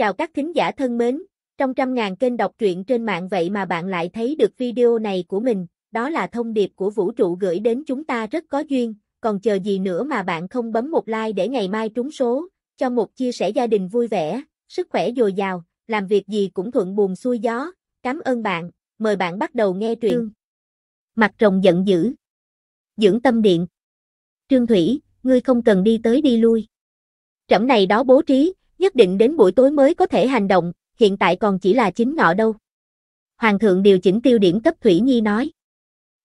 Chào các thính giả thân mến, trong trăm ngàn kênh đọc truyện trên mạng vậy mà bạn lại thấy được video này của mình, đó là thông điệp của vũ trụ gửi đến chúng ta rất có duyên, còn chờ gì nữa mà bạn không bấm một like để ngày mai trúng số, cho một chia sẻ gia đình vui vẻ, sức khỏe dồi dào, làm việc gì cũng thuận buồm xuôi gió, cảm ơn bạn, mời bạn bắt đầu nghe truyện. Mặt rồng giận dữ. Dưỡng tâm điện. Trương Thủy, ngươi không cần đi tới đi lui. Trẫm này đó bố trí, nhất định đến buổi tối mới có thể hành động, hiện tại còn chỉ là chính ngọ đâu. Hoàng thượng điều chỉnh tiêu điểm cấp Thủy Nhi nói.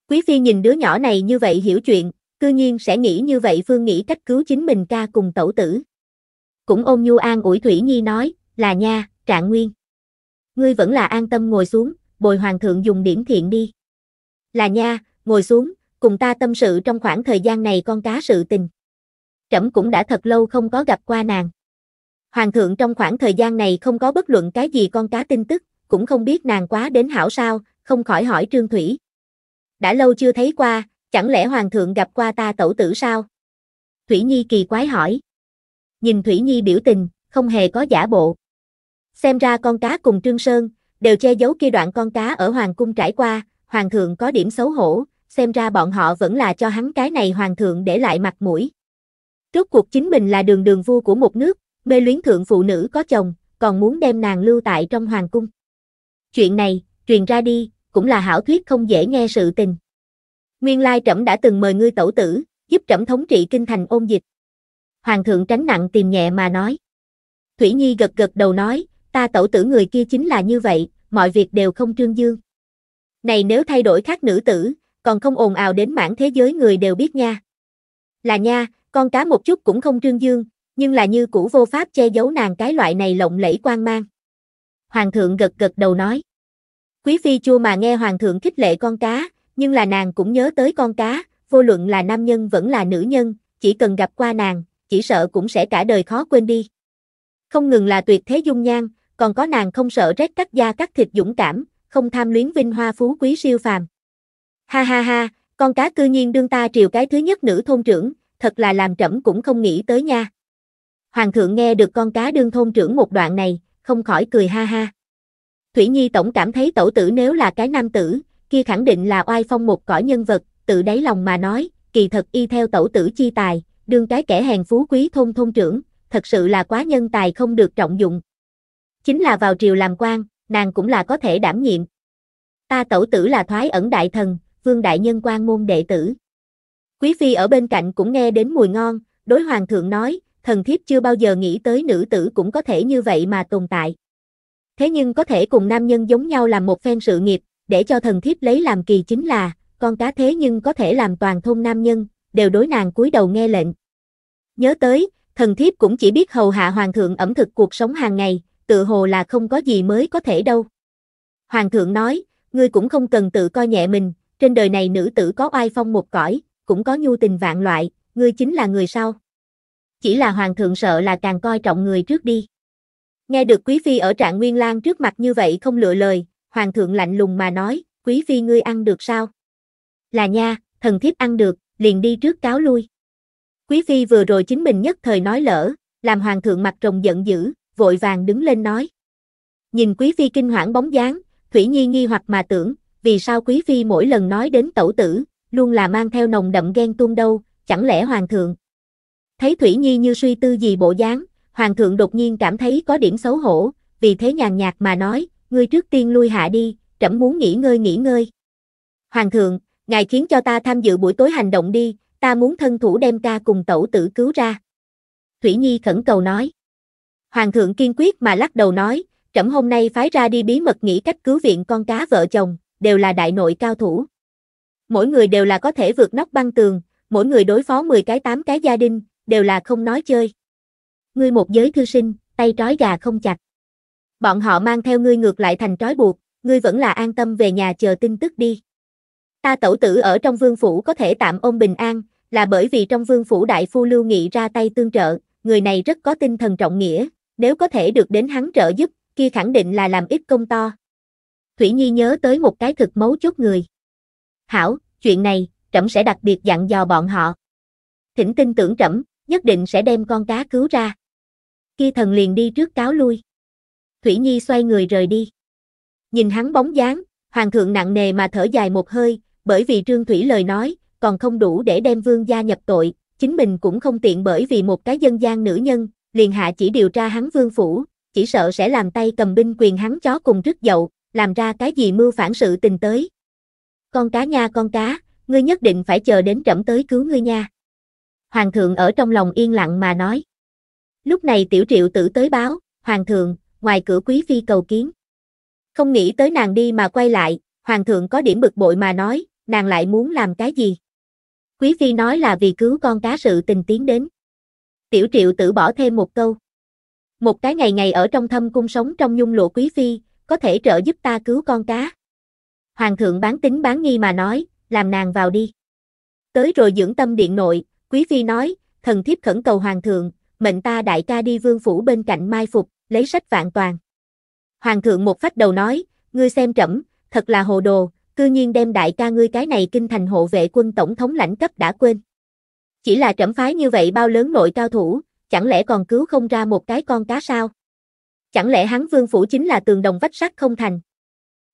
Quý phi nhìn đứa nhỏ này như vậy hiểu chuyện, cư nhiên sẽ nghĩ như vậy Phương nghĩ cách cứu chính mình ca cùng tẩu tử. Cũng ôm nhu an ủi Thủy Nhi nói, là nha, trạng nguyên. Ngươi vẫn là an tâm ngồi xuống, bồi hoàng thượng dùng điểm thiện đi. Là nha, ngồi xuống, cùng ta tâm sự trong khoảng thời gian này con cá sự tình. Trẫm cũng đã thật lâu không có gặp qua nàng. Hoàng thượng trong khoảng thời gian này không có bất luận cái gì con cá tin tức, cũng không biết nàng quá đến hảo sao, không khỏi hỏi Trương Thủy. Đã lâu chưa thấy qua, chẳng lẽ Hoàng thượng gặp qua ta tẩu tử sao? Thủy Nhi kỳ quái hỏi. Nhìn Thủy Nhi biểu tình, không hề có giả bộ. Xem ra con cá cùng Trương Sơn, đều che giấu kia đoạn con cá ở Hoàng cung trải qua, Hoàng thượng có điểm xấu hổ, xem ra bọn họ vẫn là cho hắn cái này Hoàng thượng để lại mặt mũi. Rốt cuộc chính mình là đường đường vua của một nước, mê luyến thượng phụ nữ có chồng, còn muốn đem nàng lưu tại trong hoàng cung. Chuyện này, truyền ra đi, cũng là hảo thuyết không dễ nghe sự tình. Nguyên lai trẫm đã từng mời ngươi tẩu tử, giúp trẫm thống trị kinh thành ôn dịch. Hoàng thượng tránh nặng tìm nhẹ mà nói. Thủy Nhi gật gật đầu nói, ta tẩu tử người kia chính là như vậy, mọi việc đều không trương dương. Này nếu thay đổi khác nữ tử, còn không ồn ào đến mảng thế giới người đều biết nha. Là nha, con cá một chút cũng không trương dương, nhưng là như cũ vô pháp che giấu nàng cái loại này lộng lẫy quan mang. Hoàng thượng gật gật đầu nói. Quý phi chua mà nghe hoàng thượng khích lệ con cá, nhưng là nàng cũng nhớ tới con cá, vô luận là nam nhân vẫn là nữ nhân, chỉ cần gặp qua nàng, chỉ sợ cũng sẽ cả đời khó quên đi. Không ngừng là tuyệt thế dung nhan, còn có nàng không sợ rét cắt da cắt thịt dũng cảm, không tham luyến vinh hoa phú quý siêu phàm. Ha ha ha, con cá cư nhiên đương ta triều cái thứ nhất nữ thôn trưởng, thật là làm trẫm cũng không nghĩ tới nha. Hoàng thượng nghe được con cá đương thôn trưởng một đoạn này, không khỏi cười ha ha. Thủy Nhi tổng cảm thấy tẩu tử nếu là cái nam tử, kia khẳng định là oai phong một cõi nhân vật, tự đáy lòng mà nói, kỳ thật y theo tẩu tử chi tài, đương cái kẻ hèn phú quý thôn thôn trưởng, thật sự là quá nhân tài không được trọng dụng. Chính là vào triều làm quan, nàng cũng là có thể đảm nhiệm. Ta tẩu tử là thoái ẩn đại thần, vương đại nhân quan môn đệ tử. Quý phi ở bên cạnh cũng nghe đến mùi ngon, đối hoàng thượng nói, thần thiếp chưa bao giờ nghĩ tới nữ tử cũng có thể như vậy mà tồn tại. Thế nhưng có thể cùng nam nhân giống nhau làm một phen sự nghiệp, để cho thần thiếp lấy làm kỳ chính là, con cá thế nhưng có thể làm toàn thôn nam nhân, đều đối nàng cúi đầu nghe lệnh. Nhớ tới, thần thiếp cũng chỉ biết hầu hạ hoàng thượng ẩm thực cuộc sống hàng ngày, tự hồ là không có gì mới có thể đâu. Hoàng thượng nói, ngươi cũng không cần tự coi nhẹ mình, trên đời này nữ tử có oai phong một cõi, cũng có nhu tình vạn loại, ngươi chính là người sao? chỉ là hoàng thượng sợ là càng coi trọng người trước đi. Nghe được quý phi ở trạng nguyên lang trước mặt như vậy không lựa lời, hoàng thượng lạnh lùng mà nói, quý phi ngươi ăn được sao? Là nha, thần thiếp ăn được, liền đi trước cáo lui. Quý phi vừa rồi chính mình nhất thời nói lỡ, làm hoàng thượng mặt trồng giận dữ, vội vàng đứng lên nói. Nhìn quý phi kinh hoảng bóng dáng, Thủy Nhi nghi hoặc mà tưởng, vì sao quý phi mỗi lần nói đến tẩu tử, luôn là mang theo nồng đậm ghen tuông đâu, chẳng lẽ hoàng thượng, Thấy Thủy Nhi như suy tư gì bộ dáng, Hoàng thượng đột nhiên cảm thấy có điểm xấu hổ, vì thế nhàn nhạt mà nói, ngươi trước tiên lui hạ đi, trẫm muốn nghỉ ngơi nghỉ ngơi. Hoàng thượng, ngài khiến cho ta tham dự buổi tối hành động đi, ta muốn thân thủ đem ca cùng tẩu tử cứu ra. Thủy Nhi khẩn cầu nói. Hoàng thượng kiên quyết mà lắc đầu nói, trẫm hôm nay phái ra đi bí mật nghĩ cách cứu viện con cá vợ chồng, đều là đại nội cao thủ. Mỗi người đều là có thể vượt nóc băng tường, mỗi người đối phó 10 cái 8 cái gia đình, đều là không nói chơi. Ngươi một giới thư sinh, tay trói gà không chặt. Bọn họ mang theo ngươi ngược lại thành trói buộc, ngươi vẫn là an tâm về nhà chờ tin tức đi. Ta tẩu tử ở trong vương phủ có thể tạm ôm bình an, là bởi vì trong vương phủ đại phu lưu nghị ra tay tương trợ, người này rất có tinh thần trọng nghĩa, nếu có thể được đến hắn trợ giúp, kia khẳng định là làm ít công to. Thủy Nhi nhớ tới một cái thực mấu chốt người. Hảo, chuyện này, trẫm sẽ đặc biệt dặn dò bọn họ. Thỉnh tin tưởng trẫm, nhất định sẽ đem con cá cứu ra. Kia thần liền đi trước cáo lui. Thủy Nhi xoay người rời đi. Nhìn hắn bóng dáng, hoàng thượng nặng nề mà thở dài một hơi, bởi vì Trương Thủy lời nói, còn không đủ để đem vương gia nhập tội, chính mình cũng không tiện bởi vì một cái dân gian nữ nhân, liền hạ chỉ điều tra hắn vương phủ, chỉ sợ sẽ làm tay cầm binh quyền hắn chó cùng rứt dậu, làm ra cái gì mưu phản sự tình tới. Con cá nha con cá, ngươi nhất định phải chờ đến trẫm tới cứu ngươi nha hoàng thượng ở trong lòng yên lặng mà nói. Lúc này tiểu triệu tử tới báo, hoàng thượng, ngoài cửa quý phi cầu kiến. Không nghĩ tới nàng đi mà quay lại, hoàng thượng có điểm bực bội mà nói, nàng lại muốn làm cái gì. Quý phi nói là vì cứu con cá sự tình tiến đến. Tiểu triệu tử bỏ thêm một câu. Một cái ngày ngày ở trong thâm cung sống trong nhung lụa quý phi, có thể trợ giúp ta cứu con cá. Hoàng thượng bán tính bán nghi mà nói, làm nàng vào đi. Tới rồi dưỡng tâm điện nội, Quý phi nói, thần thiếp khẩn cầu hoàng thượng, mệnh ta đại ca đi vương phủ bên cạnh mai phục, lấy sách vạn toàn. Hoàng thượng một phách đầu nói, ngươi xem trẫm, thật là hồ đồ, cư nhiên đem đại ca ngươi cái này kinh thành hộ vệ quân tổng thống lãnh cấp đã quên. Chỉ là trẫm phái như vậy bao lớn nội cao thủ, chẳng lẽ còn cứu không ra một cái con cá sao? Chẳng lẽ hắn vương phủ chính là tường đồng vách sắt không thành?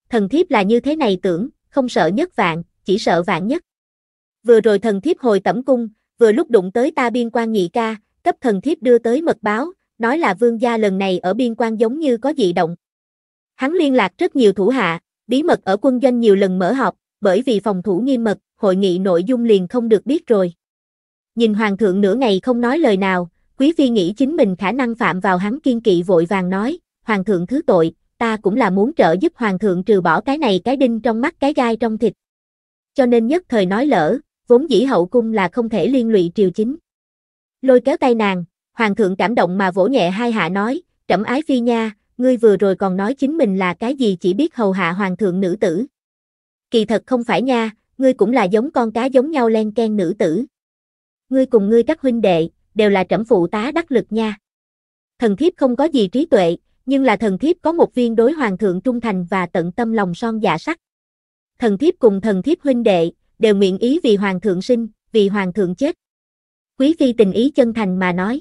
Thần thiếp là như thế này tưởng, không sợ nhất vạn, chỉ sợ vạn nhất. Vừa rồi thần thiếp hồi tẩm cung, vừa lúc đụng tới ta biên quan nhị ca, cấp thần thiếp đưa tới mật báo, nói là vương gia lần này ở biên quan giống như có dị động. Hắn liên lạc rất nhiều thủ hạ, bí mật ở quân doanh nhiều lần mở họp, bởi vì phòng thủ nghiêm mật, hội nghị nội dung liền không được biết rồi. Nhìn hoàng thượng nửa ngày không nói lời nào, quý phi nghĩ chính mình khả năng phạm vào hắn kiên kỵ vội vàng nói, hoàng thượng thứ tội, ta cũng là muốn trợ giúp hoàng thượng trừ bỏ cái này cái đinh trong mắt cái gai trong thịt. Cho nên nhất thời nói lỡ, vốn dĩ hậu cung là không thể liên lụy triều chính. Lôi kéo tay nàng, hoàng thượng cảm động mà vỗ nhẹ hai hạ nói, trẫm ái phi nha, ngươi vừa rồi còn nói chính mình là cái gì chỉ biết hầu hạ hoàng thượng nữ tử. Kỳ thật không phải nha, ngươi cũng là giống con cá giống nhau len ken nữ tử. Ngươi cùng ngươi các huynh đệ, đều là trẫm phụ tá đắc lực nha. Thần thiếp không có gì trí tuệ, nhưng là thần thiếp có một viên đối hoàng thượng trung thành và tận tâm lòng son dạ sắc. Thần thiếp cùng thần thiếp huynh đệ, đều nguyện ý vì hoàng thượng sinh, vì hoàng thượng chết. Quý phi tình ý chân thành mà nói.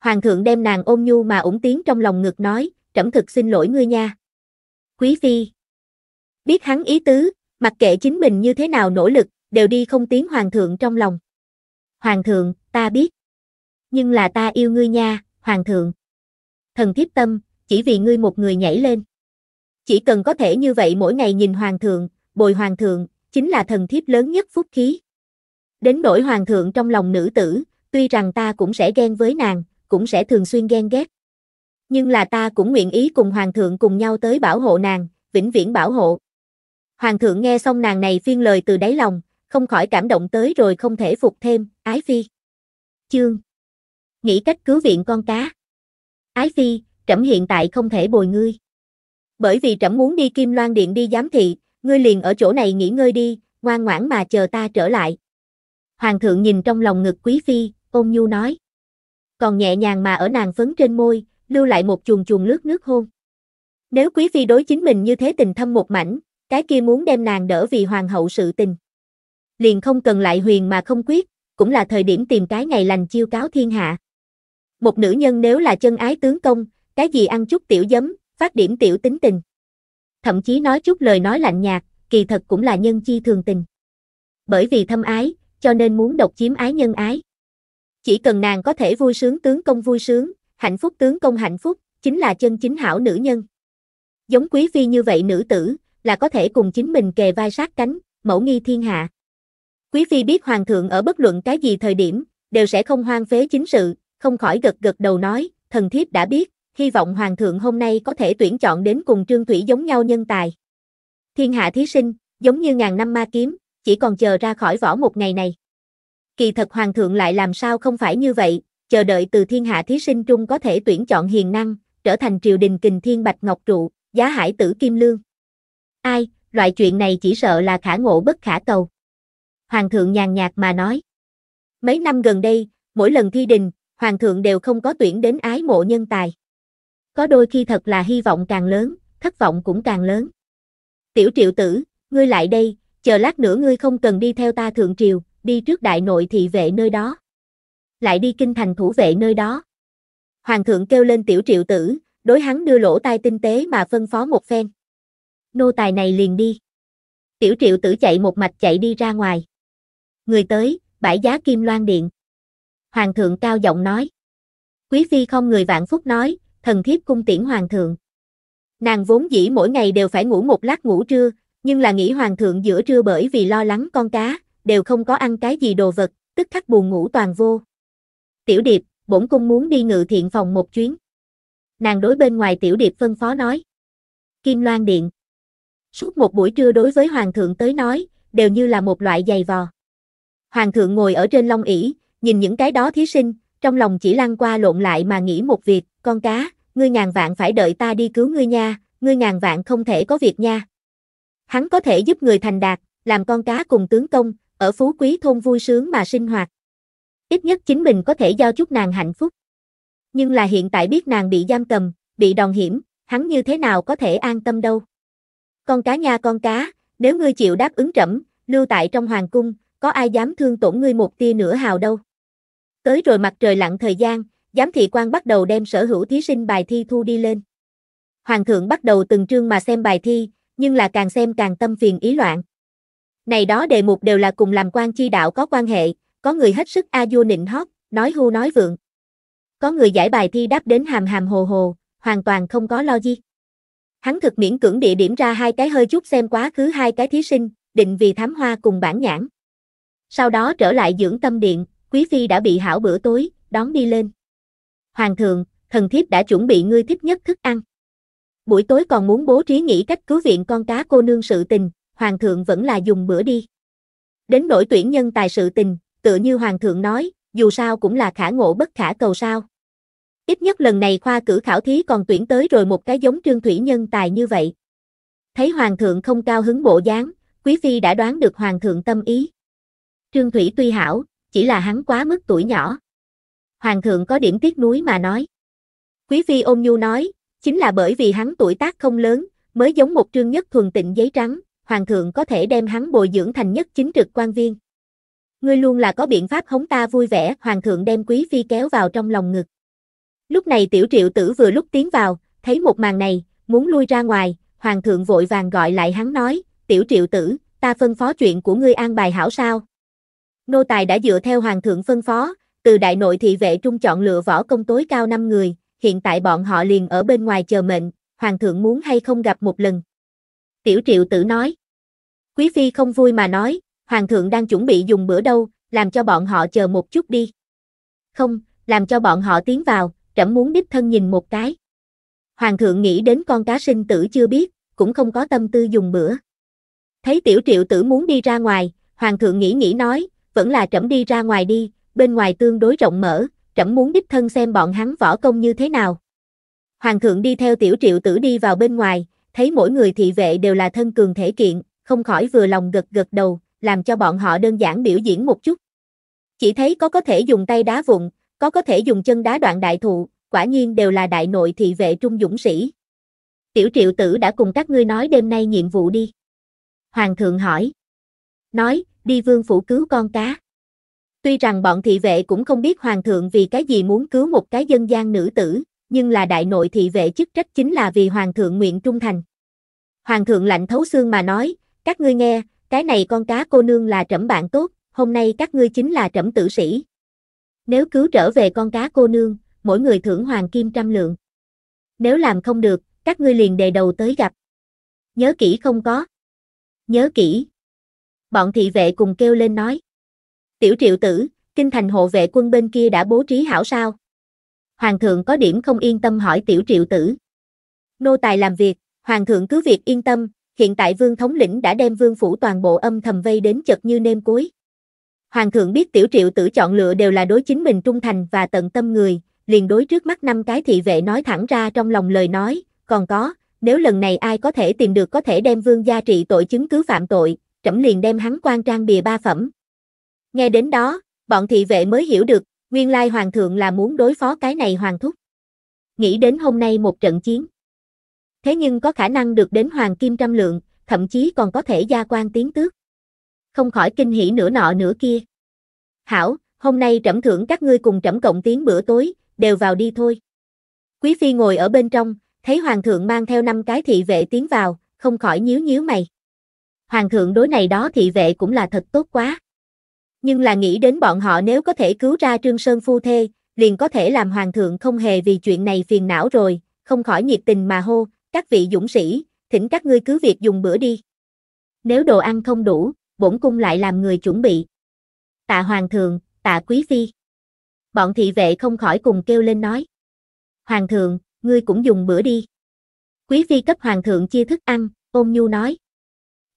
Hoàng thượng đem nàng ôm nhu mà ủng tiếng trong lòng ngực nói, trẫm thực xin lỗi ngươi nha. Quý phi. Biết hắn ý tứ, mặc kệ chính mình như thế nào nỗ lực, đều đi không tiếng hoàng thượng trong lòng. Hoàng thượng, ta biết. Nhưng là ta yêu ngươi nha, hoàng thượng. Thần thiếp tâm, chỉ vì ngươi một người nhảy lên. Chỉ cần có thể như vậy mỗi ngày nhìn hoàng thượng, bồi hoàng thượng, chính là thần thiếp lớn nhất phúc khí. Đến nỗi hoàng thượng trong lòng nữ tử, tuy rằng ta cũng sẽ ghen với nàng, cũng sẽ thường xuyên ghen ghét. Nhưng là ta cũng nguyện ý cùng hoàng thượng cùng nhau tới bảo hộ nàng, vĩnh viễn bảo hộ. Hoàng thượng nghe xong nàng này phiên lời từ đáy lòng, không khỏi cảm động tới rồi không thể phục thêm, ái phi. Chương. Nghĩ cách cứu viện con cá. Ái phi, trẫm hiện tại không thể bồi ngươi. Bởi vì trẫm muốn đi Kim Loan Điện đi giám thị, ngươi liền ở chỗ này nghỉ ngơi đi, ngoan ngoãn mà chờ ta trở lại. Hoàng thượng nhìn trong lòng ngực quý phi, ôn nhu nói. Còn nhẹ nhàng mà ở nàng phấn trên môi, lưu lại một chuồng chuồng lướt nước hôn. Nếu quý phi đối chính mình như thế tình thâm một mảnh, cái kia muốn đem nàng đỡ vì hoàng hậu sự tình. Liền không cần lại huyền mà không quyết, cũng là thời điểm tìm cái ngày lành chiêu cáo thiên hạ. Một nữ nhân nếu là chân ái tướng công, cái gì ăn chút tiểu giấm, phát điểm tiểu tính tình thậm chí nói chút lời nói lạnh nhạt, kỳ thật cũng là nhân chi thường tình. Bởi vì thâm ái, cho nên muốn độc chiếm ái nhân ái. Chỉ cần nàng có thể vui sướng tướng công vui sướng, hạnh phúc tướng công hạnh phúc, chính là chân chính hảo nữ nhân. Giống quý phi như vậy nữ tử, là có thể cùng chính mình kề vai sát cánh, mẫu nghi thiên hạ. Quý phi biết hoàng thượng ở bất luận cái gì thời điểm, đều sẽ không hoang phế chính sự, không khỏi gật gật đầu nói, thần thiếp đã biết, hy vọng Hoàng thượng hôm nay có thể tuyển chọn đến cùng Trương Thủy giống nhau nhân tài. Thiên hạ thí sinh, giống như ngàn năm ma kiếm, chỉ còn chờ ra khỏi vỏ một ngày này. Kỳ thật Hoàng thượng lại làm sao không phải như vậy, chờ đợi từ thiên hạ thí sinh trung có thể tuyển chọn hiền năng, trở thành triều đình kình thiên bạch ngọc trụ, giá hải tử kim lương. Ai, loại chuyện này chỉ sợ là khả ngộ bất khả cầu. Hoàng thượng nhàn nhạt mà nói. Mấy năm gần đây, mỗi lần thi đình, Hoàng thượng đều không có tuyển đến ái mộ nhân tài. Có đôi khi thật là hy vọng càng lớn, thất vọng cũng càng lớn. Tiểu triệu tử, ngươi lại đây, chờ lát nữa ngươi không cần đi theo ta thượng triều, đi trước đại nội thị vệ nơi đó. Lại đi kinh thành thủ vệ nơi đó. Hoàng thượng kêu lên tiểu triệu tử, đối hắn đưa lỗ tai tinh tế mà phân phó một phen. Nô tài này liền đi. Tiểu triệu tử chạy một mạch chạy đi ra ngoài. Người tới, bãi giá kim loan điện. Hoàng thượng cao giọng nói. Quý phi không người vạn phúc nói, thần thiếp cung tiễn hoàng thượng. Nàng vốn dĩ mỗi ngày đều phải ngủ một lát ngủ trưa, nhưng là nghĩ hoàng thượng giữa trưa bởi vì lo lắng con cá, đều không có ăn cái gì đồ vật, tức khắc buồn ngủ toàn vô. Tiểu điệp, bổn cung muốn đi ngự thiện phòng một chuyến. Nàng đối bên ngoài tiểu điệp phân phó nói. Kim Loan Điện. Suốt một buổi trưa đối với hoàng thượng tới nói, đều như là một loại giày vò. Hoàng thượng ngồi ở trên long ỷ, nhìn những cái đó thí sinh, trong lòng chỉ lăn qua lộn lại mà nghĩ một việc, con cá, ngươi ngàn vạn phải đợi ta đi cứu ngươi nha, ngươi ngàn vạn không thể có việc nha. Hắn có thể giúp người thành đạt, làm con cá cùng tướng công, ở phú quý thôn vui sướng mà sinh hoạt. Ít nhất chính mình có thể giao chút nàng hạnh phúc. Nhưng là hiện tại biết nàng bị giam cầm, bị đòn hiểm, hắn như thế nào có thể an tâm đâu. Con cá nha con cá, nếu ngươi chịu đáp ứng trẫm, lưu tại trong hoàng cung, có ai dám thương tổn ngươi một tia nửa hào đâu. Tới rồi mặt trời lặn thời gian, giám thị quan bắt đầu đem sở hữu thí sinh bài thi thu đi lên. Hoàng thượng bắt đầu từng chương mà xem bài thi, nhưng là càng xem càng tâm phiền ý loạn. Này đó đề mục đều là cùng làm quan chi đạo có quan hệ, có người hết sức a du nịnh hót, nói hưu nói vượng. Có người giải bài thi đáp đến hàm hàm hồ hồ, hoàn toàn không có lo gì. Hắn thực miễn cưỡng địa điểm ra hai cái hơi chút xem quá khứ hai cái thí sinh, định vì thám hoa cùng bản nhãn. Sau đó trở lại dưỡng tâm điện, quý phi đã bị hảo bữa tối, đón đi lên. Hoàng thượng, thần thiếp đã chuẩn bị ngươi thích nhất thức ăn. Buổi tối còn muốn bố trí nghĩ cách cứu viện con cá cô nương sự tình, hoàng thượng vẫn là dùng bữa đi. Đến nỗi tuyển nhân tài sự tình, tựa như hoàng thượng nói, dù sao cũng là khả ngộ bất khả cầu sao. Ít nhất lần này khoa cử khảo thí còn tuyển tới rồi một cái giống trương thủy nhân tài như vậy. Thấy hoàng thượng không cao hứng bộ dáng, quý phi đã đoán được hoàng thượng tâm ý. Trương thủy tuy hảo, chỉ là hắn quá mức tuổi nhỏ. Hoàng thượng có điểm tiếc nuối mà nói. Quý phi ôn nhu nói, chính là bởi vì hắn tuổi tác không lớn, mới giống một trương nhất thuần tịnh giấy trắng, hoàng thượng có thể đem hắn bồi dưỡng thành nhất chính trực quan viên. Ngươi luôn là có biện pháp hống ta vui vẻ, hoàng thượng đem quý phi kéo vào trong lòng ngực. Lúc này tiểu triệu tử vừa lúc tiến vào, thấy một màn này, muốn lui ra ngoài, hoàng thượng vội vàng gọi lại hắn nói, tiểu triệu tử, ta phân phó chuyện của ngươi an bài hảo sao, Nô Tài đã dựa theo Hoàng thượng phân phó, từ đại nội thị vệ trung chọn lựa võ công tối cao 5 người, hiện tại bọn họ liền ở bên ngoài chờ mệnh, Hoàng thượng muốn hay không gặp một lần. Tiểu triệu tử nói. Quý phi không vui mà nói, Hoàng thượng đang chuẩn bị dùng bữa đâu, làm cho bọn họ chờ một chút đi. Không, làm cho bọn họ tiến vào, trẫm muốn đích thân nhìn một cái. Hoàng thượng nghĩ đến con cá sinh tử chưa biết, cũng không có tâm tư dùng bữa. Thấy tiểu triệu tử muốn đi ra ngoài, hoàng thượng nghĩ nghĩ nói, vẫn là trẫm đi ra ngoài đi, bên ngoài tương đối rộng mở, trẫm muốn đích thân xem bọn hắn võ công như thế nào. Hoàng thượng đi theo tiểu triệu tử đi vào bên ngoài, thấy mỗi người thị vệ đều là thân cường thể kiện, không khỏi vừa lòng gật gật đầu, làm cho bọn họ đơn giản biểu diễn một chút. Chỉ thấy có có thể dùng tay đá vụn, có có thể dùng chân đá đoạn đại thụ, quả nhiên đều là đại nội thị vệ trung dũng sĩ. Tiểu triệu tử đã cùng các ngươi nói đêm nay nhiệm vụ đi. Hoàng thượng hỏi. Nói, đi vương phủ cứu con cá. Tuy rằng bọn thị vệ cũng không biết hoàng thượng vì cái gì muốn cứu một cái dân gian nữ tử, nhưng là đại nội thị vệ chức trách chính là vì hoàng thượng nguyện trung thành. Hoàng thượng lạnh thấu xương mà nói, các ngươi nghe, cái này con cá cô nương là trẫm bạn tốt, hôm nay các ngươi chính là trẫm tử sĩ. Nếu cứu trở về con cá cô nương, mỗi người thưởng hoàng kim trăm lượng. Nếu làm không được, các ngươi liền đề đầu tới gặp. Nhớ kỹ không có. Nhớ kỹ bọn thị vệ cùng kêu lên nói. Tiểu triệu tử, kinh thành hộ vệ quân bên kia đã bố trí hảo sao? Hoàng thượng có điểm không yên tâm hỏi tiểu triệu tử. Nô tài làm việc, hoàng thượng cứ việc yên tâm, hiện tại vương thống lĩnh đã đem vương phủ toàn bộ âm thầm vây đến chật như nêm cối. Hoàng thượng biết tiểu triệu tử chọn lựa đều là đối chính mình trung thành và tận tâm người, liền đối trước mắt năm cái thị vệ nói thẳng ra trong lòng lời nói, còn có, nếu lần này ai có thể tìm được có thể đem vương gia trị tội chứng cứ phạm tội, trẫm liền đem hắn quan trang bìa ba phẩm. Nghe đến đó, bọn thị vệ mới hiểu được, nguyên lai hoàng thượng là muốn đối phó cái này hoàng thúc. Nghĩ đến hôm nay một trận chiến. Thế nhưng có khả năng được đến hoàng kim trăm lượng, thậm chí còn có thể gia quan tiến tước. Không khỏi kinh hỉ nửa nọ nửa kia. Hảo, hôm nay trẫm thưởng các ngươi cùng trẫm cộng tiến bữa tối, đều vào đi thôi. Quý phi ngồi ở bên trong, thấy hoàng thượng mang theo năm cái thị vệ tiến vào, không khỏi nhíu nhíu mày hoàng thượng đối này đó thị vệ cũng là thật tốt quá. Nhưng là nghĩ đến bọn họ nếu có thể cứu ra Trương Sơn phu thê, liền có thể làm hoàng thượng không hề vì chuyện này phiền não rồi, không khỏi nhiệt tình mà hô, các vị dũng sĩ, thỉnh các ngươi cứ việc dùng bữa đi. Nếu đồ ăn không đủ, bổn cung lại làm người chuẩn bị. Tạ hoàng thượng, tạ quý phi. Bọn thị vệ không khỏi cùng kêu lên nói. Hoàng thượng, ngươi cũng dùng bữa đi. Quý phi cấp hoàng thượng chia thức ăn, ôm nhu nói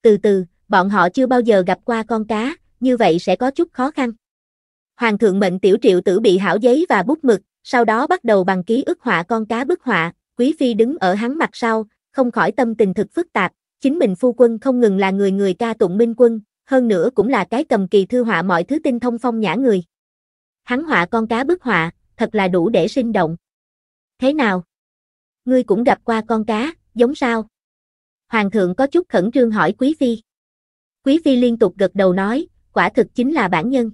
từ từ, bọn họ chưa bao giờ gặp qua con cá, như vậy sẽ có chút khó khăn. Hoàng thượng mệnh tiểu triệu tử bị hảo giấy và bút mực, sau đó bắt đầu bằng ký ức họa con cá bức họa, quý phi đứng ở hắn mặt sau, không khỏi tâm tình thực phức tạp, chính mình phu quân không ngừng là người người ca tụng minh quân, hơn nữa cũng là cái cầm kỳ thư họa mọi thứ tinh thông phong nhã người. Hắn họa con cá bức họa, thật là đủ để sinh động. Thế nào? Ngươi cũng gặp qua con cá, giống sao? Hoàng thượng có chút khẩn trương hỏi Quý Phi. Quý Phi liên tục gật đầu nói, quả thực chính là bản nhân.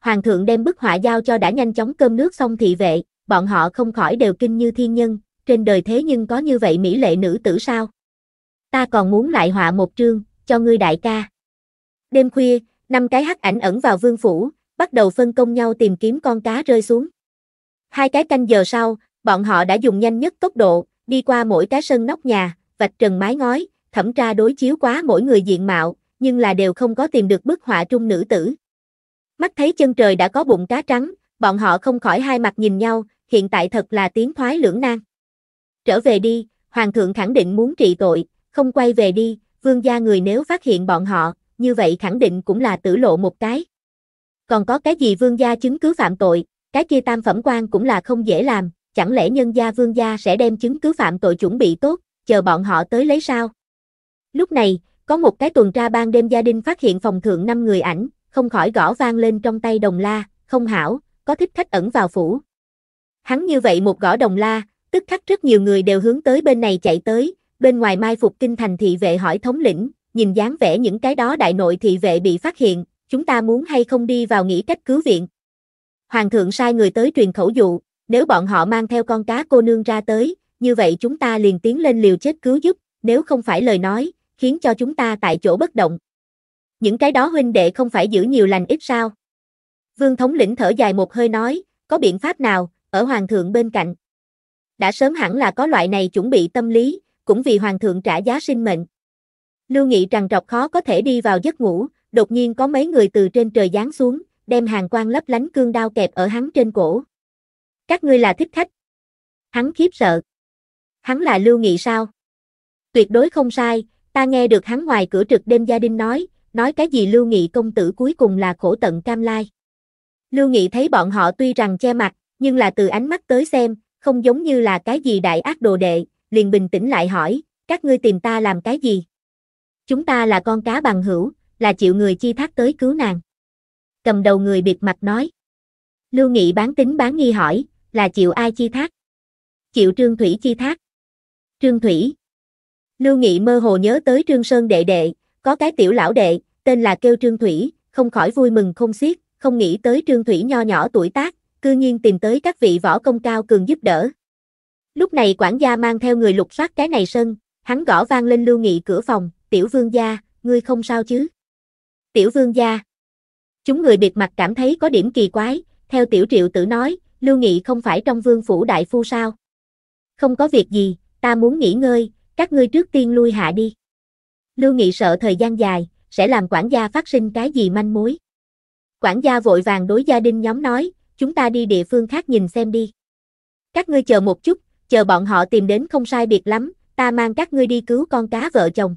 Hoàng thượng đem bức họa giao cho đã nhanh chóng cơm nước xong thị vệ, bọn họ không khỏi đều kinh như thiên nhân, trên đời thế nhưng có như vậy mỹ lệ nữ tử sao? Ta còn muốn lại họa một trương, cho ngươi đại ca. Đêm khuya, năm cái hắc ảnh ẩn vào vương phủ, bắt đầu phân công nhau tìm kiếm con cá rơi xuống. Hai cái canh giờ sau, bọn họ đã dùng nhanh nhất tốc độ, đi qua mỗi cái sân nóc nhà, vạch trần mái ngói, thẩm tra đối chiếu quá mỗi người diện mạo, nhưng là đều không có tìm được bức họa trung nữ tử. Mắt thấy chân trời đã có bụng cá trắng, bọn họ không khỏi hai mặt nhìn nhau, hiện tại thật là tiếng thoái lưỡng nan. Trở về đi, hoàng thượng khẳng định muốn trị tội, không quay về đi, vương gia người nếu phát hiện bọn họ, như vậy khẳng định cũng là tử lộ một cái. Còn có cái gì vương gia chứng cứ phạm tội, cái kia tam phẩm quan cũng là không dễ làm, chẳng lẽ nhân gia vương gia sẽ đem chứng cứ phạm tội chuẩn bị tốt, chờ bọn họ tới lấy sao. Lúc này, có một cái tuần tra ban đêm gia đình phát hiện phòng thượng năm người ảnh, không khỏi gõ vang lên trong tay đồng la, không hảo, có thích khách ẩn vào phủ. Hắn như vậy một gõ đồng la, tức khắc rất nhiều người đều hướng tới bên này chạy tới, bên ngoài mai phục kinh thành thị vệ hỏi thống lĩnh, nhìn dáng vẻ những cái đó đại nội thị vệ bị phát hiện, chúng ta muốn hay không đi vào nghĩ cách cứu viện. Hoàng thượng sai người tới truyền khẩu dụ, nếu bọn họ mang theo con cá cô nương ra tới, như vậy chúng ta liền tiến lên liều chết cứu giúp, nếu không phải lời nói, khiến cho chúng ta tại chỗ bất động. Những cái đó huynh đệ không phải giữ nhiều lành ít sao? Vương thống lĩnh thở dài một hơi nói, có biện pháp nào, ở hoàng thượng bên cạnh. Đã sớm hẳn là có loại này chuẩn bị tâm lý, cũng vì hoàng thượng trả giá sinh mệnh. Lưu Nghị trằn trọc khó có thể đi vào giấc ngủ, đột nhiên có mấy người từ trên trời giáng xuống, đem hàng quan lấp lánh cương đao kẹp ở hắn trên cổ. Các ngươi là thích khách. Hắn khiếp sợ. Hắn là Lưu Nghị sao? Tuyệt đối không sai, ta nghe được hắn ngoài cửa trực đêm gia đình nói, nói cái gì Lưu Nghị công tử cuối cùng là khổ tận cam lai. Lưu Nghị thấy bọn họ tuy rằng che mặt, nhưng là từ ánh mắt tới xem, không giống như là cái gì đại ác đồ đệ, liền bình tĩnh lại hỏi, các ngươi tìm ta làm cái gì? Chúng ta là con cá bằng hữu, là chịu người chi thác tới cứu nàng. Cầm đầu người biệt mặt nói. Lưu Nghị bán tính bán nghi hỏi, là chịu ai chi thác? Chịu Trương Thủy chi thác. Trương Thủy. Lưu Nghị mơ hồ nhớ tới Trương Sơn đệ đệ, có cái tiểu lão đệ, tên là kêu Trương Thủy, không khỏi vui mừng không xiết, không nghĩ tới Trương Thủy nho nhỏ tuổi tác, cư nhiên tìm tới các vị võ công cao cường giúp đỡ. Lúc này quản gia mang theo người lục soát cái này sân, hắn gõ vang lên Lưu Nghị cửa phòng, tiểu vương gia, ngươi không sao chứ? Tiểu vương gia. Chúng người biệt mặt cảm thấy có điểm kỳ quái, theo tiểu triệu tử nói, Lưu Nghị không phải trong vương phủ đại phu sao? Không có việc gì, ta muốn nghỉ ngơi, các ngươi trước tiên lui hạ đi. Lưu Nghị sợ thời gian dài, sẽ làm quản gia phát sinh cái gì manh mối. Quản gia vội vàng đối gia đình nhóm nói, chúng ta đi địa phương khác nhìn xem đi. Các ngươi chờ một chút, chờ bọn họ tìm đến không sai biệt lắm, ta mang các ngươi đi cứu con cá vợ chồng.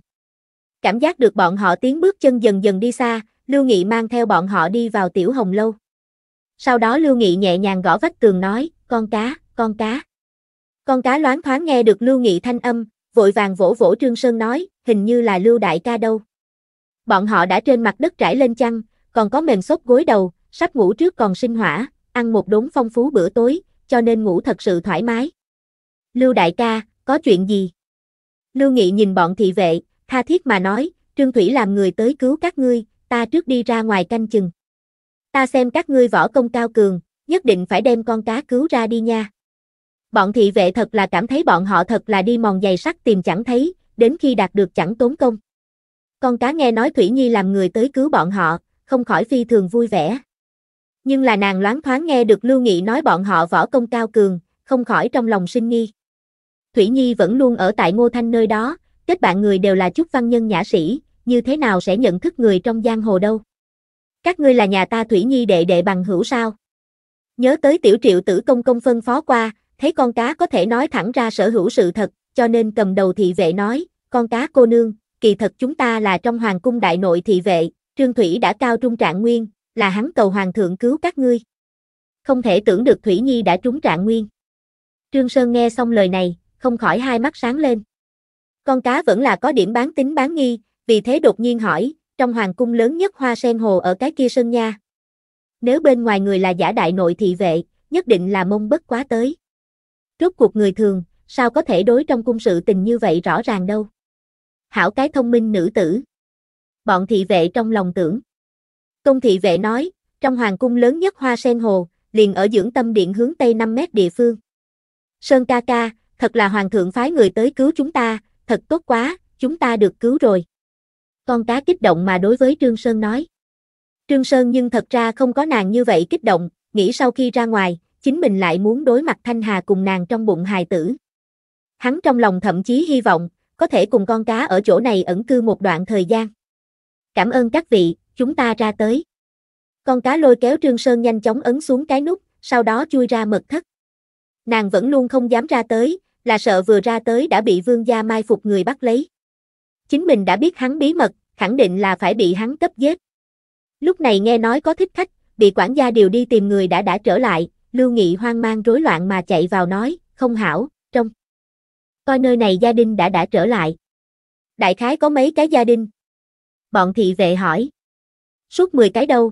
Cảm giác được bọn họ tiến bước chân dần dần đi xa, Lưu Nghị mang theo bọn họ đi vào tiểu hồng lâu. Sau đó Lưu Nghị nhẹ nhàng gõ vách tường nói, con cá, con cá. Con cá loáng thoáng nghe được Lưu Nghị thanh âm, vội vàng vỗ vỗ Trương Sơn nói, hình như là Lưu Đại ca đâu. Bọn họ đã trên mặt đất trải lên chăn, còn có mềm xốp gối đầu, sắp ngủ trước còn sinh hỏa, ăn một đốn phong phú bữa tối, cho nên ngủ thật sự thoải mái. Lưu Đại ca, có chuyện gì? Lưu Nghị nhìn bọn thị vệ, tha thiết mà nói, Trương Thủy làm người tới cứu các ngươi, ta trước đi ra ngoài canh chừng. Ta xem các ngươi võ công cao cường, nhất định phải đem con cá cứu ra đi nha bọn thị vệ thật là cảm thấy bọn họ thật là đi mòn giày sắt tìm chẳng thấy, đến khi đạt được chẳng tốn công. Con cá nghe nói Thủy Nhi làm người tới cứu bọn họ, không khỏi phi thường vui vẻ. Nhưng là nàng loáng thoáng nghe được Lưu Nghị nói bọn họ võ công cao cường, không khỏi trong lòng sinh nghi. Thủy Nhi vẫn luôn ở tại Ngô Thanh nơi đó, kết bạn người đều là chút văn nhân nhã sĩ, như thế nào sẽ nhận thức người trong giang hồ đâu. Các ngươi là nhà ta Thủy Nhi đệ đệ bằng hữu sao? Nhớ tới tiểu triệu tử công công phân phó qua, thấy con cá có thể nói thẳng ra sở hữu sự thật, cho nên cầm đầu thị vệ nói, con cá cô nương, kỳ thật chúng ta là trong hoàng cung đại nội thị vệ, Trương Thủy đã cao trung trạng nguyên, là hắn cầu hoàng thượng cứu các ngươi. Không thể tưởng được Thủy Nhi đã trúng trạng nguyên. Trương Sơn nghe xong lời này, không khỏi hai mắt sáng lên. Con cá vẫn là có điểm bán tính bán nghi, vì thế đột nhiên hỏi, trong hoàng cung lớn nhất hoa sen hồ ở cái kia sơn nha. Nếu bên ngoài người là giả đại nội thị vệ, nhất định là mông bất quá tới. Rốt cuộc người thường, sao có thể đối trong cung sự tình như vậy rõ ràng đâu. Hảo cái thông minh nữ tử. Bọn thị vệ trong lòng tưởng. Công thị vệ nói, trong hoàng cung lớn nhất hoa sen hồ, liền ở dưỡng tâm điện hướng tây 5 mét địa phương. Sơn ca ca, thật là hoàng thượng phái người tới cứu chúng ta, thật tốt quá, chúng ta được cứu rồi. Con cá kích động mà đối với Trương Sơn nói. Trương Sơn nhưng thật ra không có nàng như vậy kích động, nghĩ sau khi ra ngoài, chính mình lại muốn đối mặt Thanh Hà cùng nàng trong bụng hài tử. Hắn trong lòng thậm chí hy vọng, có thể cùng con cá ở chỗ này ẩn cư một đoạn thời gian. Cảm ơn các vị, chúng ta ra tới. Con cá lôi kéo Trương Sơn nhanh chóng ấn xuống cái nút, sau đó chui ra mật thất. Nàng vẫn luôn không dám ra tới, là sợ vừa ra tới đã bị vương gia mai phục người bắt lấy. Chính mình đã biết hắn bí mật, khẳng định là phải bị hắn cấp giết. Lúc này nghe nói có thích khách, bị quản gia điều đi tìm người đã đã trở lại, Lưu Nghị hoang mang rối loạn mà chạy vào nói, không hảo, trong. Coi nơi này gia đình đã đã trở lại. Đại khái có mấy cái gia đình? Bọn thị vệ hỏi. Suốt 10 cái đâu?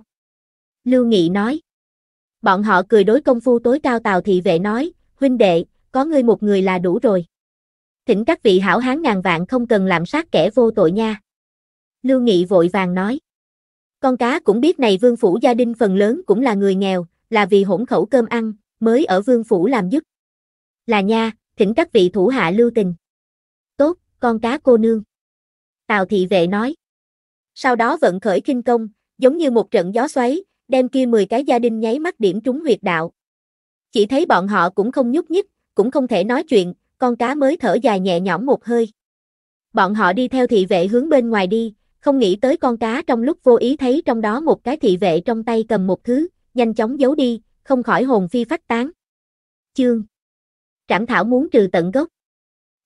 Lưu Nghị nói. Bọn họ cười đối công phu tối cao tào thị vệ nói, huynh đệ, có ngươi một người là đủ rồi. Thỉnh các vị hảo hán ngàn vạn không cần làm sát kẻ vô tội nha. Lưu Nghị vội vàng nói. Con cá cũng biết này vương phủ gia đình phần lớn cũng là người nghèo, là vì hỗn khẩu cơm ăn, mới ở vương phủ làm dứt. Là nha, thỉnh các vị thủ hạ lưu tình. Tốt, con cá cô nương. Tào thị vệ nói. Sau đó vận khởi kinh công, giống như một trận gió xoáy, đem kia 10 cái gia đình nháy mắt điểm trúng huyệt đạo. Chỉ thấy bọn họ cũng không nhúc nhích, cũng không thể nói chuyện, con cá mới thở dài nhẹ nhõm một hơi. Bọn họ đi theo thị vệ hướng bên ngoài đi, không nghĩ tới con cá trong lúc vô ý thấy trong đó một cái thị vệ trong tay cầm một thứ, nhanh chóng giấu đi, không khỏi hồn phi phách tán. Chương Trảm Thảo muốn trừ tận gốc.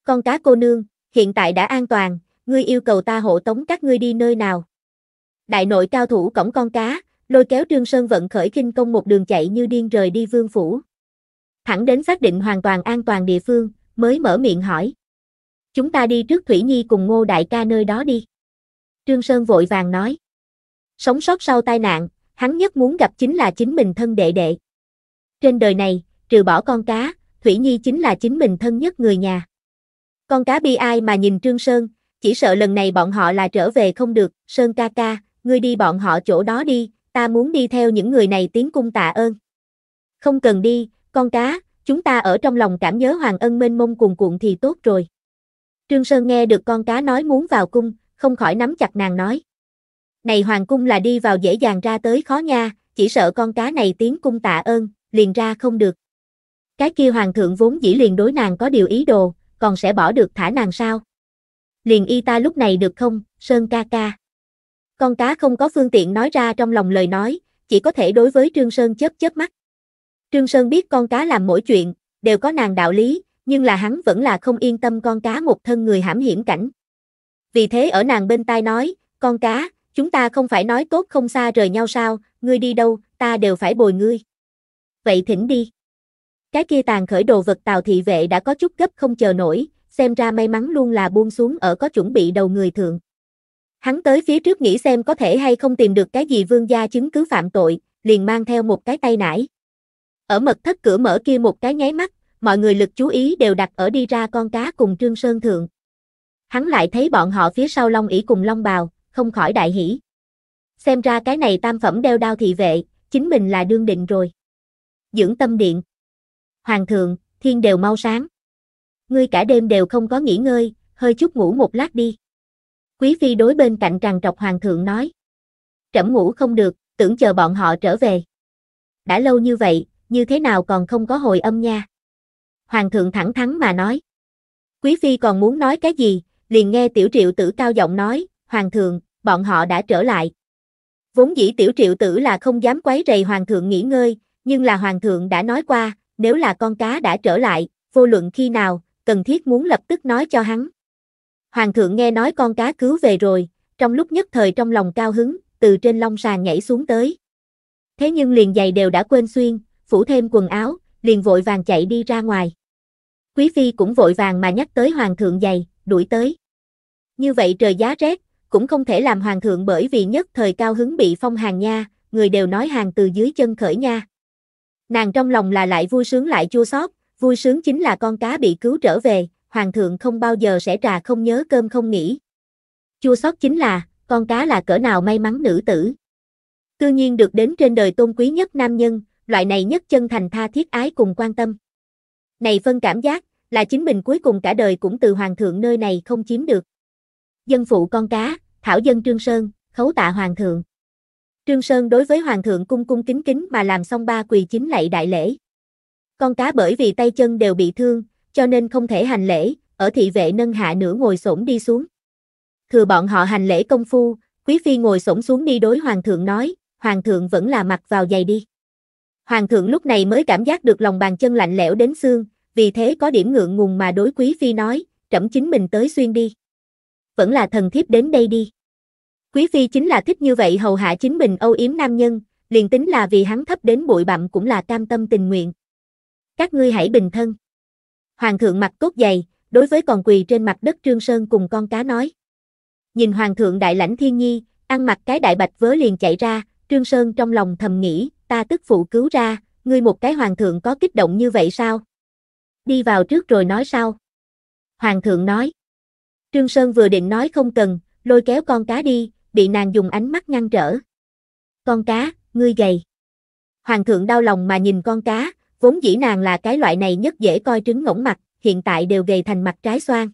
Con cá cô nương, hiện tại đã an toàn, ngươi yêu cầu ta hộ tống các ngươi đi nơi nào. Đại nội cao thủ cổng con cá, lôi kéo Trương Sơn vận khởi kinh công một đường chạy như điên rời đi vương phủ. Thẳng đến xác định hoàn toàn an toàn địa phương, mới mở miệng hỏi. Chúng ta đi trước Thủy Nhi cùng ngô đại ca nơi đó đi. Trương Sơn vội vàng nói. Sống sót sau tai nạn, hắn nhất muốn gặp chính là chính mình thân đệ đệ. Trên đời này, trừ bỏ con cá, Thủy Nhi chính là chính mình thân nhất người nhà. Con cá bi ai mà nhìn Trương Sơn, chỉ sợ lần này bọn họ là trở về không được, Sơn ca ca, ngươi đi bọn họ chỗ đó đi, ta muốn đi theo những người này tiến cung tạ ơn. Không cần đi, con cá, chúng ta ở trong lòng cảm nhớ Hoàng Ân mênh mông cuồn cuộn thì tốt rồi. Trương Sơn nghe được con cá nói muốn vào cung, không khỏi nắm chặt nàng nói. Này hoàng cung là đi vào dễ dàng ra tới khó nha, chỉ sợ con cá này tiến cung tạ ơn, liền ra không được. Cái kia hoàng thượng vốn dĩ liền đối nàng có điều ý đồ, còn sẽ bỏ được thả nàng sao? Liền y ta lúc này được không, Sơn ca ca. Con cá không có phương tiện nói ra trong lòng lời nói, chỉ có thể đối với Trương Sơn chớp chớp mắt. Trương Sơn biết con cá làm mỗi chuyện, đều có nàng đạo lý, nhưng là hắn vẫn là không yên tâm con cá một thân người hãm hiểm cảnh. Vì thế ở nàng bên tai nói, con cá, Chúng ta không phải nói tốt không xa rời nhau sao, ngươi đi đâu, ta đều phải bồi ngươi. Vậy thỉnh đi. Cái kia tàn khởi đồ vật tàu thị vệ đã có chút gấp không chờ nổi, xem ra may mắn luôn là buông xuống ở có chuẩn bị đầu người thượng. Hắn tới phía trước nghĩ xem có thể hay không tìm được cái gì vương gia chứng cứ phạm tội, liền mang theo một cái tay nải. Ở mật thất cửa mở kia một cái nháy mắt, mọi người lực chú ý đều đặt ở đi ra con cá cùng Trương Sơn Thượng. Hắn lại thấy bọn họ phía sau Long ỉ cùng Long Bào, không khỏi đại hỉ. Xem ra cái này tam phẩm đeo đao thị vệ, chính mình là đương định rồi. Dưỡng tâm điện. Hoàng thượng, thiên đều mau sáng. Ngươi cả đêm đều không có nghỉ ngơi, hơi chút ngủ một lát đi. Quý phi đối bên cạnh tràn trọc hoàng thượng nói. Trẫm ngủ không được, tưởng chờ bọn họ trở về. Đã lâu như vậy, như thế nào còn không có hồi âm nha. Hoàng thượng thẳng thắn mà nói. Quý phi còn muốn nói cái gì, liền nghe tiểu triệu tử cao giọng nói, Hoàng thượng, bọn họ đã trở lại. Vốn dĩ tiểu triệu tử là không dám quấy rầy hoàng thượng nghỉ ngơi, nhưng là hoàng thượng đã nói qua, nếu là con cá đã trở lại, vô luận khi nào, cần thiết muốn lập tức nói cho hắn. Hoàng thượng nghe nói con cá cứu về rồi, trong lúc nhất thời trong lòng cao hứng, từ trên long sàn nhảy xuống tới. Thế nhưng liền giày đều đã quên xuyên, phủ thêm quần áo, liền vội vàng chạy đi ra ngoài. Quý phi cũng vội vàng mà nhắc tới hoàng thượng giày, đuổi tới. Như vậy trời giá rét, cũng không thể làm hoàng thượng bởi vì nhất thời cao hứng bị phong hàng nha, người đều nói hàng từ dưới chân khởi nha. Nàng trong lòng là lại vui sướng lại chua xót, vui sướng chính là con cá bị cứu trở về, hoàng thượng không bao giờ sẽ trà không nhớ cơm không nghỉ. Chua xót chính là, con cá là cỡ nào may mắn nữ tử. Cư nhiên được đến trên đời tôn quý nhất nam nhân, loại này nhất chân thành tha thiết ái cùng quan tâm. Này phân cảm giác, là chính mình cuối cùng cả đời cũng từ hoàng thượng nơi này không chiếm được dân phụ con cá, thảo dân Trương Sơn, khấu tạ hoàng thượng. Trương Sơn đối với hoàng thượng cung cung kính kính mà làm xong ba quỳ chính lạy đại lễ. Con cá bởi vì tay chân đều bị thương, cho nên không thể hành lễ, ở thị vệ nâng hạ nửa ngồi xổm đi xuống. Thừa bọn họ hành lễ công phu, quý phi ngồi xổm xuống đi đối hoàng thượng nói, hoàng thượng vẫn là mặc vào giày đi. Hoàng thượng lúc này mới cảm giác được lòng bàn chân lạnh lẽo đến xương, vì thế có điểm ngượng ngùng mà đối quý phi nói, trẫm chính mình tới xuyên đi vẫn là thần thiếp đến đây đi. Quý phi chính là thích như vậy hầu hạ chính mình âu yếm nam nhân, liền tính là vì hắn thấp đến bụi bặm cũng là cam tâm tình nguyện. Các ngươi hãy bình thân. Hoàng thượng mặt cốt dày, đối với còn quỳ trên mặt đất Trương Sơn cùng con cá nói. Nhìn hoàng thượng đại lãnh thiên nhi, ăn mặc cái đại bạch vớ liền chạy ra, Trương Sơn trong lòng thầm nghĩ, ta tức phụ cứu ra, ngươi một cái hoàng thượng có kích động như vậy sao? Đi vào trước rồi nói sao Hoàng thượng nói. Trương Sơn vừa định nói không cần, lôi kéo con cá đi, bị nàng dùng ánh mắt ngăn trở. Con cá, ngươi gầy. Hoàng thượng đau lòng mà nhìn con cá, vốn dĩ nàng là cái loại này nhất dễ coi trứng ngỗng mặt, hiện tại đều gầy thành mặt trái xoan.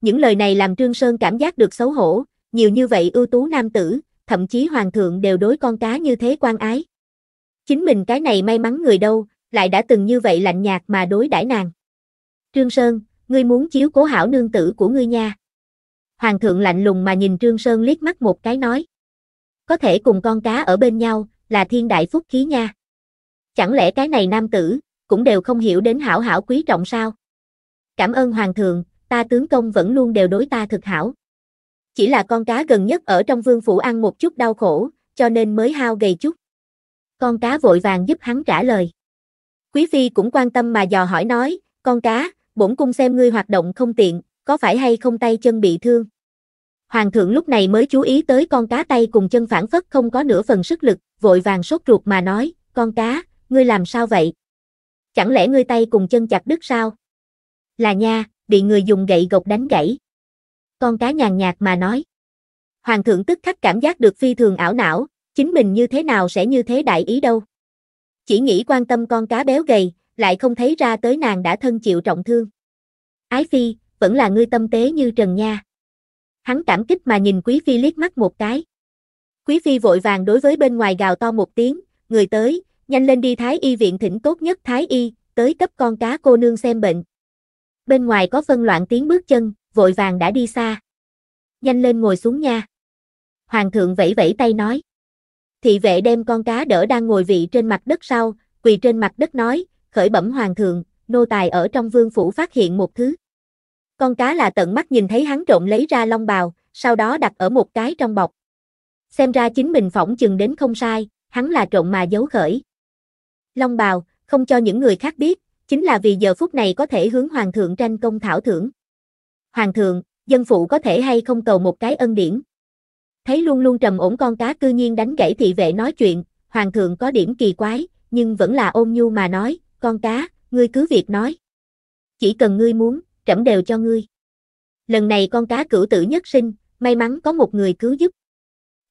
Những lời này làm Trương Sơn cảm giác được xấu hổ, nhiều như vậy ưu tú nam tử, thậm chí hoàng thượng đều đối con cá như thế quan ái. Chính mình cái này may mắn người đâu, lại đã từng như vậy lạnh nhạt mà đối đãi nàng. Trương Sơn, ngươi muốn chiếu cố hảo nương tử của ngươi nha. Hoàng thượng lạnh lùng mà nhìn Trương Sơn liếc mắt một cái nói. Có thể cùng con cá ở bên nhau, là thiên đại phúc khí nha. Chẳng lẽ cái này nam tử, cũng đều không hiểu đến hảo hảo quý trọng sao? Cảm ơn Hoàng thượng, ta tướng công vẫn luôn đều đối ta thực hảo. Chỉ là con cá gần nhất ở trong vương phủ ăn một chút đau khổ, cho nên mới hao gầy chút. Con cá vội vàng giúp hắn trả lời. Quý phi cũng quan tâm mà dò hỏi nói, con cá, bổn cung xem ngươi hoạt động không tiện, có phải hay không tay chân bị thương. Hoàng thượng lúc này mới chú ý tới con cá tay cùng chân phản phất không có nửa phần sức lực, vội vàng sốt ruột mà nói, con cá, ngươi làm sao vậy? Chẳng lẽ ngươi tay cùng chân chặt đứt sao? Là nha, bị người dùng gậy gộc đánh gãy. Con cá nhàn nhạt mà nói. Hoàng thượng tức khắc cảm giác được phi thường ảo não, chính mình như thế nào sẽ như thế đại ý đâu. Chỉ nghĩ quan tâm con cá béo gầy, lại không thấy ra tới nàng đã thân chịu trọng thương. Ái phi, vẫn là ngươi tâm tế như trần nha. Hắn cảm kích mà nhìn quý phi liếc mắt một cái. Quý phi vội vàng đối với bên ngoài gào to một tiếng, người tới, nhanh lên đi thái y viện thỉnh tốt nhất thái y, tới cấp con cá cô nương xem bệnh. Bên ngoài có phân loạn tiếng bước chân, vội vàng đã đi xa. Nhanh lên ngồi xuống nha. Hoàng thượng vẫy vẫy tay nói. Thị vệ đem con cá đỡ đang ngồi vị trên mặt đất sau, quỳ trên mặt đất nói, khởi bẩm hoàng thượng, nô tài ở trong vương phủ phát hiện một thứ. Con cá là tận mắt nhìn thấy hắn trộm lấy ra long bào, sau đó đặt ở một cái trong bọc. Xem ra chính mình phỏng chừng đến không sai, hắn là trộm mà giấu khởi. Long bào, không cho những người khác biết, chính là vì giờ phút này có thể hướng hoàng thượng tranh công thảo thưởng. Hoàng thượng, dân phụ có thể hay không cầu một cái ân điển. Thấy luôn luôn trầm ổn con cá cư nhiên đánh gãy thị vệ nói chuyện, hoàng thượng có điểm kỳ quái, nhưng vẫn là ôm nhu mà nói, con cá, ngươi cứ việc nói. Chỉ cần ngươi muốn, trẫm đều cho ngươi. Lần này con cá cử tử nhất sinh, may mắn có một người cứu giúp.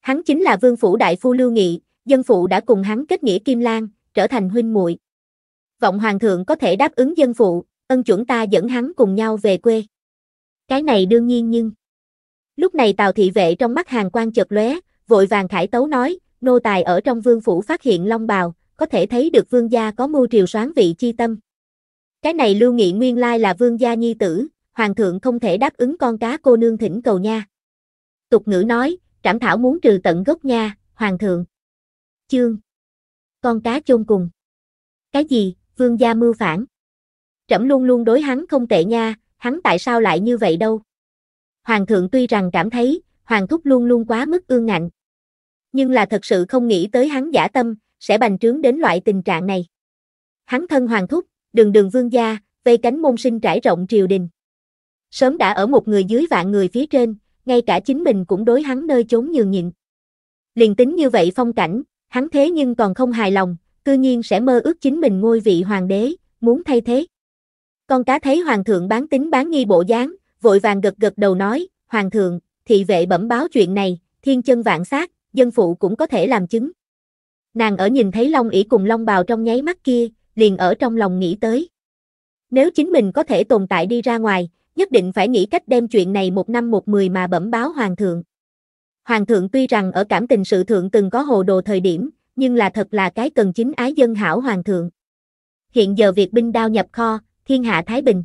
Hắn chính là vương phủ đại phu Lưu Nghị, dân phụ đã cùng hắn kết nghĩa Kim Lan, trở thành huynh muội. Vọng hoàng thượng có thể đáp ứng dân phụ, ân chuẩn ta dẫn hắn cùng nhau về quê. Cái này đương nhiên nhưng... Lúc này Tào thị vệ trong mắt hàng quan chợt lóe, vội vàng khải tấu nói, nô tài ở trong vương phủ phát hiện long bào, có thể thấy được vương gia có mưu triều soán vị chi tâm. Cái này lưu nghị nguyên lai là vương gia nhi tử, hoàng thượng không thể đáp ứng con cá cô nương thỉnh cầu nha. Tục ngữ nói, trảm thảo muốn trừ tận gốc nha, hoàng thượng. Chương. Con cá chôn cùng. Cái gì, vương gia mưu phản. Trẫm luôn luôn đối hắn không tệ nha, hắn tại sao lại như vậy đâu. Hoàng thượng tuy rằng cảm thấy, hoàng thúc luôn luôn quá mức ương ngạnh. Nhưng là thật sự không nghĩ tới hắn giả tâm, sẽ bành trướng đến loại tình trạng này. Hắn thân hoàng thúc, đường đường vương gia, vây cánh môn sinh trải rộng triều đình. Sớm đã ở một người dưới vạn người phía trên, ngay cả chính mình cũng đối hắn nơi chốn nhường nhịn. Liền tính như vậy phong cảnh, hắn thế nhưng còn không hài lòng, cư nhiên sẽ mơ ước chính mình ngôi vị hoàng đế, muốn thay thế. Con cá thấy hoàng thượng bán tính bán nghi bộ dáng, vội vàng gật gật đầu nói, hoàng thượng, thị vệ bẩm báo chuyện này, thiên chân vạn sát, dân phụ cũng có thể làm chứng. Nàng ở nhìn thấy Long ỷ cùng Long bào trong nháy mắt kia, liền ở trong lòng nghĩ tới. Nếu chính mình có thể tồn tại đi ra ngoài, nhất định phải nghĩ cách đem chuyện này một năm một mười mà bẩm báo Hoàng thượng. Hoàng thượng tuy rằng ở cảm tình sự thượng từng có hồ đồ thời điểm, nhưng là thật là cái cần chính ái dân hảo Hoàng thượng. Hiện giờ việc binh đao nhập kho, thiên hạ Thái Bình.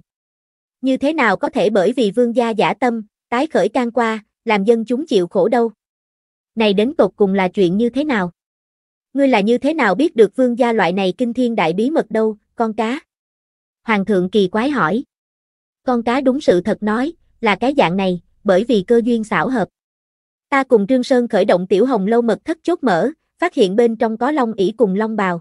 Như thế nào có thể bởi vì vương gia giả tâm, tái khởi can qua, làm dân chúng chịu khổ đâu. Này đến tột cùng là chuyện như thế nào? ngươi là như thế nào biết được vương gia loại này kinh thiên đại bí mật đâu, con cá? Hoàng thượng kỳ quái hỏi. Con cá đúng sự thật nói, là cái dạng này, bởi vì cơ duyên xảo hợp. Ta cùng Trương Sơn khởi động tiểu hồng lâu mật thất chốt mở, phát hiện bên trong có long ỷ cùng long bào.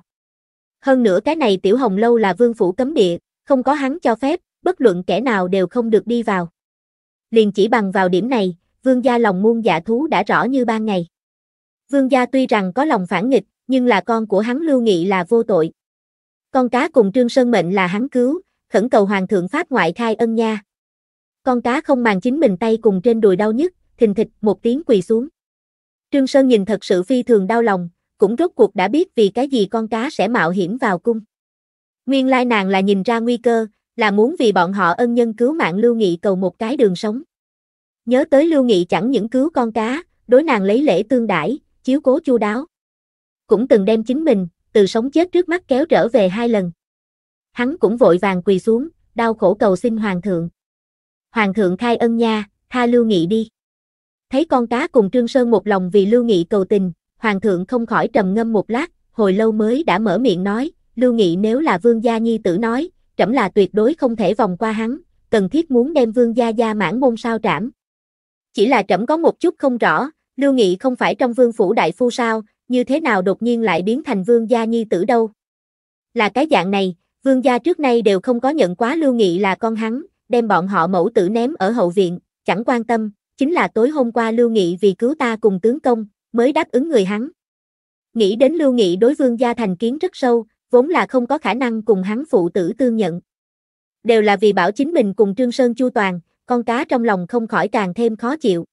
Hơn nữa cái này tiểu hồng lâu là vương phủ cấm địa, không có hắn cho phép, bất luận kẻ nào đều không được đi vào. Liền chỉ bằng vào điểm này, vương gia lòng muôn dạ thú đã rõ như ban ngày. Vương gia tuy rằng có lòng phản nghịch, nhưng là con của hắn Lưu Nghị là vô tội. Con cá cùng Trương Sơn Mệnh là hắn cứu, khẩn cầu Hoàng thượng phát ngoại khai ân nha. Con cá không màng chính mình tay cùng trên đùi đau nhất, thình thịch một tiếng quỳ xuống. Trương Sơn nhìn thật sự phi thường đau lòng, cũng rốt cuộc đã biết vì cái gì con cá sẽ mạo hiểm vào cung. Nguyên lai nàng là nhìn ra nguy cơ, là muốn vì bọn họ ân nhân cứu mạng Lưu Nghị cầu một cái đường sống. Nhớ tới Lưu Nghị chẳng những cứu con cá, đối nàng lấy lễ tương đãi, chiếu cố chu đáo cũng từng đem chính mình, từ sống chết trước mắt kéo trở về hai lần. Hắn cũng vội vàng quỳ xuống, đau khổ cầu xin hoàng thượng. Hoàng thượng khai ân nha, tha Lưu Nghị đi. Thấy con cá cùng Trương Sơn một lòng vì Lưu Nghị cầu tình, hoàng thượng không khỏi trầm ngâm một lát, hồi lâu mới đã mở miệng nói, Lưu Nghị nếu là vương gia nhi tử nói, trẫm là tuyệt đối không thể vòng qua hắn, cần thiết muốn đem vương gia gia mãn môn sao trảm. Chỉ là trẫm có một chút không rõ, Lưu Nghị không phải trong vương phủ đại phu sao, như thế nào đột nhiên lại biến thành vương gia nhi tử đâu. Là cái dạng này, vương gia trước nay đều không có nhận quá lưu nghị là con hắn, đem bọn họ mẫu tử ném ở hậu viện, chẳng quan tâm, chính là tối hôm qua lưu nghị vì cứu ta cùng tướng công, mới đáp ứng người hắn. Nghĩ đến lưu nghị đối vương gia thành kiến rất sâu, vốn là không có khả năng cùng hắn phụ tử tương nhận. Đều là vì bảo chính mình cùng Trương Sơn Chu Toàn, con cá trong lòng không khỏi càng thêm khó chịu.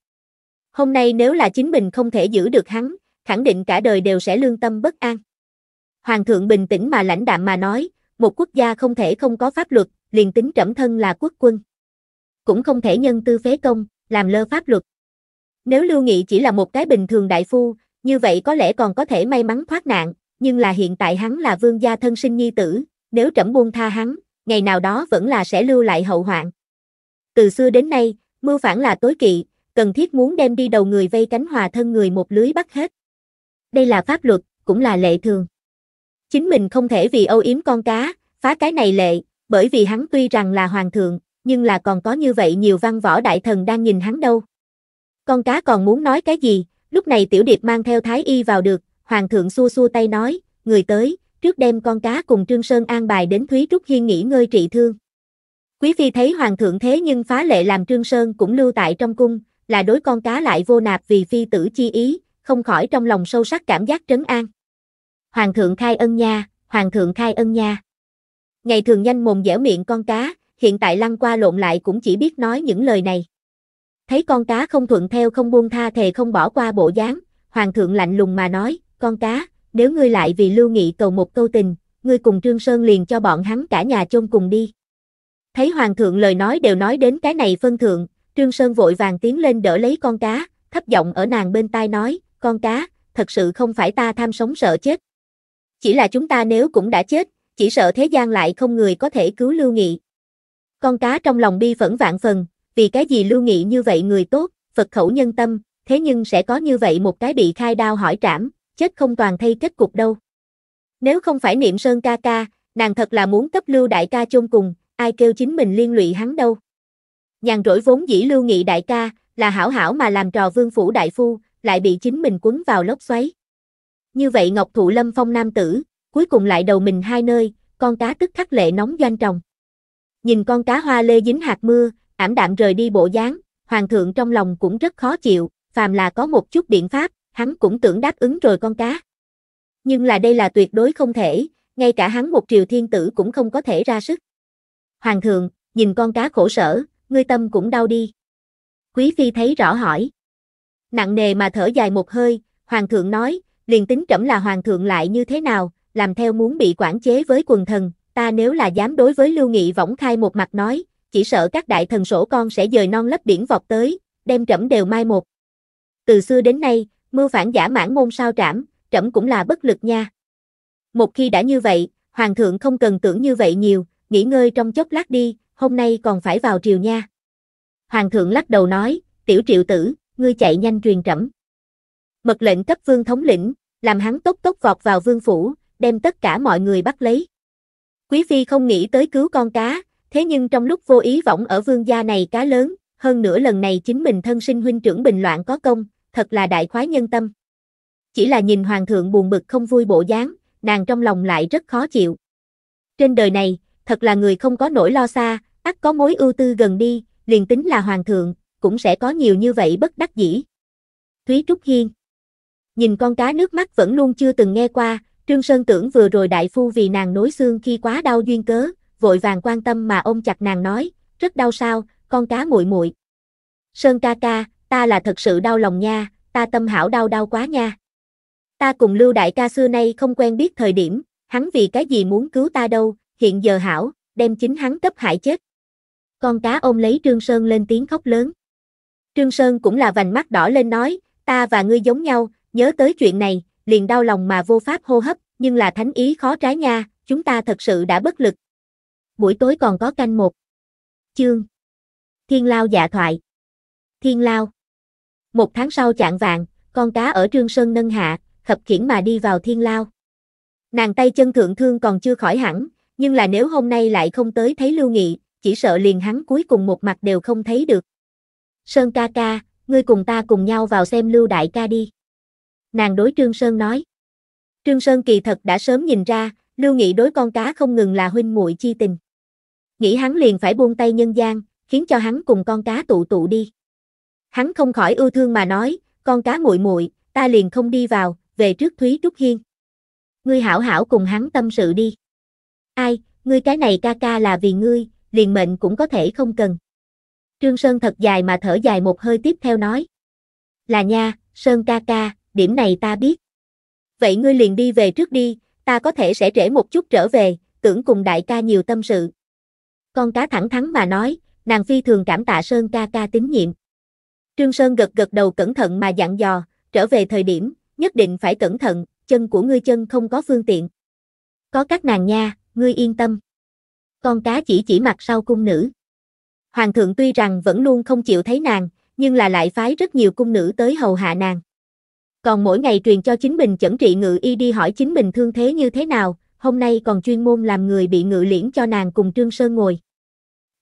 Hôm nay nếu là chính mình không thể giữ được hắn, khẳng định cả đời đều sẽ lương tâm bất an. Hoàng thượng bình tĩnh mà lãnh đạm mà nói, một quốc gia không thể không có pháp luật, liền tính trẫm thân là quốc quân. Cũng không thể nhân tư phế công, làm lơ pháp luật. Nếu Lưu Nghị chỉ là một cái bình thường đại phu, như vậy có lẽ còn có thể may mắn thoát nạn, nhưng là hiện tại hắn là vương gia thân sinh nhi tử, nếu trẫm buông tha hắn, ngày nào đó vẫn là sẽ lưu lại hậu hoạn. Từ xưa đến nay, mưu phản là tối kỵ, cần thiết muốn đem đi đầu người vây cánh hòa thân người một lưới bắt hết đây là pháp luật, cũng là lệ thường. Chính mình không thể vì âu yếm con cá, phá cái này lệ, bởi vì hắn tuy rằng là hoàng thượng, nhưng là còn có như vậy nhiều văn võ đại thần đang nhìn hắn đâu. Con cá còn muốn nói cái gì, lúc này tiểu điệp mang theo thái y vào được, hoàng thượng xua xua tay nói, người tới, trước đem con cá cùng Trương Sơn an bài đến Thúy Trúc Hiên nghỉ ngơi trị thương. Quý phi thấy hoàng thượng thế nhưng phá lệ làm Trương Sơn cũng lưu tại trong cung, là đối con cá lại vô nạp vì phi tử chi ý, không khỏi trong lòng sâu sắc cảm giác trấn an. Hoàng thượng khai ân nha, hoàng thượng khai ân nha. Ngày thường nhanh mồm dẻo miệng con cá, hiện tại lăn qua lộn lại cũng chỉ biết nói những lời này. Thấy con cá không thuận theo không buông tha thề không bỏ qua bộ dáng, hoàng thượng lạnh lùng mà nói, con cá, nếu ngươi lại vì lưu nghị cầu một câu tình, ngươi cùng Trương Sơn liền cho bọn hắn cả nhà chôn cùng đi. Thấy hoàng thượng lời nói đều nói đến cái này phân thượng, Trương Sơn vội vàng tiến lên đỡ lấy con cá, thấp giọng ở nàng bên tai nói, con cá, thật sự không phải ta tham sống sợ chết. Chỉ là chúng ta nếu cũng đã chết, chỉ sợ thế gian lại không người có thể cứu Lưu Nghị. Con cá trong lòng bi phẫn vạn phần, vì cái gì Lưu Nghị như vậy người tốt, Phật khẩu nhân tâm, thế nhưng sẽ có như vậy một cái bị khai đao hỏi trảm, chết không toàn thay kết cục đâu. Nếu không phải niệm sơn ca ca, nàng thật là muốn cấp Lưu đại ca chôn cùng, ai kêu chính mình liên lụy hắn đâu. Nhàn rỗi vốn dĩ Lưu Nghị đại ca, là hảo hảo mà làm trò vương phủ đại phu, lại bị chính mình quấn vào lốc xoáy. Như vậy Ngọc Thụ Lâm Phong nam tử, cuối cùng lại đầu mình hai nơi, con cá tức khắc lệ nóng doanh tròng. Nhìn con cá hoa lê dính hạt mưa, ảm đạm rời đi bộ dáng, hoàng thượng trong lòng cũng rất khó chịu, phàm là có một chút biện pháp, hắn cũng tưởng đáp ứng rồi con cá. Nhưng là đây là tuyệt đối không thể, ngay cả hắn một triều thiên tử cũng không có thể ra sức. Hoàng thượng, nhìn con cá khổ sở, ngươi tâm cũng đau đi. Quý phi thấy rõ hỏi nặng nề mà thở dài một hơi, hoàng thượng nói, liền tính trẫm là hoàng thượng lại như thế nào, làm theo muốn bị quản chế với quần thần, ta nếu là dám đối với Lưu Nghị võng khai một mặt nói, chỉ sợ các đại thần sổ con sẽ dời non lấp biển vọt tới, đem trẫm đều mai một. Từ xưa đến nay, mưu phản giả mãn môn sao trảm, trẫm cũng là bất lực nha. Một khi đã như vậy, hoàng thượng không cần tưởng như vậy nhiều, nghỉ ngơi trong chốc lát đi, hôm nay còn phải vào triều nha. Hoàng thượng lắc đầu nói, tiểu triệu tử, ngươi chạy nhanh truyền trẫm. Mật lệnh cấp vương thống lĩnh, làm hắn tốt tốt vọt vào vương phủ, đem tất cả mọi người bắt lấy. Quý phi không nghĩ tới cứu con cá, thế nhưng trong lúc vô ý võng ở vương gia này cá lớn, hơn nửa lần này chính mình thân sinh huynh trưởng bình loạn có công, thật là đại khoái nhân tâm. Chỉ là nhìn hoàng thượng buồn bực không vui bộ dáng, nàng trong lòng lại rất khó chịu. Trên đời này, thật là người không có nỗi lo xa, ắt có mối ưu tư gần đi, liền tính là hoàng thượng, cũng sẽ có nhiều như vậy bất đắc dĩ. Thúy Trúc Hiên Nhìn con cá nước mắt vẫn luôn chưa từng nghe qua, Trương Sơn tưởng vừa rồi đại phu vì nàng nối xương khi quá đau duyên cớ, vội vàng quan tâm mà ôm chặt nàng nói, rất đau sao, con cá muội muội. Sơn ca ca, ta là thật sự đau lòng nha, ta tâm hảo đau đau quá nha. Ta cùng Lưu đại ca xưa nay không quen biết thời điểm, hắn vì cái gì muốn cứu ta đâu, hiện giờ hảo, đem chính hắn cấp hại chết. Con cá ôm lấy Trương Sơn lên tiếng khóc lớn. Trương Sơn cũng là vành mắt đỏ lên nói, ta và ngươi giống nhau, nhớ tới chuyện này, liền đau lòng mà vô pháp hô hấp, nhưng là thánh ý khó trái nha, chúng ta thật sự đã bất lực. Buổi tối còn có canh một. Chương. Thiên Lao dạ thoại. Thiên Lao. Một tháng sau chạng vàng, con cá ở Trương Sơn nâng hạ, khập khiển mà đi vào Thiên Lao. Nàng tay chân thượng thương còn chưa khỏi hẳn, nhưng là nếu hôm nay lại không tới thấy Lưu Nghị, chỉ sợ liền hắn cuối cùng một mặt đều không thấy được. Sơn ca ca, ngươi cùng ta cùng nhau vào xem Lưu Đại ca đi. Nàng đối Trương Sơn nói. Trương Sơn kỳ thật đã sớm nhìn ra, Lưu Nghị đối con cá không ngừng là huynh muội chi tình. Nghĩ hắn liền phải buông tay nhân gian, khiến cho hắn cùng con cá tụ tụ đi. Hắn không khỏi ưu thương mà nói, con cá muội muội, ta liền không đi vào, về trước Thúy Trúc Hiên. Ngươi hảo hảo cùng hắn tâm sự đi. Ai, ngươi cái này ca ca là vì ngươi, liền mệnh cũng có thể không cần. Trương Sơn thật dài mà thở dài một hơi tiếp theo nói. Là nha, Sơn ca ca, điểm này ta biết. Vậy ngươi liền đi về trước đi, ta có thể sẽ trễ một chút trở về, tưởng cùng đại ca nhiều tâm sự. Con cá thẳng thắn mà nói, nàng phi thường cảm tạ Sơn ca ca tín nhiệm. Trương Sơn gật gật đầu cẩn thận mà dặn dò, trở về thời điểm, nhất định phải cẩn thận, chân của ngươi chân không có phương tiện. Có các nàng nha, ngươi yên tâm. Con cá chỉ chỉ mặt sau cung nữ. Hoàng thượng tuy rằng vẫn luôn không chịu thấy nàng, nhưng là lại phái rất nhiều cung nữ tới hầu hạ nàng. Còn mỗi ngày truyền cho chính mình chẩn trị ngự y đi hỏi chính mình thương thế như thế nào, hôm nay còn chuyên môn làm người bị ngự liễn cho nàng cùng Trương Sơn ngồi.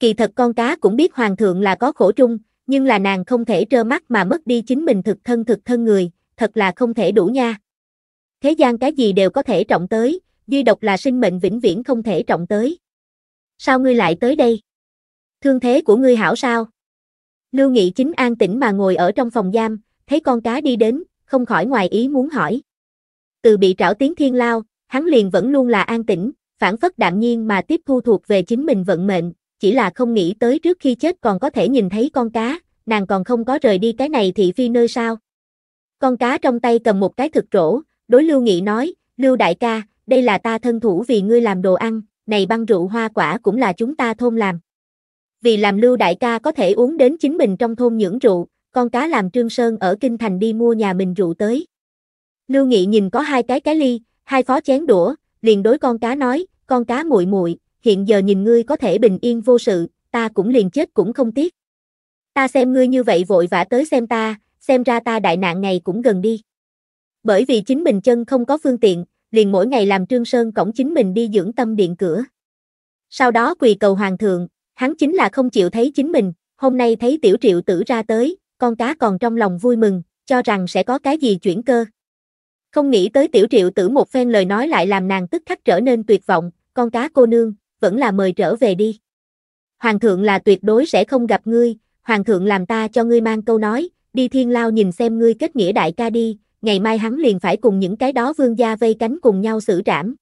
Kỳ thật con cá cũng biết hoàng thượng là có khổ trung, nhưng là nàng không thể trơ mắt mà mất đi chính mình thực thân thực thân người, thật là không thể đủ nha. Thế gian cái gì đều có thể trọng tới, duy độc là sinh mệnh vĩnh viễn không thể trọng tới. Sao ngươi lại tới đây? Thương thế của ngươi hảo sao? Lưu Nghị chính an tĩnh mà ngồi ở trong phòng giam, thấy con cá đi đến, không khỏi ngoài ý muốn hỏi. Từ bị trảo tiếng thiên lao, hắn liền vẫn luôn là an tĩnh, phản phất đạm nhiên mà tiếp thu thuộc về chính mình vận mệnh, chỉ là không nghĩ tới trước khi chết còn có thể nhìn thấy con cá, nàng còn không có rời đi cái này thị phi nơi sao. Con cá trong tay cầm một cái thực rổ, đối Lưu Nghị nói, Lưu đại ca, đây là ta thân thủ vì ngươi làm đồ ăn, này băng rượu hoa quả cũng là chúng ta thôn làm vì làm lưu đại ca có thể uống đến chính mình trong thôn nhưỡng rượu, con cá làm Trương Sơn ở Kinh Thành đi mua nhà mình rượu tới. Lưu Nghị nhìn có hai cái cái ly, hai phó chén đũa, liền đối con cá nói, con cá muội muội, hiện giờ nhìn ngươi có thể bình yên vô sự, ta cũng liền chết cũng không tiếc. Ta xem ngươi như vậy vội vã tới xem ta, xem ra ta đại nạn ngày cũng gần đi. Bởi vì chính mình chân không có phương tiện, liền mỗi ngày làm Trương Sơn cổng chính mình đi dưỡng tâm điện cửa. Sau đó quỳ cầu hoàng thượng, Hắn chính là không chịu thấy chính mình, hôm nay thấy tiểu triệu tử ra tới, con cá còn trong lòng vui mừng, cho rằng sẽ có cái gì chuyển cơ. Không nghĩ tới tiểu triệu tử một phen lời nói lại làm nàng tức khắc trở nên tuyệt vọng, con cá cô nương, vẫn là mời trở về đi. Hoàng thượng là tuyệt đối sẽ không gặp ngươi, hoàng thượng làm ta cho ngươi mang câu nói, đi thiên lao nhìn xem ngươi kết nghĩa đại ca đi, ngày mai hắn liền phải cùng những cái đó vương gia vây cánh cùng nhau xử trảm.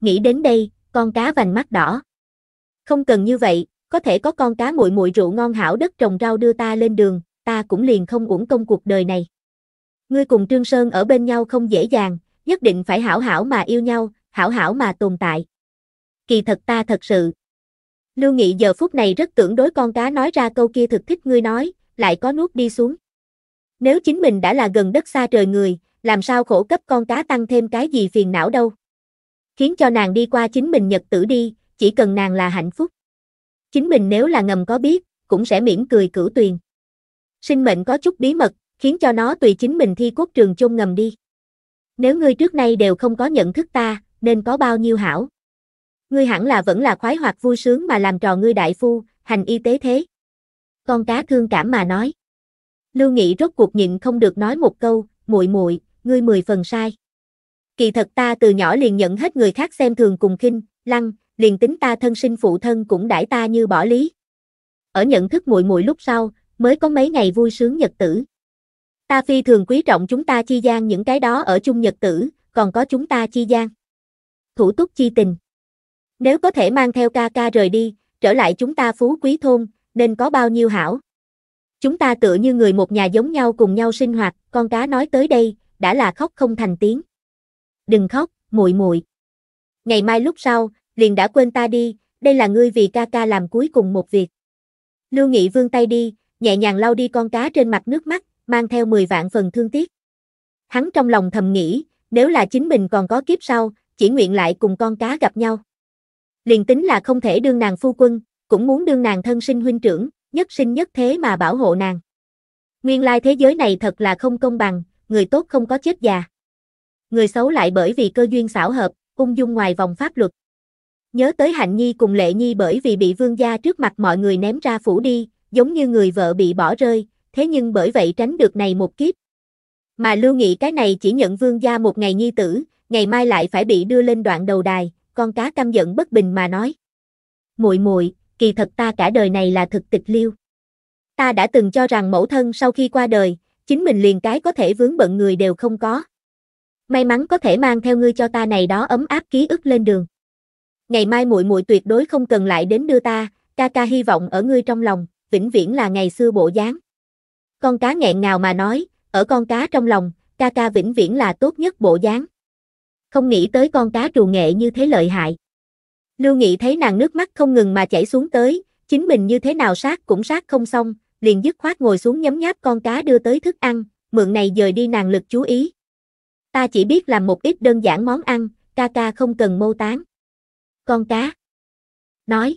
Nghĩ đến đây, con cá vành mắt đỏ. Không cần như vậy, có thể có con cá muội muội rượu ngon hảo đất trồng rau đưa ta lên đường, ta cũng liền không uổng công cuộc đời này. Ngươi cùng Trương Sơn ở bên nhau không dễ dàng, nhất định phải hảo hảo mà yêu nhau, hảo hảo mà tồn tại. Kỳ thật ta thật sự. Lưu Nghị giờ phút này rất tưởng đối con cá nói ra câu kia thực thích ngươi nói, lại có nuốt đi xuống. Nếu chính mình đã là gần đất xa trời người, làm sao khổ cấp con cá tăng thêm cái gì phiền não đâu. Khiến cho nàng đi qua chính mình nhật tử đi, chỉ cần nàng là hạnh phúc. Chính mình nếu là ngầm có biết, cũng sẽ miễn cười cửu tuyền. Sinh mệnh có chút bí mật, khiến cho nó tùy chính mình thi quốc trường chôn ngầm đi. Nếu ngươi trước nay đều không có nhận thức ta, nên có bao nhiêu hảo. Ngươi hẳn là vẫn là khoái hoạt vui sướng mà làm trò ngươi đại phu, hành y tế thế. Con cá thương cảm mà nói. Lưu Nghị rốt cuộc nhịn không được nói một câu, muội muội, ngươi mười phần sai. Kỳ thật ta từ nhỏ liền nhận hết người khác xem thường cùng khinh, lăng, liền tính ta thân sinh phụ thân cũng đãi ta như bỏ lý. Ở nhận thức muội muội lúc sau, mới có mấy ngày vui sướng nhật tử. Ta phi thường quý trọng chúng ta chi gian những cái đó ở chung nhật tử, còn có chúng ta chi gian. Thủ túc chi tình. Nếu có thể mang theo ca ca rời đi, trở lại chúng ta phú quý thôn, nên có bao nhiêu hảo. Chúng ta tựa như người một nhà giống nhau cùng nhau sinh hoạt, con cá nói tới đây, đã là khóc không thành tiếng. Đừng khóc, muội muội. Ngày mai lúc sau, liền đã quên ta đi, đây là ngươi vì ca ca làm cuối cùng một việc. Lưu Nghị vương tay đi, nhẹ nhàng lau đi con cá trên mặt nước mắt, mang theo 10 vạn phần thương tiếc. Hắn trong lòng thầm nghĩ, nếu là chính mình còn có kiếp sau, chỉ nguyện lại cùng con cá gặp nhau. Liền tính là không thể đương nàng phu quân, cũng muốn đương nàng thân sinh huynh trưởng, nhất sinh nhất thế mà bảo hộ nàng. Nguyên lai thế giới này thật là không công bằng, người tốt không có chết già. Người xấu lại bởi vì cơ duyên xảo hợp, ung dung ngoài vòng pháp luật. Nhớ tới Hạnh Nhi cùng Lệ Nhi bởi vì bị vương gia trước mặt mọi người ném ra phủ đi, giống như người vợ bị bỏ rơi, thế nhưng bởi vậy tránh được này một kiếp. Mà lưu nghị cái này chỉ nhận vương gia một ngày nhi tử, ngày mai lại phải bị đưa lên đoạn đầu đài, con cá căm giận bất bình mà nói. muội muội kỳ thật ta cả đời này là thực tịch liêu. Ta đã từng cho rằng mẫu thân sau khi qua đời, chính mình liền cái có thể vướng bận người đều không có. May mắn có thể mang theo ngươi cho ta này đó ấm áp ký ức lên đường ngày mai muội muội tuyệt đối không cần lại đến đưa ta, ca ca hy vọng ở ngươi trong lòng, vĩnh viễn là ngày xưa bộ dáng. Con cá nghẹn ngào mà nói, ở con cá trong lòng, ca ca vĩnh viễn là tốt nhất bộ dáng. Không nghĩ tới con cá trù nghệ như thế lợi hại. Lưu Nghị thấy nàng nước mắt không ngừng mà chảy xuống tới, chính mình như thế nào sát cũng sát không xong, liền dứt khoát ngồi xuống nhấm nháp con cá đưa tới thức ăn, mượn này dời đi nàng lực chú ý. Ta chỉ biết làm một ít đơn giản món ăn, ca ca không cần mâu tán con cá. Nói.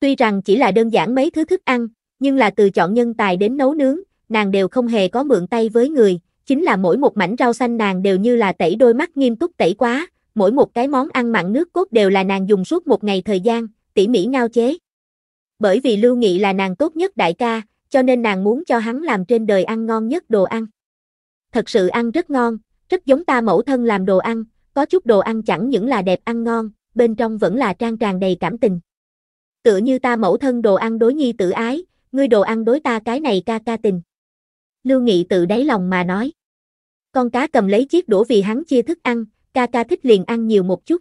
Tuy rằng chỉ là đơn giản mấy thứ thức ăn, nhưng là từ chọn nhân tài đến nấu nướng, nàng đều không hề có mượn tay với người, chính là mỗi một mảnh rau xanh nàng đều như là tẩy đôi mắt nghiêm túc tẩy quá, mỗi một cái món ăn mặn nước cốt đều là nàng dùng suốt một ngày thời gian, tỉ mỉ ngao chế. Bởi vì Lưu Nghị là nàng tốt nhất đại ca, cho nên nàng muốn cho hắn làm trên đời ăn ngon nhất đồ ăn. Thật sự ăn rất ngon, rất giống ta mẫu thân làm đồ ăn, có chút đồ ăn chẳng những là đẹp ăn ngon, bên trong vẫn là trang tràn đầy cảm tình. Tựa như ta mẫu thân đồ ăn đối nhi tử ái, ngươi đồ ăn đối ta cái này ca ca tình. Lưu Nghị tự đáy lòng mà nói. Con cá cầm lấy chiếc đũa vì hắn chia thức ăn, ca ca thích liền ăn nhiều một chút.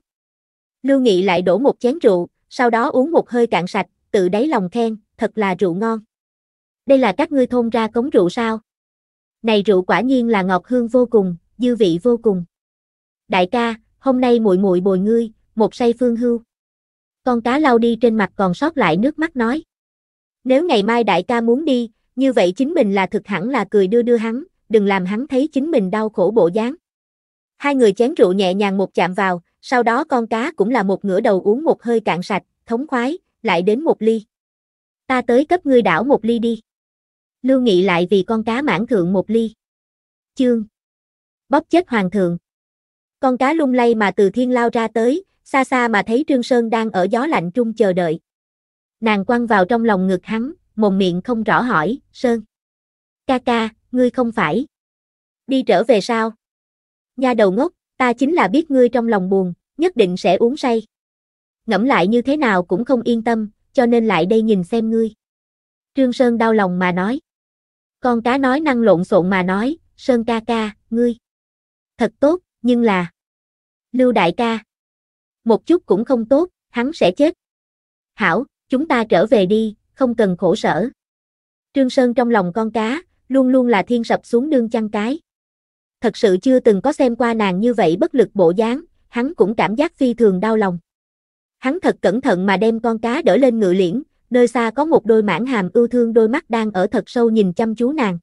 Lưu Nghị lại đổ một chén rượu, sau đó uống một hơi cạn sạch, tự đáy lòng khen, thật là rượu ngon. Đây là các ngươi thôn ra cống rượu sao? Này rượu quả nhiên là ngọt hương vô cùng, dư vị vô cùng. Đại ca, hôm nay muội muội bồi ngươi, một say phương hưu. Con cá lau đi trên mặt còn sót lại nước mắt nói. Nếu ngày mai đại ca muốn đi, như vậy chính mình là thực hẳn là cười đưa đưa hắn, đừng làm hắn thấy chính mình đau khổ bộ dáng. Hai người chén rượu nhẹ nhàng một chạm vào, sau đó con cá cũng là một ngửa đầu uống một hơi cạn sạch, thống khoái, lại đến một ly. Ta tới cấp ngươi đảo một ly đi. Lưu Nghị lại vì con cá mãn thượng một ly. Chương. Bóp chết hoàng thượng. Con cá lung lay mà từ thiên lao ra tới, xa xa mà thấy Trương Sơn đang ở gió lạnh trung chờ đợi. Nàng quăng vào trong lòng ngực hắn, mồm miệng không rõ hỏi, Sơn. Ca ca, ngươi không phải. Đi trở về sao? Nha đầu ngốc, ta chính là biết ngươi trong lòng buồn, nhất định sẽ uống say. Ngẫm lại như thế nào cũng không yên tâm, cho nên lại đây nhìn xem ngươi. Trương Sơn đau lòng mà nói. Con cá nói năng lộn xộn mà nói, Sơn ca ca, ngươi. Thật tốt, nhưng là... Lưu đại ca một chút cũng không tốt, hắn sẽ chết. Hảo, chúng ta trở về đi, không cần khổ sở. Trương Sơn trong lòng con cá, luôn luôn là thiên sập xuống đương chăn cái. Thật sự chưa từng có xem qua nàng như vậy bất lực bộ dáng, hắn cũng cảm giác phi thường đau lòng. Hắn thật cẩn thận mà đem con cá đỡ lên ngựa liễn, nơi xa có một đôi mãn hàm ưu thương đôi mắt đang ở thật sâu nhìn chăm chú nàng.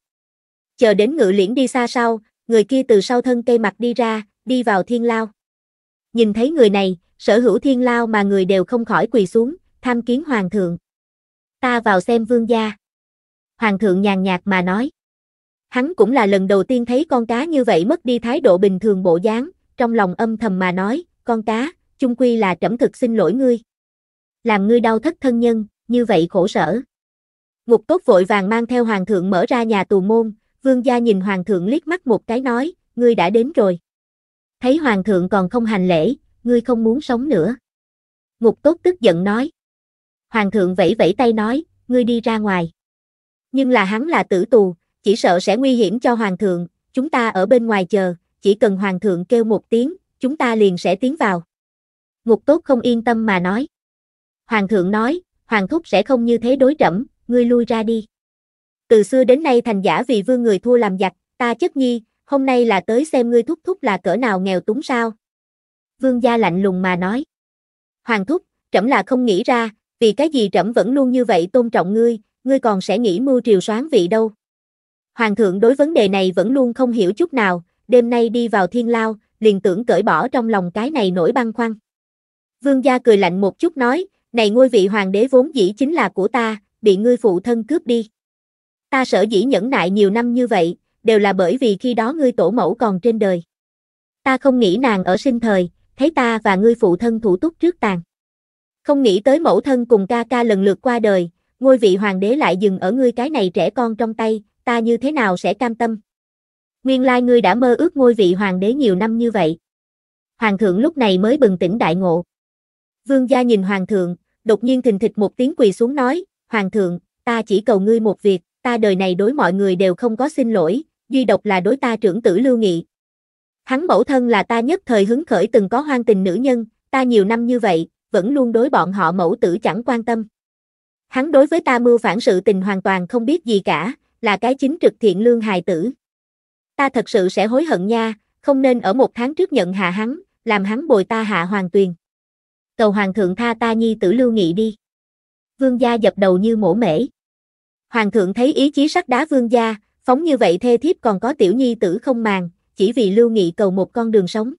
Chờ đến ngựa liễn đi xa sau, người kia từ sau thân cây mặt đi ra, đi vào thiên lao. Nhìn thấy người này, sở hữu thiên lao mà người đều không khỏi quỳ xuống, tham kiến hoàng thượng. Ta vào xem vương gia. Hoàng thượng nhàn nhạt mà nói. Hắn cũng là lần đầu tiên thấy con cá như vậy mất đi thái độ bình thường bộ dáng, trong lòng âm thầm mà nói, con cá, chung quy là trẫm thực xin lỗi ngươi. Làm ngươi đau thất thân nhân, như vậy khổ sở. Ngục tốt vội vàng mang theo hoàng thượng mở ra nhà tù môn, vương gia nhìn hoàng thượng liếc mắt một cái nói, ngươi đã đến rồi. Thấy hoàng thượng còn không hành lễ, ngươi không muốn sống nữa. Ngục tốt tức giận nói. Hoàng thượng vẫy vẫy tay nói, ngươi đi ra ngoài. Nhưng là hắn là tử tù, chỉ sợ sẽ nguy hiểm cho hoàng thượng, chúng ta ở bên ngoài chờ, chỉ cần hoàng thượng kêu một tiếng, chúng ta liền sẽ tiến vào. Ngục tốt không yên tâm mà nói. Hoàng thượng nói, hoàng thúc sẽ không như thế đối trẫm, ngươi lui ra đi. Từ xưa đến nay thành giả vì vương người thua làm giặc, ta chất nhi, hôm nay là tới xem ngươi thúc thúc là cỡ nào nghèo túng sao, vương gia lạnh lùng mà nói. Hoàng thúc, trẫm là không nghĩ ra, vì cái gì trẫm vẫn luôn như vậy tôn trọng ngươi, ngươi còn sẽ nghĩ mưu triều soán vị đâu. Hoàng thượng đối vấn đề này vẫn luôn không hiểu chút nào, đêm nay đi vào thiên lao, liền tưởng cởi bỏ trong lòng cái này nổi băng khoăn. Vương gia cười lạnh một chút nói, này ngôi vị hoàng đế vốn dĩ chính là của ta, bị ngươi phụ thân cướp đi. Ta sở dĩ nhẫn nại nhiều năm như vậy, đều là bởi vì khi đó ngươi tổ mẫu còn trên đời. Ta không nghĩ nàng ở sinh thời, thấy ta và ngươi phụ thân thủ túc trước tàn. Không nghĩ tới mẫu thân cùng ca ca lần lượt qua đời, ngôi vị hoàng đế lại dừng ở ngươi cái này trẻ con trong tay, ta như thế nào sẽ cam tâm. Nguyên lai ngươi đã mơ ước ngôi vị hoàng đế nhiều năm như vậy. Hoàng thượng lúc này mới bừng tỉnh đại ngộ. Vương gia nhìn hoàng thượng, đột nhiên thình thịch một tiếng quỳ xuống nói, hoàng thượng, ta chỉ cầu ngươi một việc, ta đời này đối mọi người đều không có xin lỗi, duy độc là đối ta trưởng tử lưu nghị, Hắn mẫu thân là ta nhất thời hứng khởi từng có hoang tình nữ nhân, ta nhiều năm như vậy, vẫn luôn đối bọn họ mẫu tử chẳng quan tâm. Hắn đối với ta mưu phản sự tình hoàn toàn không biết gì cả, là cái chính trực thiện lương hài tử. Ta thật sự sẽ hối hận nha, không nên ở một tháng trước nhận hạ hắn, làm hắn bồi ta hạ hoàng tuyền. Cầu hoàng thượng tha ta nhi tử lưu nghị đi. Vương gia dập đầu như mổ mễ. Hoàng thượng thấy ý chí sắt đá vương gia, phóng như vậy thê thiếp còn có tiểu nhi tử không màng, chỉ vì Lưu Nghị cầu một con đường sống.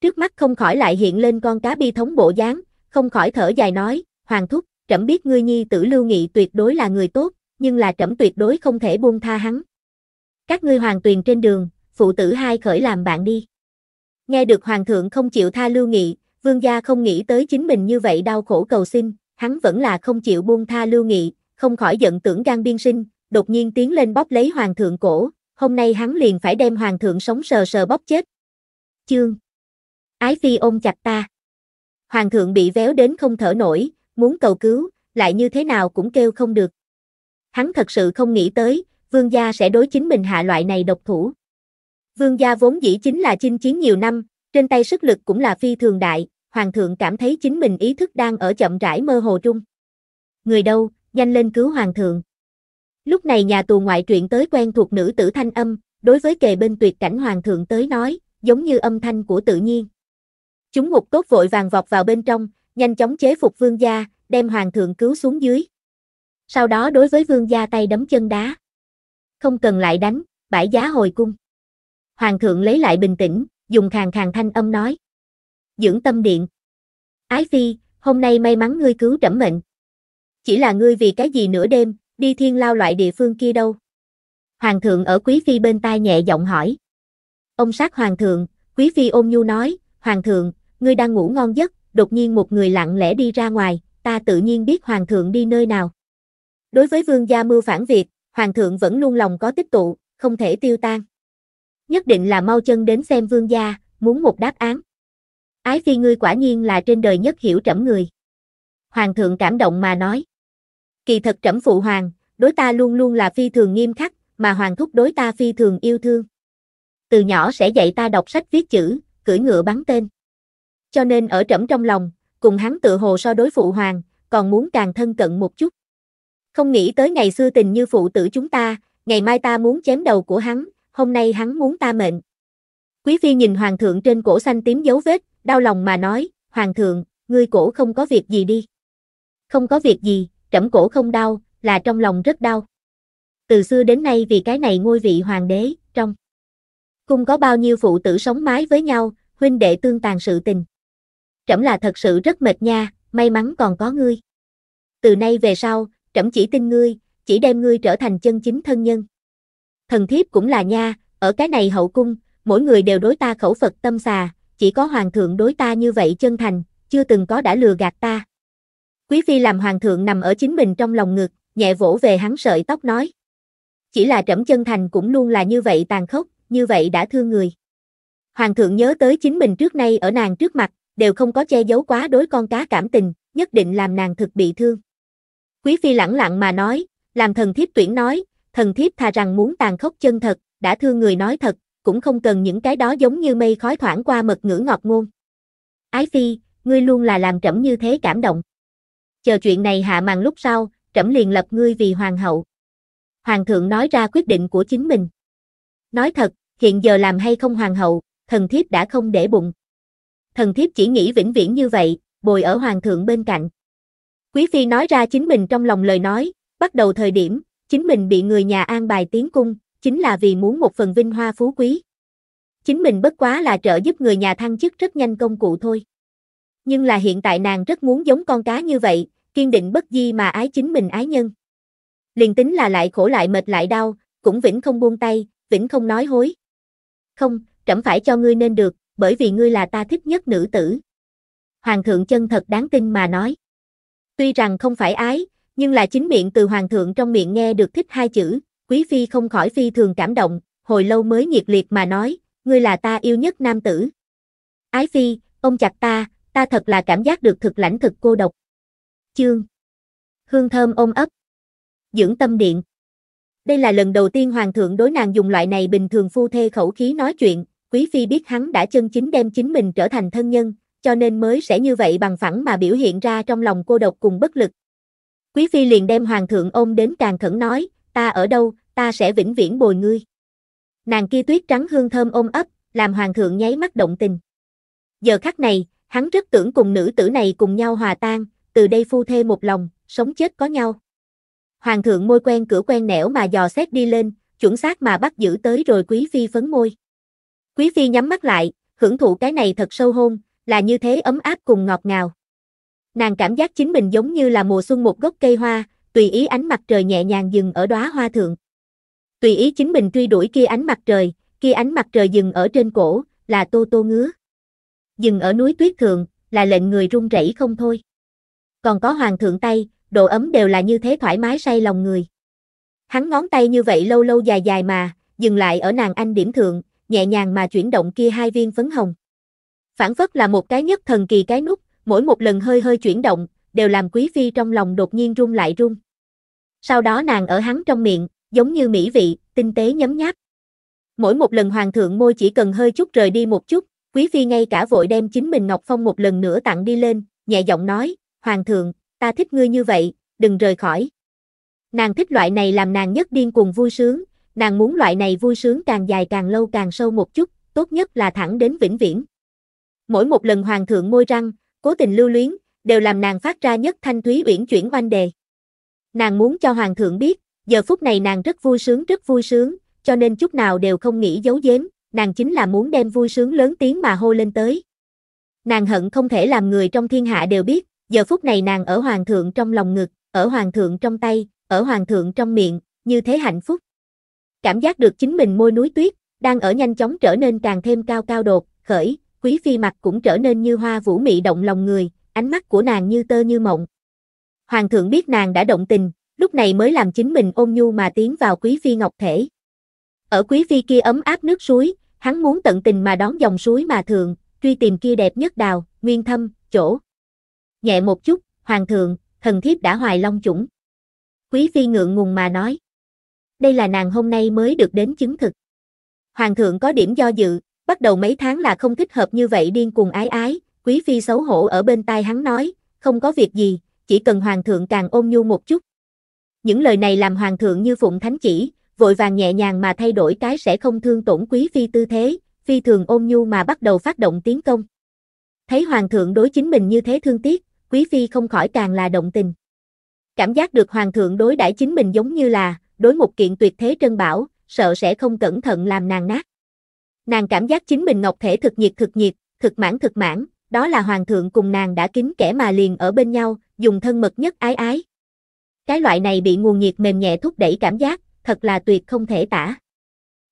Trước mắt không khỏi lại hiện lên con cá bi thống bộ dáng, không khỏi thở dài nói, Hoàng Thúc, trẫm biết ngươi nhi tử Lưu Nghị tuyệt đối là người tốt, nhưng là trẫm tuyệt đối không thể buông tha hắn. Các ngươi hoàng tuyền trên đường, phụ tử hai khởi làm bạn đi. Nghe được hoàng thượng không chịu tha Lưu Nghị, vương gia không nghĩ tới chính mình như vậy đau khổ cầu xin, hắn vẫn là không chịu buông tha Lưu Nghị, không khỏi giận tưởng gan biên sinh, đột nhiên tiến lên bóp lấy hoàng thượng cổ, hôm nay hắn liền phải đem hoàng thượng sống sờ sờ bóp chết. Chương. Ái phi ôm chặt ta. Hoàng thượng bị véo đến không thở nổi, muốn cầu cứu, lại như thế nào cũng kêu không được. Hắn thật sự không nghĩ tới, vương gia sẽ đối chính mình hạ loại này độc thủ. Vương gia vốn dĩ chính là chinh chiến nhiều năm, trên tay sức lực cũng là phi thường đại, hoàng thượng cảm thấy chính mình ý thức đang ở chậm rãi mơ hồ trung. Người đâu, nhanh lên cứu hoàng thượng. Lúc này nhà tù ngoại truyện tới quen thuộc nữ tử thanh âm, đối với kề bên tuyệt cảnh hoàng thượng tới nói, giống như âm thanh của tự nhiên. Chúng ngục tốt vội vàng vọt vào bên trong, nhanh chóng chế phục vương gia, đem hoàng thượng cứu xuống dưới. Sau đó đối với vương gia tay đấm chân đá. Không cần lại đánh, bãi giá hồi cung. Hoàng thượng lấy lại bình tĩnh, dùng khàn khàn thanh âm nói. Dưỡng tâm điện. Ái phi, hôm nay may mắn ngươi cứu trẫm mệnh. Chỉ là ngươi vì cái gì nửa đêm, đi thiên lao loại địa phương kia đâu? Hoàng thượng ở quý phi bên tai nhẹ giọng hỏi. Ông sát hoàng thượng, quý phi ôm nhu nói, hoàng thượng, ngươi đang ngủ ngon giấc, đột nhiên một người lặng lẽ đi ra ngoài, ta tự nhiên biết hoàng thượng đi nơi nào. Đối với vương gia mưu phản Việt, hoàng thượng vẫn luôn lòng có tích tụ, không thể tiêu tan. Nhất định là mau chân đến xem vương gia, muốn một đáp án. Ái phi ngươi quả nhiên là trên đời nhất hiểu trẫm người. Hoàng thượng cảm động mà nói. Kỳ thật trẫm phụ hoàng, đối ta luôn luôn là phi thường nghiêm khắc, mà hoàng thúc đối ta phi thường yêu thương. Từ nhỏ sẽ dạy ta đọc sách viết chữ, cưỡi ngựa bắn tên. Cho nên ở trẫm trong lòng, cùng hắn tự hồ so đối phụ hoàng, còn muốn càng thân cận một chút. Không nghĩ tới ngày xưa tình như phụ tử chúng ta, ngày mai ta muốn chém đầu của hắn, hôm nay hắn muốn ta mệnh. Quý phi nhìn hoàng thượng trên cổ xanh tím dấu vết, đau lòng mà nói, hoàng thượng, ngươi cổ không có việc gì đi. Không có việc gì, trẫm cổ không đau, là trong lòng rất đau. Từ xưa đến nay vì cái này ngôi vị hoàng đế, trong cung có bao nhiêu phụ tử sống mái với nhau, huynh đệ tương tàn sự tình. Trẫm là thật sự rất mệt nha, may mắn còn có ngươi. Từ nay về sau, trẫm chỉ tin ngươi, chỉ đem ngươi trở thành chân chính thân nhân. Thần thiếp cũng là nha, ở cái này hậu cung, mỗi người đều đối ta khẩu Phật tâm xà, chỉ có hoàng thượng đối ta như vậy chân thành, chưa từng có đã lừa gạt ta. Quý phi làm hoàng thượng nằm ở chính mình trong lòng ngực, nhẹ vỗ về hắn sợi tóc nói. Chỉ là trẫm chân thành cũng luôn là như vậy tàn khốc, như vậy đã thương người. Hoàng thượng nhớ tới chính mình trước nay ở nàng trước mặt, đều không có che giấu quá đối con cá cảm tình, nhất định làm nàng thực bị thương. Quý phi lẳng lặng mà nói, làm thần thiếp tuyển nói, thần thiếp thà rằng muốn tàn khốc chân thật, đã thương người nói thật, cũng không cần những cái đó giống như mây khói thoảng qua mật ngữ ngọt ngôn. Ái phi, ngươi luôn là làm trẫm như thế cảm động chờ chuyện này hạ màn lúc sau, trẫm liền lập ngươi vì hoàng hậu. Hoàng thượng nói ra quyết định của chính mình. Nói thật, hiện giờ làm hay không hoàng hậu, thần thiếp đã không để bụng. Thần thiếp chỉ nghĩ vĩnh viễn như vậy, bồi ở hoàng thượng bên cạnh. Quý phi nói ra chính mình trong lòng lời nói, bắt đầu thời điểm, chính mình bị người nhà an bài tiến cung, chính là vì muốn một phần vinh hoa phú quý. Chính mình bất quá là trợ giúp người nhà thăng chức rất nhanh công cụ thôi. Nhưng là hiện tại nàng rất muốn giống con cá như vậy, kiên định bất di mà ái chính mình ái nhân. Liền tính là lại khổ lại mệt lại đau, cũng vĩnh không buông tay, vĩnh không nói hối. Không, trẫm phải cho ngươi nên được, bởi vì ngươi là ta thích nhất nữ tử. Hoàng thượng chân thật đáng tin mà nói. Tuy rằng không phải ái, nhưng là chính miệng từ hoàng thượng trong miệng nghe được thích hai chữ, quý phi không khỏi phi thường cảm động, hồi lâu mới nhiệt liệt mà nói, ngươi là ta yêu nhất nam tử. Ái phi, ông chặt ta, ta thật là cảm giác được thực lãnh thực cô độc chương. Hương thơm ôm ấp. Dưỡng tâm điện. Đây là lần đầu tiên hoàng thượng đối nàng dùng loại này bình thường phu thê khẩu khí nói chuyện, quý phi biết hắn đã chân chính đem chính mình trở thành thân nhân, cho nên mới sẽ như vậy bằng phẳng mà biểu hiện ra trong lòng cô độc cùng bất lực. Quý phi liền đem hoàng thượng ôm đến càng khẩn nói, ta ở đâu, ta sẽ vĩnh viễn bồi ngươi. Nàng kia tuyết trắng hương thơm ôm ấp, làm hoàng thượng nháy mắt động tình. Giờ khắc này, hắn rất tưởng cùng nữ tử này cùng nhau hòa tan, từ đây phu thê một lòng, sống chết có nhau. Hoàng thượng môi quen cửa quen nẻo mà dò xét đi lên, chuẩn xác mà bắt giữ tới rồi quý phi phấn môi. Quý phi nhắm mắt lại, hưởng thụ cái này thật sâu hôn, là như thế ấm áp cùng ngọt ngào. Nàng cảm giác chính mình giống như là mùa xuân một gốc cây hoa, tùy ý ánh mặt trời nhẹ nhàng dừng ở đóa hoa thượng. Tùy ý chính mình truy đuổi kia ánh mặt trời, kia ánh mặt trời dừng ở trên cổ, là tô tô ngứa. Dừng ở núi tuyết thượng, là lệnh người run rẩy không thôi còn có hoàng thượng tay, độ ấm đều là như thế thoải mái say lòng người. Hắn ngón tay như vậy lâu lâu dài dài mà, dừng lại ở nàng anh điểm thượng, nhẹ nhàng mà chuyển động kia hai viên phấn hồng. Phản phất là một cái nhất thần kỳ cái nút, mỗi một lần hơi hơi chuyển động, đều làm quý phi trong lòng đột nhiên rung lại rung. Sau đó nàng ở hắn trong miệng, giống như mỹ vị, tinh tế nhấm nháp. Mỗi một lần hoàng thượng môi chỉ cần hơi chút rời đi một chút, quý phi ngay cả vội đem chính mình ngọc phong một lần nữa tặng đi lên, nhẹ giọng nói, Hoàng thượng, ta thích ngươi như vậy, đừng rời khỏi. Nàng thích loại này làm nàng nhất điên cuồng vui sướng, nàng muốn loại này vui sướng càng dài càng lâu càng sâu một chút, tốt nhất là thẳng đến vĩnh viễn. Mỗi một lần hoàng thượng môi răng, cố tình lưu luyến, đều làm nàng phát ra nhất thanh thúy uyển chuyển oanh đề. Nàng muốn cho hoàng thượng biết, giờ phút này nàng rất vui sướng rất vui sướng, cho nên chút nào đều không nghĩ giấu giếm, nàng chính là muốn đem vui sướng lớn tiếng mà hô lên tới. Nàng hận không thể làm người trong thiên hạ đều biết, Giờ phút này nàng ở hoàng thượng trong lòng ngực, ở hoàng thượng trong tay, ở hoàng thượng trong miệng, như thế hạnh phúc. Cảm giác được chính mình môi núi tuyết, đang ở nhanh chóng trở nên càng thêm cao cao đột, khởi, quý phi mặt cũng trở nên như hoa vũ mị động lòng người, ánh mắt của nàng như tơ như mộng. Hoàng thượng biết nàng đã động tình, lúc này mới làm chính mình ôm nhu mà tiến vào quý phi ngọc thể. Ở quý phi kia ấm áp nước suối, hắn muốn tận tình mà đón dòng suối mà thường, truy tìm kia đẹp nhất đào, nguyên thâm, chỗ nhẹ một chút, hoàng thượng, thần thiếp đã hoài long chủng. Quý phi ngượng ngùng mà nói. Đây là nàng hôm nay mới được đến chứng thực. Hoàng thượng có điểm do dự, bắt đầu mấy tháng là không thích hợp như vậy điên cuồng ái ái, quý phi xấu hổ ở bên tai hắn nói, không có việc gì, chỉ cần hoàng thượng càng ôm nhu một chút. Những lời này làm hoàng thượng như phụng thánh chỉ, vội vàng nhẹ nhàng mà thay đổi cái sẽ không thương tổn quý phi tư thế, phi thường ôm nhu mà bắt đầu phát động tiến công. Thấy hoàng thượng đối chính mình như thế thương tiếc, quý phi không khỏi càng là động tình. Cảm giác được hoàng thượng đối đãi chính mình giống như là, đối một kiện tuyệt thế trân bảo, sợ sẽ không cẩn thận làm nàng nát. Nàng cảm giác chính mình ngọc thể thực nhiệt thực nhiệt, thực mãn thực mãn, đó là hoàng thượng cùng nàng đã kính kẻ mà liền ở bên nhau, dùng thân mật nhất ái ái. Cái loại này bị nguồn nhiệt mềm nhẹ thúc đẩy cảm giác, thật là tuyệt không thể tả.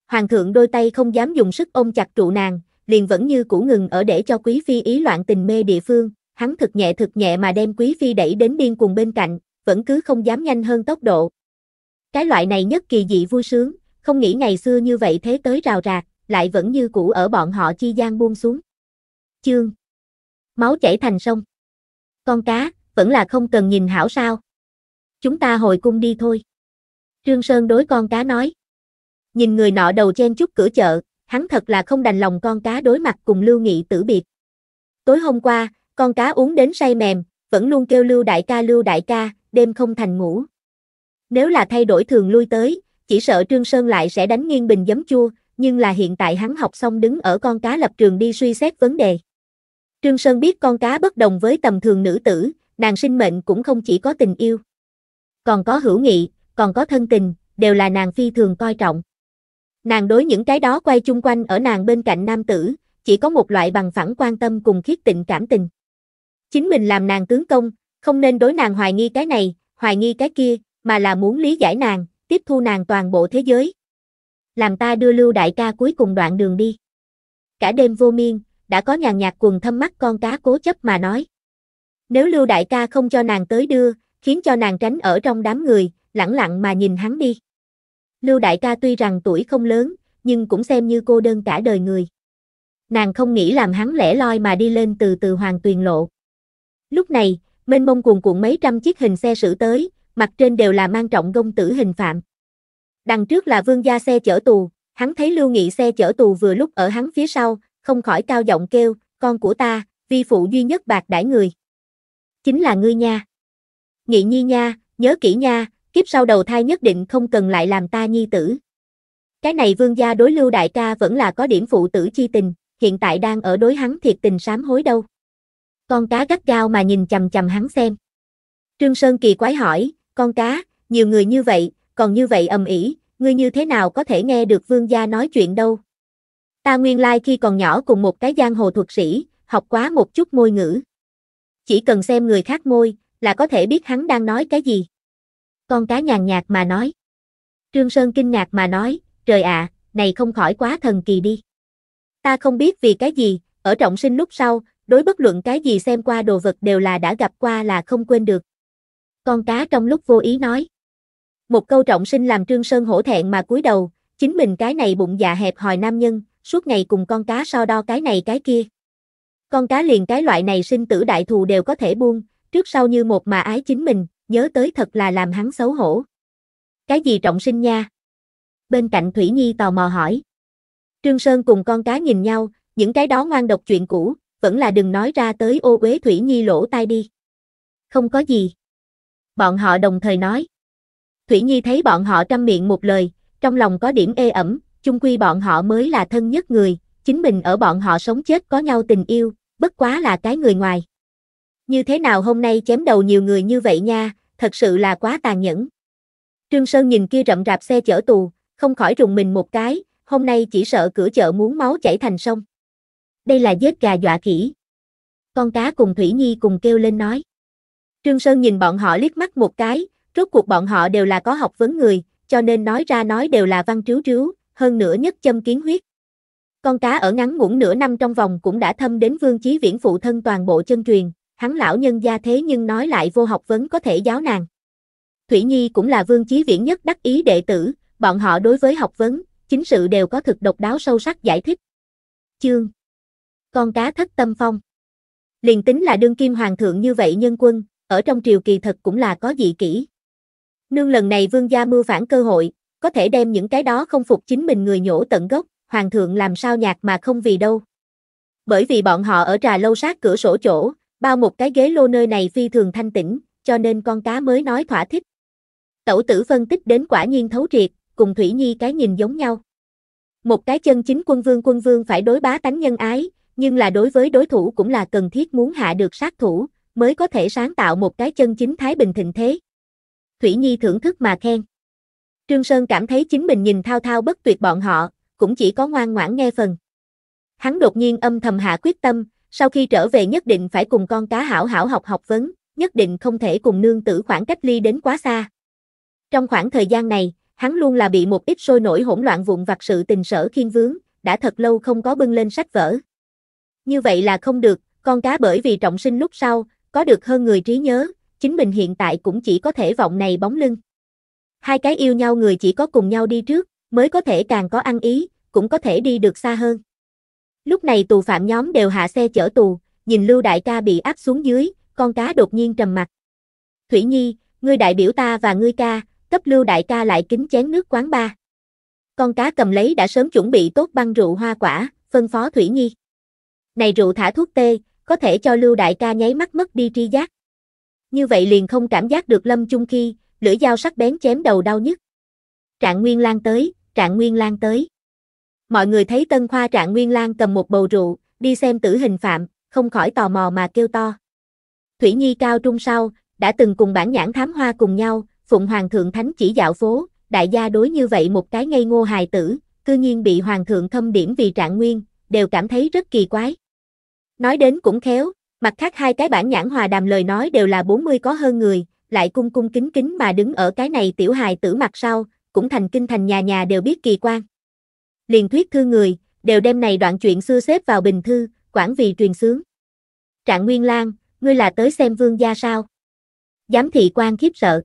Hoàng thượng đôi tay không dám dùng sức ôm chặt trụ nàng, liền vẫn như cũ ngừng ở để cho quý phi ý loạn tình mê địa phương, hắn thực nhẹ thực nhẹ mà đem quý phi đẩy đến điên cuồng bên cạnh, vẫn cứ không dám nhanh hơn tốc độ. Cái loại này nhất kỳ dị vui sướng, không nghĩ ngày xưa như vậy thế tới rào rạc, lại vẫn như cũ ở bọn họ chi gian buông xuống. Chương. Máu chảy thành sông. Con cá, vẫn là không cần nhìn hảo sao. Chúng ta hồi cung đi thôi. Trương Sơn đối con cá nói. Nhìn người nọ đầu chen chút cửa chợ, hắn thật là không đành lòng con cá đối mặt cùng Lưu Nghị tử biệt. Tối hôm qua, con cá uống đến say mềm, vẫn luôn kêu lưu đại ca lưu đại ca, đêm không thành ngủ. Nếu là thay đổi thường lui tới, chỉ sợ Trương Sơn lại sẽ đánh nghiêng bình giấm chua, nhưng là hiện tại hắn học xong đứng ở con cá lập trường đi suy xét vấn đề. Trương Sơn biết con cá bất đồng với tầm thường nữ tử, nàng sinh mệnh cũng không chỉ có tình yêu. Còn có hữu nghị, còn có thân tình, đều là nàng phi thường coi trọng. Nàng đối những cái đó quay chung quanh ở nàng bên cạnh nam tử, chỉ có một loại bằng phẳng quan tâm cùng khiết tịnh cảm tình chính mình làm nàng tướng công, không nên đối nàng hoài nghi cái này, hoài nghi cái kia, mà là muốn lý giải nàng, tiếp thu nàng toàn bộ thế giới. Làm ta đưa lưu đại ca cuối cùng đoạn đường đi. Cả đêm vô miên, đã có nhàn nhạt quần thâm mắt con cá cố chấp mà nói. Nếu lưu đại ca không cho nàng tới đưa, khiến cho nàng tránh ở trong đám người, lẳng lặng mà nhìn hắn đi. Lưu đại ca tuy rằng tuổi không lớn, nhưng cũng xem như cô đơn cả đời người. Nàng không nghĩ làm hắn lẻ loi mà đi lên từ từ hoàng tuyền lộ. Lúc này, mênh mông cuồn cuộn mấy trăm chiếc hình xe xử tới, mặt trên đều là mang trọng gông tử hình phạm. Đằng trước là vương gia xe chở tù, hắn thấy lưu nghị xe chở tù vừa lúc ở hắn phía sau, không khỏi cao giọng kêu, con của ta, vi phụ duy nhất bạc đãi người. Chính là ngươi nha. Nghị nhi nha, nhớ kỹ nha, kiếp sau đầu thai nhất định không cần lại làm ta nhi tử. Cái này vương gia đối lưu đại ca vẫn là có điểm phụ tử chi tình, hiện tại đang ở đối hắn thiệt tình sám hối đâu. Con cá gắt gao mà nhìn chầm chầm hắn xem. Trương Sơn kỳ quái hỏi, con cá, nhiều người như vậy, còn như vậy ầm ĩ, ngươi như thế nào có thể nghe được vương gia nói chuyện đâu. Ta nguyên lai like khi còn nhỏ cùng một cái giang hồ thuật sĩ, học quá một chút môi ngữ. Chỉ cần xem người khác môi, là có thể biết hắn đang nói cái gì. Con cá nhàn nhạt mà nói. Trương Sơn kinh ngạc mà nói, trời ạ, này không khỏi quá thần kỳ đi. Ta không biết vì cái gì, ở trọng sinh lúc sau, đối bất luận cái gì xem qua đồ vật đều là đã gặp qua là không quên được. Con cá trong lúc vô ý nói. Một câu trọng sinh làm Trương Sơn hổ thẹn mà cúi đầu, chính mình cái này bụng dạ hẹp hòi nam nhân, suốt ngày cùng con cá so đo cái này cái kia. Con cá liền cái loại này sinh tử đại thù đều có thể buông, trước sau như một mà ái chính mình, nhớ tới thật là làm hắn xấu hổ. Cái gì trọng sinh nha? Bên cạnh Thủy Nhi tò mò hỏi. Trương Sơn cùng con cá nhìn nhau, những cái đó ngoan độc chuyện cũ, vẫn là đừng nói ra tới ô uế Thủy Nhi lỗ tai đi. Không có gì. Bọn họ đồng thời nói. Thủy Nhi thấy bọn họ trăm miệng một lời, trong lòng có điểm ê ẩm, chung quy bọn họ mới là thân nhất người, chính mình ở bọn họ sống chết có nhau tình yêu, bất quá là cái người ngoài. Như thế nào hôm nay chém đầu nhiều người như vậy nha, thật sự là quá tàn nhẫn. Trương Sơn nhìn kia rậm rạp xe chở tù, không khỏi rùng mình một cái, hôm nay chỉ sợ cửa chợ muốn máu chảy thành sông đây là giết gà dọa khỉ. Con cá cùng Thủy Nhi cùng kêu lên nói. Trương Sơn nhìn bọn họ liếc mắt một cái, rốt cuộc bọn họ đều là có học vấn người, cho nên nói ra nói đều là văn trú trú, hơn nữa nhất châm kiến huyết. Con cá ở ngắn ngủn nửa năm trong vòng cũng đã thâm đến vương chí viễn phụ thân toàn bộ chân truyền, hắn lão nhân gia thế nhưng nói lại vô học vấn có thể giáo nàng. Thủy Nhi cũng là vương chí viễn nhất đắc ý đệ tử, bọn họ đối với học vấn, chính sự đều có thực độc đáo sâu sắc giải thích. Chương con cá thất tâm phong. Liền tính là đương kim hoàng thượng như vậy nhân quân, ở trong triều kỳ thật cũng là có dị kỹ. Nương lần này vương gia mưu phản cơ hội, có thể đem những cái đó không phục chính mình người nhổ tận gốc, hoàng thượng làm sao nhạt mà không vì đâu. Bởi vì bọn họ ở trà lâu sát cửa sổ chỗ, bao một cái ghế lô nơi này phi thường thanh tĩnh, cho nên con cá mới nói thỏa thích. Tẩu tử phân tích đến quả nhiên thấu triệt, cùng Thủy Nhi cái nhìn giống nhau. Một cái chân chính quân vương quân vương phải đối bá tánh nhân ái, nhưng là đối với đối thủ cũng là cần thiết muốn hạ được sát thủ, mới có thể sáng tạo một cái chân chính thái bình thịnh thế. Thủy Nhi thưởng thức mà khen. Trương Sơn cảm thấy chính mình nhìn thao thao bất tuyệt bọn họ, cũng chỉ có ngoan ngoãn nghe phần. Hắn đột nhiên âm thầm hạ quyết tâm, sau khi trở về nhất định phải cùng con cá hảo hảo học học vấn, nhất định không thể cùng nương tử khoảng cách ly đến quá xa. Trong khoảng thời gian này, hắn luôn là bị một ít sôi nổi hỗn loạn vụn vặt sự tình sở khiên vướng, đã thật lâu không có bưng lên sách vở. Như vậy là không được, con cá bởi vì trọng sinh lúc sau, có được hơn người trí nhớ, chính mình hiện tại cũng chỉ có thể vọng này bóng lưng. Hai cái yêu nhau người chỉ có cùng nhau đi trước, mới có thể càng có ăn ý, cũng có thể đi được xa hơn. Lúc này tù phạm nhóm đều hạ xe chở tù, nhìn Lưu Đại ca bị áp xuống dưới, con cá đột nhiên trầm mặt. Thủy Nhi, ngươi đại biểu ta và ngươi ca, cấp Lưu Đại ca lại kính chén nước quán ba. Con cá cầm lấy đã sớm chuẩn bị tốt băng rượu hoa quả, phân phó Thủy Nhi. Này rượu thả thuốc tê, có thể cho Lưu Đại ca nháy mắt mất đi tri giác. Như vậy liền không cảm giác được Lâm trung khi, lưỡi dao sắc bén chém đầu đau nhất Trạng Nguyên Lan tới, Trạng Nguyên Lan tới. Mọi người thấy Tân Khoa Trạng Nguyên Lan cầm một bầu rượu, đi xem tử hình phạm, không khỏi tò mò mà kêu to. Thủy Nhi cao trung sau, đã từng cùng bản nhãn thám hoa cùng nhau, Phụng Hoàng Thượng Thánh chỉ dạo phố, đại gia đối như vậy một cái ngây ngô hài tử, cư nhiên bị Hoàng Thượng thâm điểm vì Trạng Nguyên, đều cảm thấy rất kỳ quái. Nói đến cũng khéo, mặt khác hai cái bản nhãn hòa đàm lời nói đều là 40 có hơn người, lại cung cung kính kính mà đứng ở cái này tiểu hài tử mặt sau, cũng thành kinh thành nhà nhà đều biết kỳ quan. Liền thuyết thư người, đều đem này đoạn chuyện xưa xếp vào bình thư, quản vì truyền sướng. Trạng Nguyên lang, ngươi là tới xem vương gia sao? Giám thị quan khiếp sợ.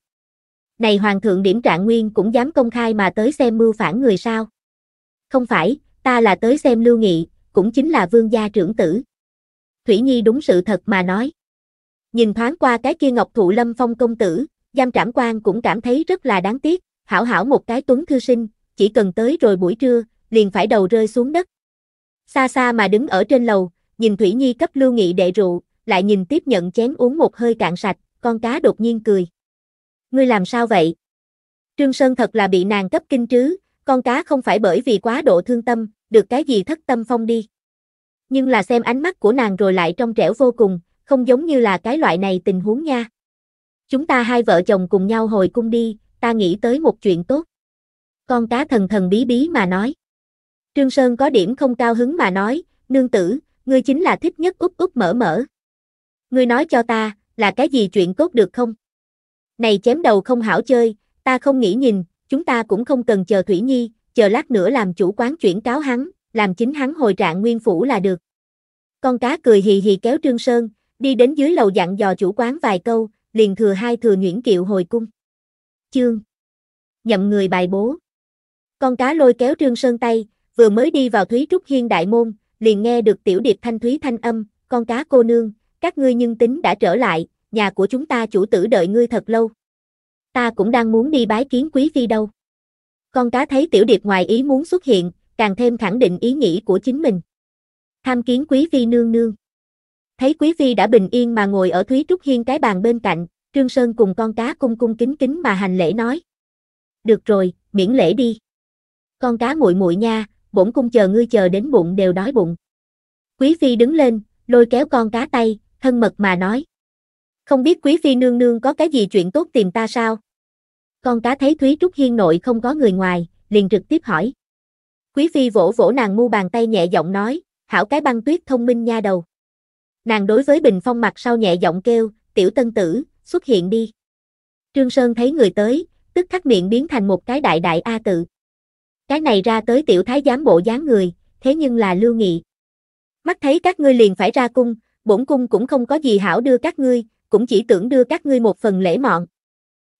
Này hoàng thượng điểm trạng nguyên cũng dám công khai mà tới xem mưu phản người sao? Không phải, ta là tới xem lưu nghị, cũng chính là vương gia trưởng tử. Thủy Nhi đúng sự thật mà nói. Nhìn thoáng qua cái kia ngọc thụ lâm phong công tử, giam trảm quan cũng cảm thấy rất là đáng tiếc, hảo hảo một cái tuấn thư sinh, chỉ cần tới rồi buổi trưa, liền phải đầu rơi xuống đất. Xa xa mà đứng ở trên lầu, nhìn Thủy Nhi cấp lưu nghị đệ rượu, lại nhìn tiếp nhận chén uống một hơi cạn sạch, con cá đột nhiên cười. Ngươi làm sao vậy? Trương Sơn thật là bị nàng cấp kinh chứ, con cá không phải bởi vì quá độ thương tâm, được cái gì thất tâm phong đi nhưng là xem ánh mắt của nàng rồi lại trong trẻo vô cùng, không giống như là cái loại này tình huống nha. Chúng ta hai vợ chồng cùng nhau hồi cung đi, ta nghĩ tới một chuyện tốt. Con cá thần thần bí bí mà nói. Trương Sơn có điểm không cao hứng mà nói, nương tử, ngươi chính là thích nhất úp úp mở mở. Ngươi nói cho ta, là cái gì chuyện tốt được không? Này chém đầu không hảo chơi, ta không nghĩ nhìn, chúng ta cũng không cần chờ Thủy Nhi, chờ lát nữa làm chủ quán chuyển cáo hắn, làm chính hắn hồi trạng nguyên phủ là được. Con cá cười hì hì kéo Trương Sơn, đi đến dưới lầu dặn dò chủ quán vài câu, liền thừa hai thừa Nguyễn Kiệu hồi cung. Chương Nhậm người bài bố Con cá lôi kéo Trương Sơn tay, vừa mới đi vào Thúy Trúc Hiên Đại Môn, liền nghe được tiểu điệp thanh thúy thanh âm, con cá cô nương, các ngươi nhân tính đã trở lại, nhà của chúng ta chủ tử đợi ngươi thật lâu. Ta cũng đang muốn đi bái kiến quý phi đâu. Con cá thấy tiểu điệp ngoài ý muốn xuất hiện, càng thêm khẳng định ý nghĩ của chính mình. Tham kiến quý phi nương nương. Thấy quý phi đã bình yên mà ngồi ở Thúy Trúc Hiên cái bàn bên cạnh, Trương Sơn cùng con cá cung cung kính kính mà hành lễ nói. Được rồi, miễn lễ đi. Con cá muội muội nha, bổn cung chờ ngươi chờ đến bụng đều đói bụng. Quý phi đứng lên, lôi kéo con cá tay, thân mật mà nói. Không biết quý phi nương nương có cái gì chuyện tốt tìm ta sao? Con cá thấy Thúy Trúc Hiên nội không có người ngoài, liền trực tiếp hỏi. Quý phi vỗ vỗ nàng mu bàn tay nhẹ giọng nói, hảo cái băng tuyết thông minh nha đầu. Nàng đối với bình phong mặt sau nhẹ giọng kêu, tiểu tân tử, xuất hiện đi. Trương Sơn thấy người tới, tức khắc miệng biến thành một cái đại đại A tự. Cái này ra tới tiểu thái giám bộ dáng người, thế nhưng là lưu nghị. Mắt thấy các ngươi liền phải ra cung, bổn cung cũng không có gì hảo đưa các ngươi, cũng chỉ tưởng đưa các ngươi một phần lễ mọn.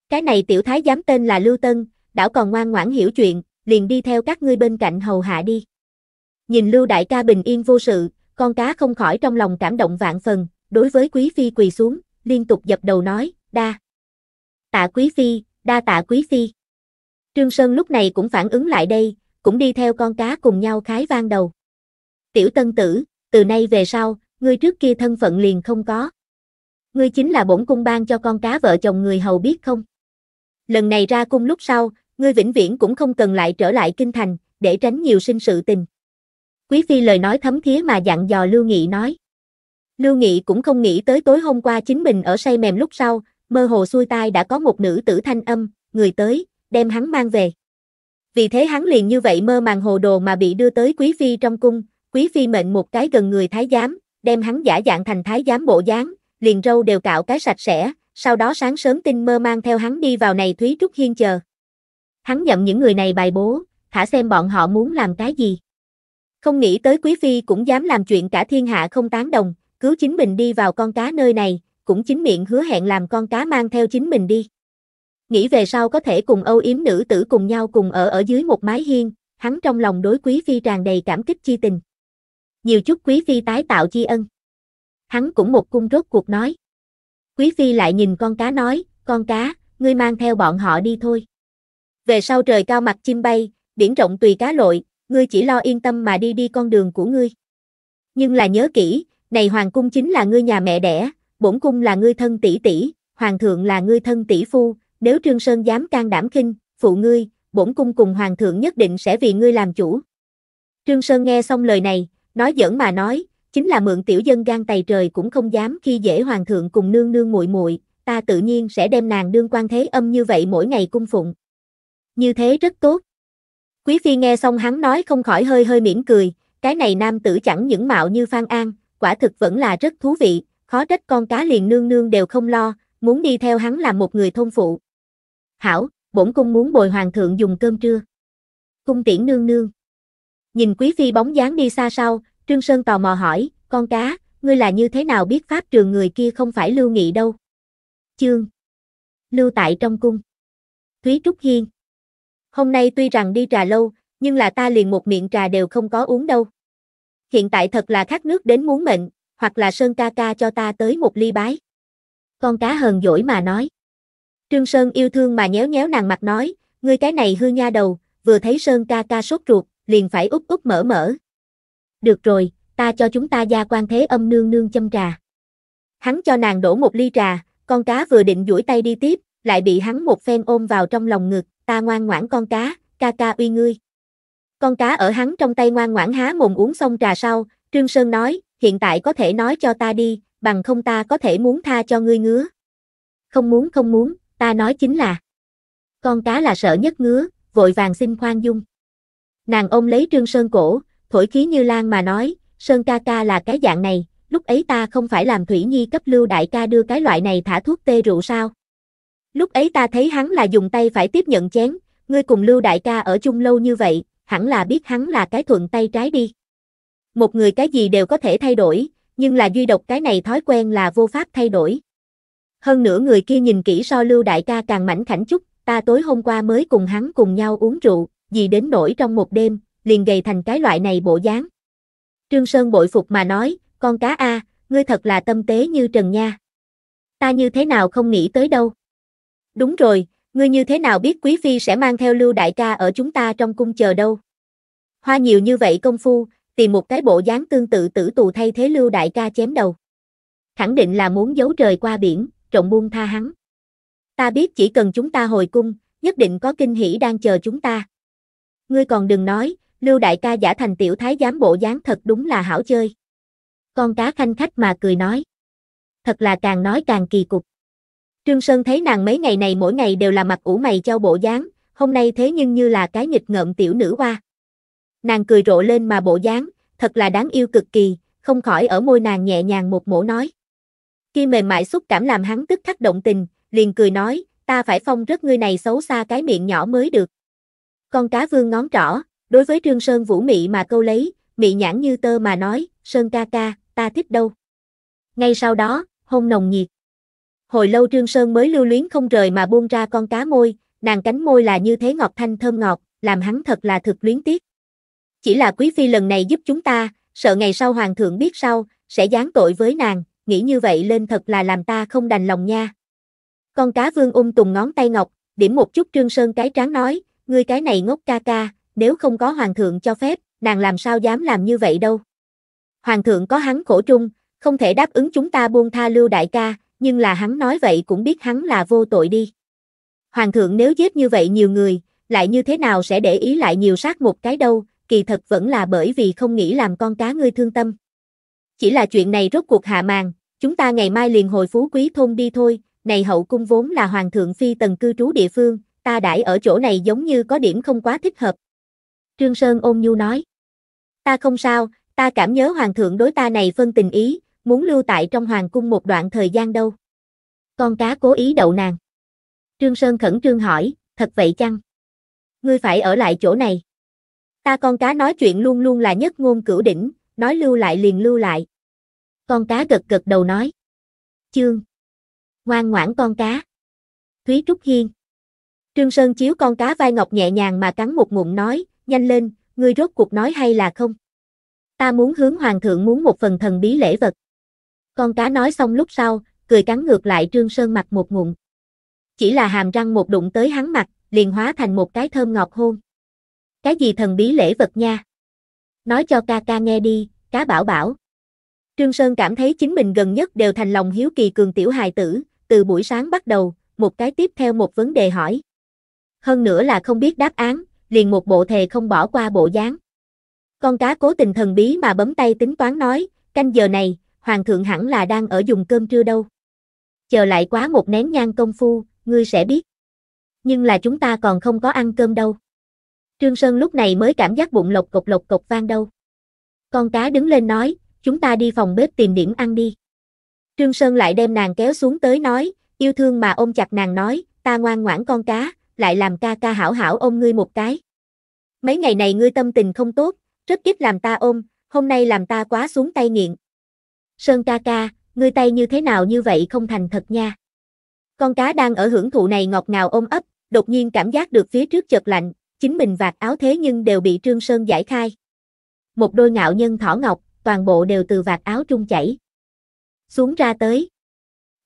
Cái này tiểu thái giám tên là Lưu Tân, đảo còn ngoan ngoãn hiểu chuyện, liền đi theo các ngươi bên cạnh hầu hạ đi. Nhìn Lưu Đại ca bình yên vô sự, con cá không khỏi trong lòng cảm động vạn phần, đối với Quý Phi quỳ xuống, liên tục dập đầu nói, đa. Tạ Quý Phi, đa tạ Quý Phi. Trương Sơn lúc này cũng phản ứng lại đây, cũng đi theo con cá cùng nhau khái vang đầu. Tiểu tân tử, từ nay về sau, ngươi trước kia thân phận liền không có. Ngươi chính là bổn cung ban cho con cá vợ chồng người hầu biết không? Lần này ra cung lúc sau, ngươi vĩnh viễn cũng không cần lại trở lại kinh thành, để tránh nhiều sinh sự tình. Quý phi lời nói thấm thía mà dặn dò Lưu Nghị nói. Lưu Nghị cũng không nghĩ tới tối hôm qua chính mình ở say mềm lúc sau, mơ hồ xuôi tai đã có một nữ tử thanh âm, người tới, đem hắn mang về. Vì thế hắn liền như vậy mơ màng hồ đồ mà bị đưa tới quý phi trong cung, quý phi mệnh một cái gần người thái giám, đem hắn giả dạng thành thái giám bộ dáng, liền râu đều cạo cái sạch sẽ, sau đó sáng sớm tinh mơ mang theo hắn đi vào này Thúy Trúc Hiên chờ hắn nhậm những người này bài bố, thả xem bọn họ muốn làm cái gì. Không nghĩ tới quý phi cũng dám làm chuyện cả thiên hạ không tán đồng, cứu chính mình đi vào con cá nơi này, cũng chính miệng hứa hẹn làm con cá mang theo chính mình đi. Nghĩ về sau có thể cùng Âu Yếm nữ tử cùng nhau cùng ở ở dưới một mái hiên, hắn trong lòng đối quý phi tràn đầy cảm kích chi tình. Nhiều chút quý phi tái tạo chi ân. Hắn cũng một cung rốt cuộc nói. Quý phi lại nhìn con cá nói, con cá, ngươi mang theo bọn họ đi thôi về sau trời cao mặt chim bay, biển rộng tùy cá lội, ngươi chỉ lo yên tâm mà đi đi con đường của ngươi. Nhưng là nhớ kỹ, này hoàng cung chính là ngươi nhà mẹ đẻ, bổn cung là ngươi thân tỷ tỷ, hoàng thượng là ngươi thân tỷ phu, nếu Trương Sơn dám can đảm khinh, phụ ngươi, bổn cung cùng hoàng thượng nhất định sẽ vì ngươi làm chủ. Trương Sơn nghe xong lời này, nói giỡn mà nói, chính là mượn tiểu dân gan tày trời cũng không dám khi dễ hoàng thượng cùng nương nương muội muội, ta tự nhiên sẽ đem nàng đương quan thế âm như vậy mỗi ngày cung phụng như thế rất tốt. Quý phi nghe xong hắn nói không khỏi hơi hơi mỉm cười, cái này nam tử chẳng những mạo như Phan An, quả thực vẫn là rất thú vị, khó trách con cá liền nương nương đều không lo, muốn đi theo hắn làm một người thôn phụ. Hảo, bổn cung muốn bồi hoàng thượng dùng cơm trưa. Cung tiễn nương nương. Nhìn quý phi bóng dáng đi xa sau, Trương Sơn tò mò hỏi, con cá, ngươi là như thế nào biết pháp trường người kia không phải lưu nghị đâu. Chương. Lưu tại trong cung. Thúy Trúc Hiên. Hôm nay tuy rằng đi trà lâu, nhưng là ta liền một miệng trà đều không có uống đâu. Hiện tại thật là khát nước đến muốn mệnh, hoặc là Sơn ca ca cho ta tới một ly bái. Con cá hờn dỗi mà nói. Trương Sơn yêu thương mà nhéo nhéo nàng mặt nói, ngươi cái này hư nha đầu, vừa thấy Sơn ca ca sốt ruột, liền phải úp úp mở mở. Được rồi, ta cho chúng ta gia quan thế âm nương nương châm trà. Hắn cho nàng đổ một ly trà, con cá vừa định duỗi tay đi tiếp, lại bị hắn một phen ôm vào trong lòng ngực, ta ngoan ngoãn con cá, ca ca uy ngươi. Con cá ở hắn trong tay ngoan ngoãn há mồm uống xong trà sau, Trương Sơn nói, hiện tại có thể nói cho ta đi, bằng không ta có thể muốn tha cho ngươi ngứa. Không muốn không muốn, ta nói chính là. Con cá là sợ nhất ngứa, vội vàng xin khoan dung. Nàng ôm lấy Trương Sơn cổ, thổi khí như lan mà nói, Sơn ca ca là cái dạng này, lúc ấy ta không phải làm Thủy Nhi cấp lưu đại ca đưa cái loại này thả thuốc tê rượu sao? Lúc ấy ta thấy hắn là dùng tay phải tiếp nhận chén, ngươi cùng Lưu đại ca ở chung lâu như vậy, hẳn là biết hắn là cái thuận tay trái đi. Một người cái gì đều có thể thay đổi, nhưng là duy độc cái này thói quen là vô pháp thay đổi. Hơn nữa người kia nhìn kỹ so Lưu đại ca càng mảnh khảnh chút, ta tối hôm qua mới cùng hắn cùng nhau uống rượu, gì đến nổi trong một đêm, liền gầy thành cái loại này bộ dáng. Trương Sơn bội phục mà nói, con cá a, ngươi thật là tâm tế như trần nha. Ta như thế nào không nghĩ tới đâu. Đúng rồi, ngươi như thế nào biết quý phi sẽ mang theo lưu đại ca ở chúng ta trong cung chờ đâu? Hoa nhiều như vậy công phu, tìm một cái bộ dáng tương tự tử tù thay thế lưu đại ca chém đầu. Khẳng định là muốn giấu trời qua biển, trọng buông tha hắn. Ta biết chỉ cần chúng ta hồi cung, nhất định có kinh hỷ đang chờ chúng ta. Ngươi còn đừng nói, lưu đại ca giả thành tiểu thái giám bộ dáng thật đúng là hảo chơi. Con cá khanh khách mà cười nói. Thật là càng nói càng kỳ cục. Trương Sơn thấy nàng mấy ngày này mỗi ngày đều là mặt ủ mày cho bộ dáng, hôm nay thế nhưng như là cái nghịch ngợm tiểu nữ hoa. Nàng cười rộ lên mà bộ dáng, thật là đáng yêu cực kỳ, không khỏi ở môi nàng nhẹ nhàng một mổ nói. Khi mềm mại xúc cảm làm hắn tức khắc động tình, liền cười nói, ta phải phong rất ngươi này xấu xa cái miệng nhỏ mới được. Con cá vương ngón trỏ, đối với Trương Sơn vũ mị mà câu lấy, mị nhãn như tơ mà nói, Sơn ca ca, ta thích đâu. Ngay sau đó, hôn nồng nhiệt hồi lâu Trương Sơn mới lưu luyến không rời mà buông ra con cá môi, nàng cánh môi là như thế ngọt thanh thơm ngọt, làm hắn thật là thực luyến tiếc. Chỉ là quý phi lần này giúp chúng ta, sợ ngày sau hoàng thượng biết sau, sẽ giáng tội với nàng, nghĩ như vậy lên thật là làm ta không đành lòng nha. Con cá vương ung tùng ngón tay ngọc, điểm một chút Trương Sơn cái trán nói, ngươi cái này ngốc ca ca, nếu không có hoàng thượng cho phép, nàng làm sao dám làm như vậy đâu. Hoàng thượng có hắn khổ trung, không thể đáp ứng chúng ta buông tha lưu đại ca, nhưng là hắn nói vậy cũng biết hắn là vô tội đi. Hoàng thượng nếu giết như vậy nhiều người, lại như thế nào sẽ để ý lại nhiều sát một cái đâu, kỳ thật vẫn là bởi vì không nghĩ làm con cá ngươi thương tâm. Chỉ là chuyện này rốt cuộc hạ màn, chúng ta ngày mai liền hồi phú quý thôn đi thôi, này hậu cung vốn là hoàng thượng phi tần cư trú địa phương, ta đãi ở chỗ này giống như có điểm không quá thích hợp. Trương Sơn ôn nhu nói, ta không sao, ta cảm nhớ hoàng thượng đối ta này phân tình ý, muốn lưu tại trong hoàng cung một đoạn thời gian đâu. Con cá cố ý đậu nàng. Trương Sơn khẩn trương hỏi, thật vậy chăng? Ngươi phải ở lại chỗ này. Ta con cá nói chuyện luôn luôn là nhất ngôn cửu đỉnh, nói lưu lại liền lưu lại. Con cá gật gật đầu nói. trương. Ngoan ngoãn con cá. Thúy Trúc Hiên. Trương Sơn chiếu con cá vai ngọc nhẹ nhàng mà cắn một ngụm nói, nhanh lên, ngươi rốt cuộc nói hay là không? Ta muốn hướng hoàng thượng muốn một phần thần bí lễ vật. Con cá nói xong lúc sau, cười cắn ngược lại Trương Sơn mặt một ngụm. Chỉ là hàm răng một đụng tới hắn mặt, liền hóa thành một cái thơm ngọt hôn. Cái gì thần bí lễ vật nha? Nói cho ca ca nghe đi, cá bảo bảo. Trương Sơn cảm thấy chính mình gần nhất đều thành lòng hiếu kỳ cường tiểu hài tử, từ buổi sáng bắt đầu, một cái tiếp theo một vấn đề hỏi. Hơn nữa là không biết đáp án, liền một bộ thề không bỏ qua bộ dáng. Con cá cố tình thần bí mà bấm tay tính toán nói, canh giờ này, hoàng thượng hẳn là đang ở dùng cơm trưa đâu. Chờ lại quá một nén nhang công phu, ngươi sẽ biết. Nhưng là chúng ta còn không có ăn cơm đâu. Trương Sơn lúc này mới cảm giác bụng lộc cộc lộc cộc vang đâu. Con cá đứng lên nói, chúng ta đi phòng bếp tìm điểm ăn đi. Trương Sơn lại đem nàng kéo xuống tới nói, yêu thương mà ôm chặt nàng nói, ta ngoan ngoãn con cá, lại làm ca ca hảo hảo ôm ngươi một cái. Mấy ngày này ngươi tâm tình không tốt, rất ít làm ta ôm, hôm nay làm ta quá xuống tay nghiện, Sơn ca ca, ngươi tay như thế nào như vậy không thành thật nha. Con cá đang ở hưởng thụ này ngọt ngào ôm ấp, đột nhiên cảm giác được phía trước chợt lạnh, chính mình vạt áo thế nhưng đều bị Trương Sơn giải khai. Một đôi ngạo nhân thỏ ngọc, toàn bộ đều từ vạt áo trung chảy. Xuống ra tới.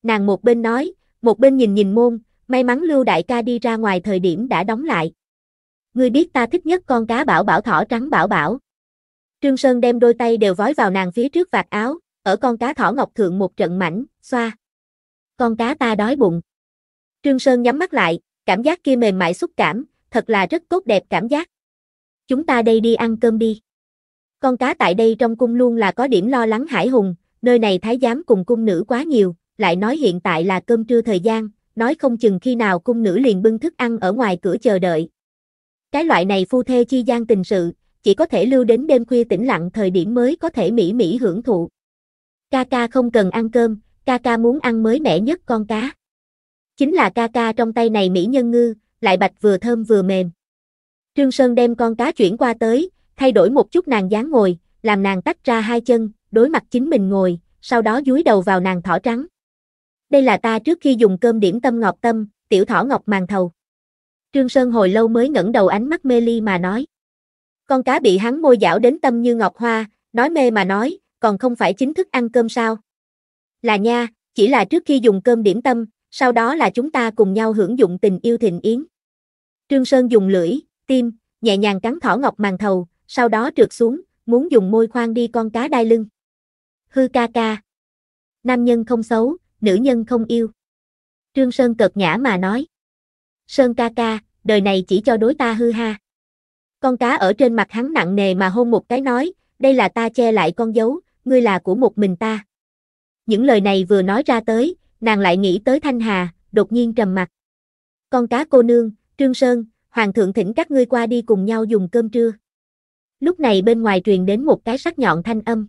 Nàng một bên nói, một bên nhìn nhìn môn, may mắn Lưu Đại ca đi ra ngoài thời điểm đã đóng lại. Ngươi biết ta thích nhất con cá bảo bảo thỏ trắng bảo bảo. Trương Sơn đem đôi tay đều vói vào nàng phía trước vạt áo, ở con cá thỏ ngọc thượng một trận mảnh, xoa. Con cá ta đói bụng. Trương Sơn nhắm mắt lại, cảm giác kia mềm mại xúc cảm, thật là rất tốt đẹp cảm giác. Chúng ta đây đi ăn cơm đi. Con cá tại đây trong cung luôn là có điểm lo lắng hải hùng, nơi này thái giám cùng cung nữ quá nhiều, lại nói hiện tại là cơm trưa thời gian, nói không chừng khi nào cung nữ liền bưng thức ăn ở ngoài cửa chờ đợi. Cái loại này phu thê chi gian tình sự, chỉ có thể lưu đến đêm khuya tĩnh lặng thời điểm mới có thể mỹ mỹ hưởng thụ ca ca không cần ăn cơm, ca ca muốn ăn mới mẻ nhất con cá. Chính là ca ca trong tay này mỹ nhân ngư, lại bạch vừa thơm vừa mềm. Trương Sơn đem con cá chuyển qua tới, thay đổi một chút nàng dáng ngồi, làm nàng tách ra hai chân, đối mặt chính mình ngồi, sau đó dúi đầu vào nàng thỏ trắng. Đây là ta trước khi dùng cơm điểm tâm ngọt tâm, tiểu thỏ ngọc màng thầu. Trương Sơn hồi lâu mới ngẩng đầu ánh mắt mê ly mà nói. Con cá bị hắn môi dảo đến tâm như ngọc hoa, nói mê mà nói, còn không phải chính thức ăn cơm sao? Là nha, chỉ là trước khi dùng cơm điểm tâm, sau đó là chúng ta cùng nhau hưởng dụng tình yêu thịnh yến. Trương Sơn dùng lưỡi, tim, nhẹ nhàng cắn thỏ ngọc màng thầu, sau đó trượt xuống, muốn dùng môi khoan đi con cá đai lưng. Hư ca ca. Nam nhân không xấu, nữ nhân không yêu. Trương Sơn cợt nhã mà nói. Sơn ca ca, đời này chỉ cho đối ta hư ha. Con cá ở trên mặt hắn nặng nề mà hôn một cái nói, đây là ta che lại con dấu, ngươi là của một mình ta. Những lời này vừa nói ra tới, nàng lại nghĩ tới Thanh Hà, đột nhiên trầm mặt. Con cá cô nương, Trương Sơn, Hoàng thượng thỉnh các ngươi qua đi cùng nhau dùng cơm trưa. Lúc này bên ngoài truyền đến một cái sắc nhọn thanh âm.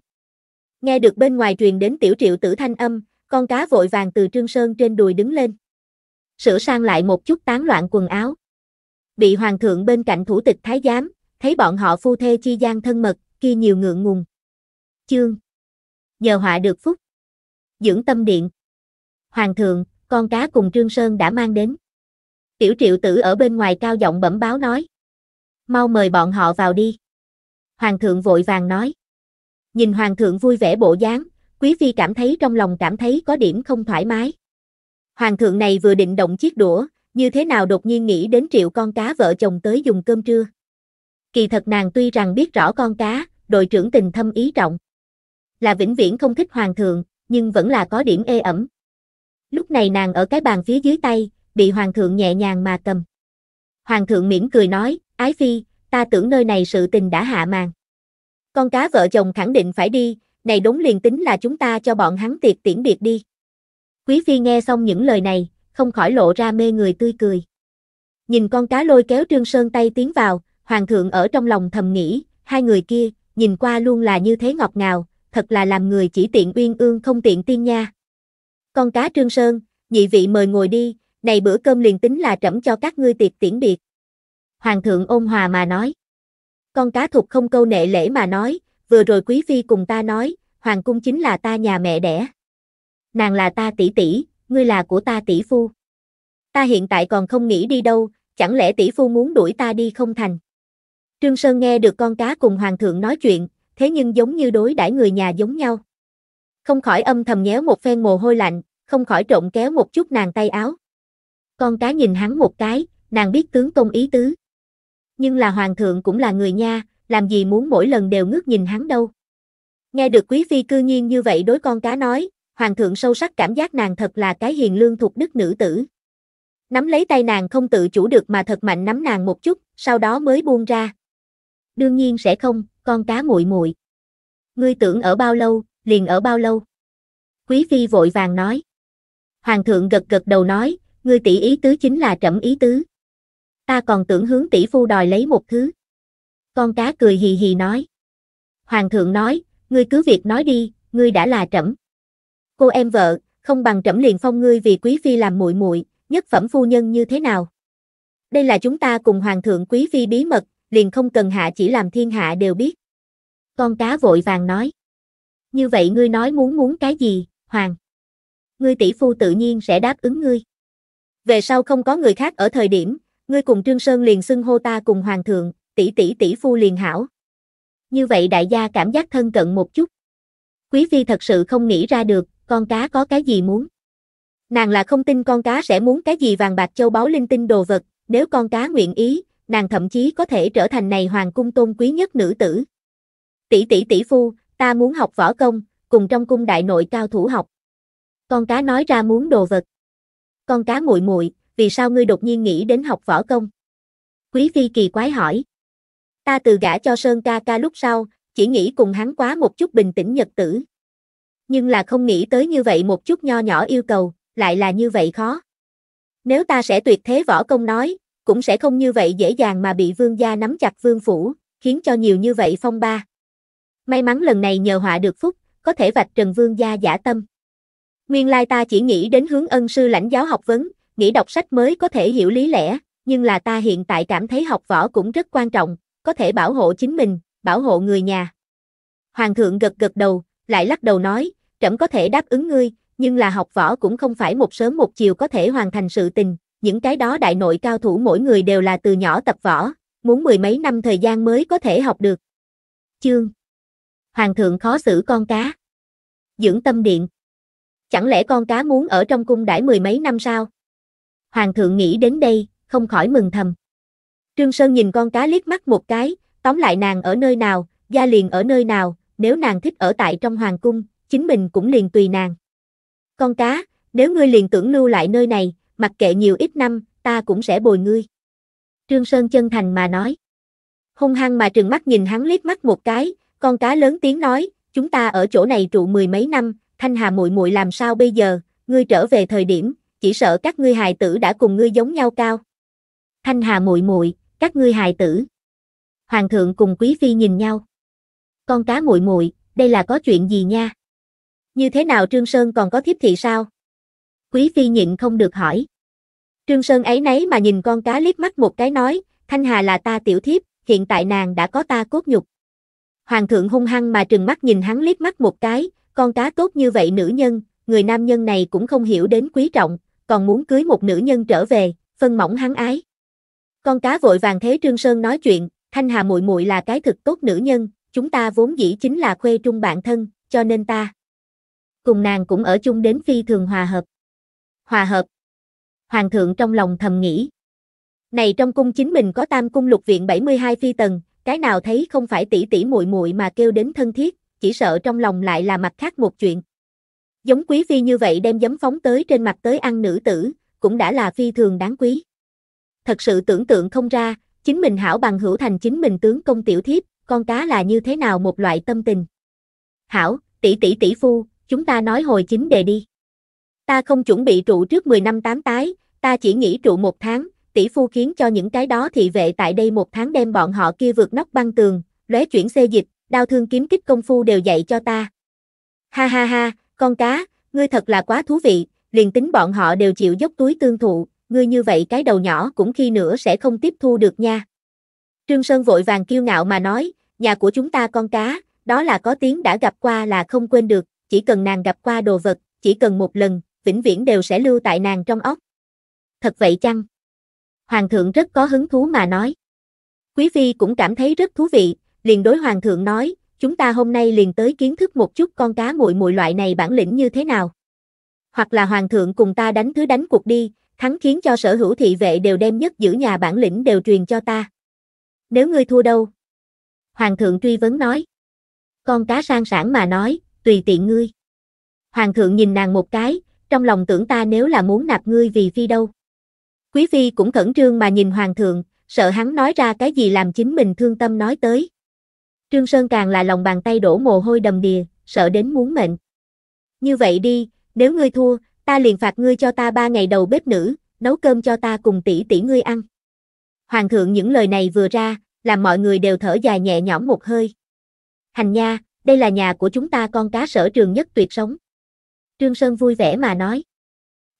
Nghe được bên ngoài truyền đến tiểu triệu tử thanh âm, con cá vội vàng từ Trương Sơn trên đùi đứng lên. Sửa sang lại một chút tán loạn quần áo. Bị hoàng thượng bên cạnh thủ tịch thái giám, thấy bọn họ phu thê chi gian thân mật, kia nhiều ngượng ngùng. Chương nhờ họa được phúc. Dưỡng tâm điện. Hoàng thượng, con cá cùng Trương Sơn đã mang đến. Tiểu triệu tử ở bên ngoài cao giọng bẩm báo nói. Mau mời bọn họ vào đi. Hoàng thượng vội vàng nói. Nhìn hoàng thượng vui vẻ bộ dáng, quý phi cảm thấy trong lòng cảm thấy có điểm không thoải mái. Hoàng thượng này vừa định động chiếc đũa, như thế nào đột nhiên nghĩ đến triệu con cá vợ chồng tới dùng cơm trưa. Kỳ thật nàng tuy rằng biết rõ con cá, đội trưởng tình thâm ý trọng là vĩnh viễn không thích hoàng thượng, nhưng vẫn là có điểm ê ẩm. Lúc này nàng ở cái bàn phía dưới tay, bị hoàng thượng nhẹ nhàng mà cầm. Hoàng thượng mỉm cười nói, ái phi, ta tưởng nơi này sự tình đã hạ màn. Con cá vợ chồng khẳng định phải đi, này đúng liền tính là chúng ta cho bọn hắn tiệc tiễn biệt đi. Quý phi nghe xong những lời này, không khỏi lộ ra mê người tươi cười. Nhìn con cá lôi kéo Trương Sơn tay tiến vào, hoàng thượng ở trong lòng thầm nghĩ, hai người kia, nhìn qua luôn là như thế ngọt ngào, thật là làm người chỉ tiện uyên ương không tiện tiên nha. Con cá Trương Sơn, nhị vị mời ngồi đi, này bữa cơm liền tính là trẫm cho các ngươi tiệc tiễn biệt. Hoàng thượng ôn hòa mà nói. Con cá thục không câu nệ lễ mà nói, vừa rồi quý phi cùng ta nói, hoàng cung chính là ta nhà mẹ đẻ. Nàng là ta tỷ tỷ, ngươi là của ta tỷ phu. Ta hiện tại còn không nghĩ đi đâu, chẳng lẽ tỷ phu muốn đuổi ta đi không thành. Trương Sơn nghe được con cá cùng hoàng thượng nói chuyện, thế nhưng giống như đối đãi người nhà giống nhau. Không khỏi âm thầm nhéo một phen mồ hôi lạnh, không khỏi trộn kéo một chút nàng tay áo. Con cá nhìn hắn một cái, nàng biết tướng công ý tứ. Nhưng là hoàng thượng cũng là người nha, làm gì muốn mỗi lần đều ngước nhìn hắn đâu. Nghe được quý phi cư nhiên như vậy đối con cá nói, hoàng thượng sâu sắc cảm giác nàng thật là cái hiền lương thuộc đức nữ tử. Nắm lấy tay nàng không tự chủ được mà thật mạnh nắm nàng một chút, sau đó mới buông ra. Đương nhiên sẽ không, con cá muội muội. Ngươi tưởng ở bao lâu, liền ở bao lâu? Quý phi vội vàng nói. Hoàng thượng gật gật đầu nói, ngươi tỷ ý tứ chính là trẫm ý tứ. Ta còn tưởng hướng tỷ phu đòi lấy một thứ. Con cá cười hì hì nói. Hoàng thượng nói, ngươi cứ việc nói đi, ngươi đã là trẫm. Cô em vợ, không bằng trẫm liền phong ngươi vì quý phi làm muội muội, nhất phẩm phu nhân như thế nào? Đây là chúng ta cùng hoàng thượng quý phi bí mật, liền không cần hạ chỉ làm thiên hạ đều biết. Con cá vội vàng nói. Như vậy ngươi nói muốn muốn cái gì, Hoàng? Ngươi tỷ phu tự nhiên sẽ đáp ứng ngươi. Về sau không có người khác ở thời điểm, ngươi cùng Trương Sơn liền xưng hô ta cùng Hoàng thượng, tỷ tỷ tỷ phu liền hảo. Như vậy đại gia cảm giác thân cận một chút. Quý phi thật sự không nghĩ ra được, con cá có cái gì muốn. Nàng là không tin con cá sẽ muốn cái gì vàng bạc châu báu linh tinh đồ vật, nếu con cá nguyện ý, nàng thậm chí có thể trở thành này hoàng cung tôn quý nhất nữ tử. Tỷ tỷ tỷ phu, ta muốn học võ công, cùng trong cung đại nội cao thủ học. Con cá nói ra muốn đồ vật. Con cá muội muội, vì sao ngươi đột nhiên nghĩ đến học võ công? Quý phi kỳ quái hỏi. Ta từ gã cho Sơn ca ca lúc sau, chỉ nghĩ cùng hắn quá một chút bình tĩnh nhật tử. Nhưng là không nghĩ tới như vậy một chút nho nhỏ yêu cầu, lại là như vậy khó. Nếu ta sẽ tuyệt thế võ công nói, cũng sẽ không như vậy dễ dàng mà bị vương gia nắm chặt vương phủ, khiến cho nhiều như vậy phong ba. May mắn lần này nhờ họa được phúc, có thể vạch trần vương gia giả tâm. Nguyên lai ta chỉ nghĩ đến hướng ân sư lãnh giáo học vấn, nghĩ đọc sách mới có thể hiểu lý lẽ, nhưng là ta hiện tại cảm thấy học võ cũng rất quan trọng, có thể bảo hộ chính mình, bảo hộ người nhà. Hoàng thượng gật gật đầu, lại lắc đầu nói, trẫm có thể đáp ứng ngươi, nhưng là học võ cũng không phải một sớm một chiều có thể hoàn thành sự tình, những cái đó đại nội cao thủ mỗi người đều là từ nhỏ tập võ, muốn mười mấy năm thời gian mới có thể học được. Chương Hoàng thượng khó xử con cá. Dưỡng tâm điện. Chẳng lẽ con cá muốn ở trong cung đãi mười mấy năm sao? Hoàng thượng nghĩ đến đây, không khỏi mừng thầm. Trương Sơn nhìn con cá liếc mắt một cái, tóm lại nàng ở nơi nào, gia liền ở nơi nào, nếu nàng thích ở tại trong hoàng cung, chính mình cũng liền tùy nàng. Con cá, nếu ngươi liền tưởng lưu lại nơi này, mặc kệ nhiều ít năm, ta cũng sẽ bồi ngươi. Trương Sơn chân thành mà nói. Hung hăng mà trừng mắt nhìn hắn liếc mắt một cái, con cá lớn tiếng nói, chúng ta ở chỗ này trụ mười mấy năm, Thanh Hà muội muội làm sao bây giờ, ngươi trở về thời điểm, chỉ sợ các ngươi hài tử đã cùng ngươi giống nhau cao. Thanh Hà muội muội, các ngươi hài tử. Hoàng thượng cùng quý phi nhìn nhau. Con cá muội muội, đây là có chuyện gì nha? Như thế nào Trương Sơn còn có thiếp thị sao? Quý Phi nhịn không được hỏi. Trương Sơn ấy nấy mà nhìn con cá liếc mắt một cái nói, Thanh Hà là ta tiểu thiếp, hiện tại nàng đã có ta cốt nhục. Hoàng thượng hung hăng mà trừng mắt nhìn hắn liếc mắt một cái, con cá tốt như vậy nữ nhân, người nam nhân này cũng không hiểu đến quý trọng, còn muốn cưới một nữ nhân trở về, phân mỏng hắn ái. Con cá vội vàng thế Trương Sơn nói chuyện, Thanh Hà muội muội là cái thực tốt nữ nhân, chúng ta vốn dĩ chính là khuê trung bạn thân, cho nên ta cùng nàng cũng ở chung đến phi thường hòa hợp hòa hợp. Hoàng thượng trong lòng thầm nghĩ. Này trong cung chính mình có tam cung lục viện 72 phi tần, cái nào thấy không phải tỷ tỷ muội muội mà kêu đến thân thiết, chỉ sợ trong lòng lại là mặt khác một chuyện. Giống quý phi như vậy đem giấm phóng tới trên mặt tới ăn nữ tử, cũng đã là phi thường đáng quý. Thật sự tưởng tượng không ra, chính mình hảo bằng hữu thành chính mình tướng công tiểu thiếp, con cá là như thế nào một loại tâm tình. Hảo, tỷ tỷ tỷ phu, chúng ta nói hồi chính đề đi. Ta không chuẩn bị trụ trước 10 năm tám tái, ta chỉ nghĩ trụ một tháng, tỷ phu khiến cho những cái đó thị vệ tại đây một tháng đem bọn họ kia vượt nóc băng tường, lóe chuyển xê dịch, đao thương kiếm kích công phu đều dạy cho ta. Ha ha ha, con cá, ngươi thật là quá thú vị, liền tính bọn họ đều chịu dốc túi tương thụ, ngươi như vậy cái đầu nhỏ cũng khi nữa sẽ không tiếp thu được nha. Trương Sơn vội vàng kiêu ngạo mà nói, nhà của chúng ta con cá, đó là có tiếng đã gặp qua là không quên được, chỉ cần nàng gặp qua đồ vật, chỉ cần một lần, vĩnh viễn đều sẽ lưu tại nàng trong óc. Thật vậy chăng? Hoàng thượng rất có hứng thú mà nói. Quý phi cũng cảm thấy rất thú vị, liền đối hoàng thượng nói, chúng ta hôm nay liền tới kiến thức một chút con cá muội muội loại này bản lĩnh như thế nào. Hoặc là hoàng thượng cùng ta đánh thứ đánh cuộc đi, thắng khiến cho sở hữu thị vệ đều đem nhất giữ nhà bản lĩnh đều truyền cho ta. Nếu ngươi thua đâu? Hoàng thượng truy vấn nói. Con cá sang sản mà nói, tùy tiện ngươi. Hoàng thượng nhìn nàng một cái, trong lòng tưởng ta nếu là muốn nạp ngươi vì phi đâu. Quý phi cũng khẩn trương mà nhìn hoàng thượng, sợ hắn nói ra cái gì làm chính mình thương tâm nói tới. Trương Sơn càng là lòng bàn tay đổ mồ hôi đầm đìa, sợ đến muốn mệnh. Như vậy đi, nếu ngươi thua, ta liền phạt ngươi cho ta ba ngày đầu bếp nữ, nấu cơm cho ta cùng tỷ tỷ ngươi ăn. Hoàng thượng những lời này vừa ra, làm mọi người đều thở dài nhẹ nhõm một hơi. Hành nha, đây là nhà của chúng ta con cá sở trường nhất tuyệt sống. Trương Sơn vui vẻ mà nói.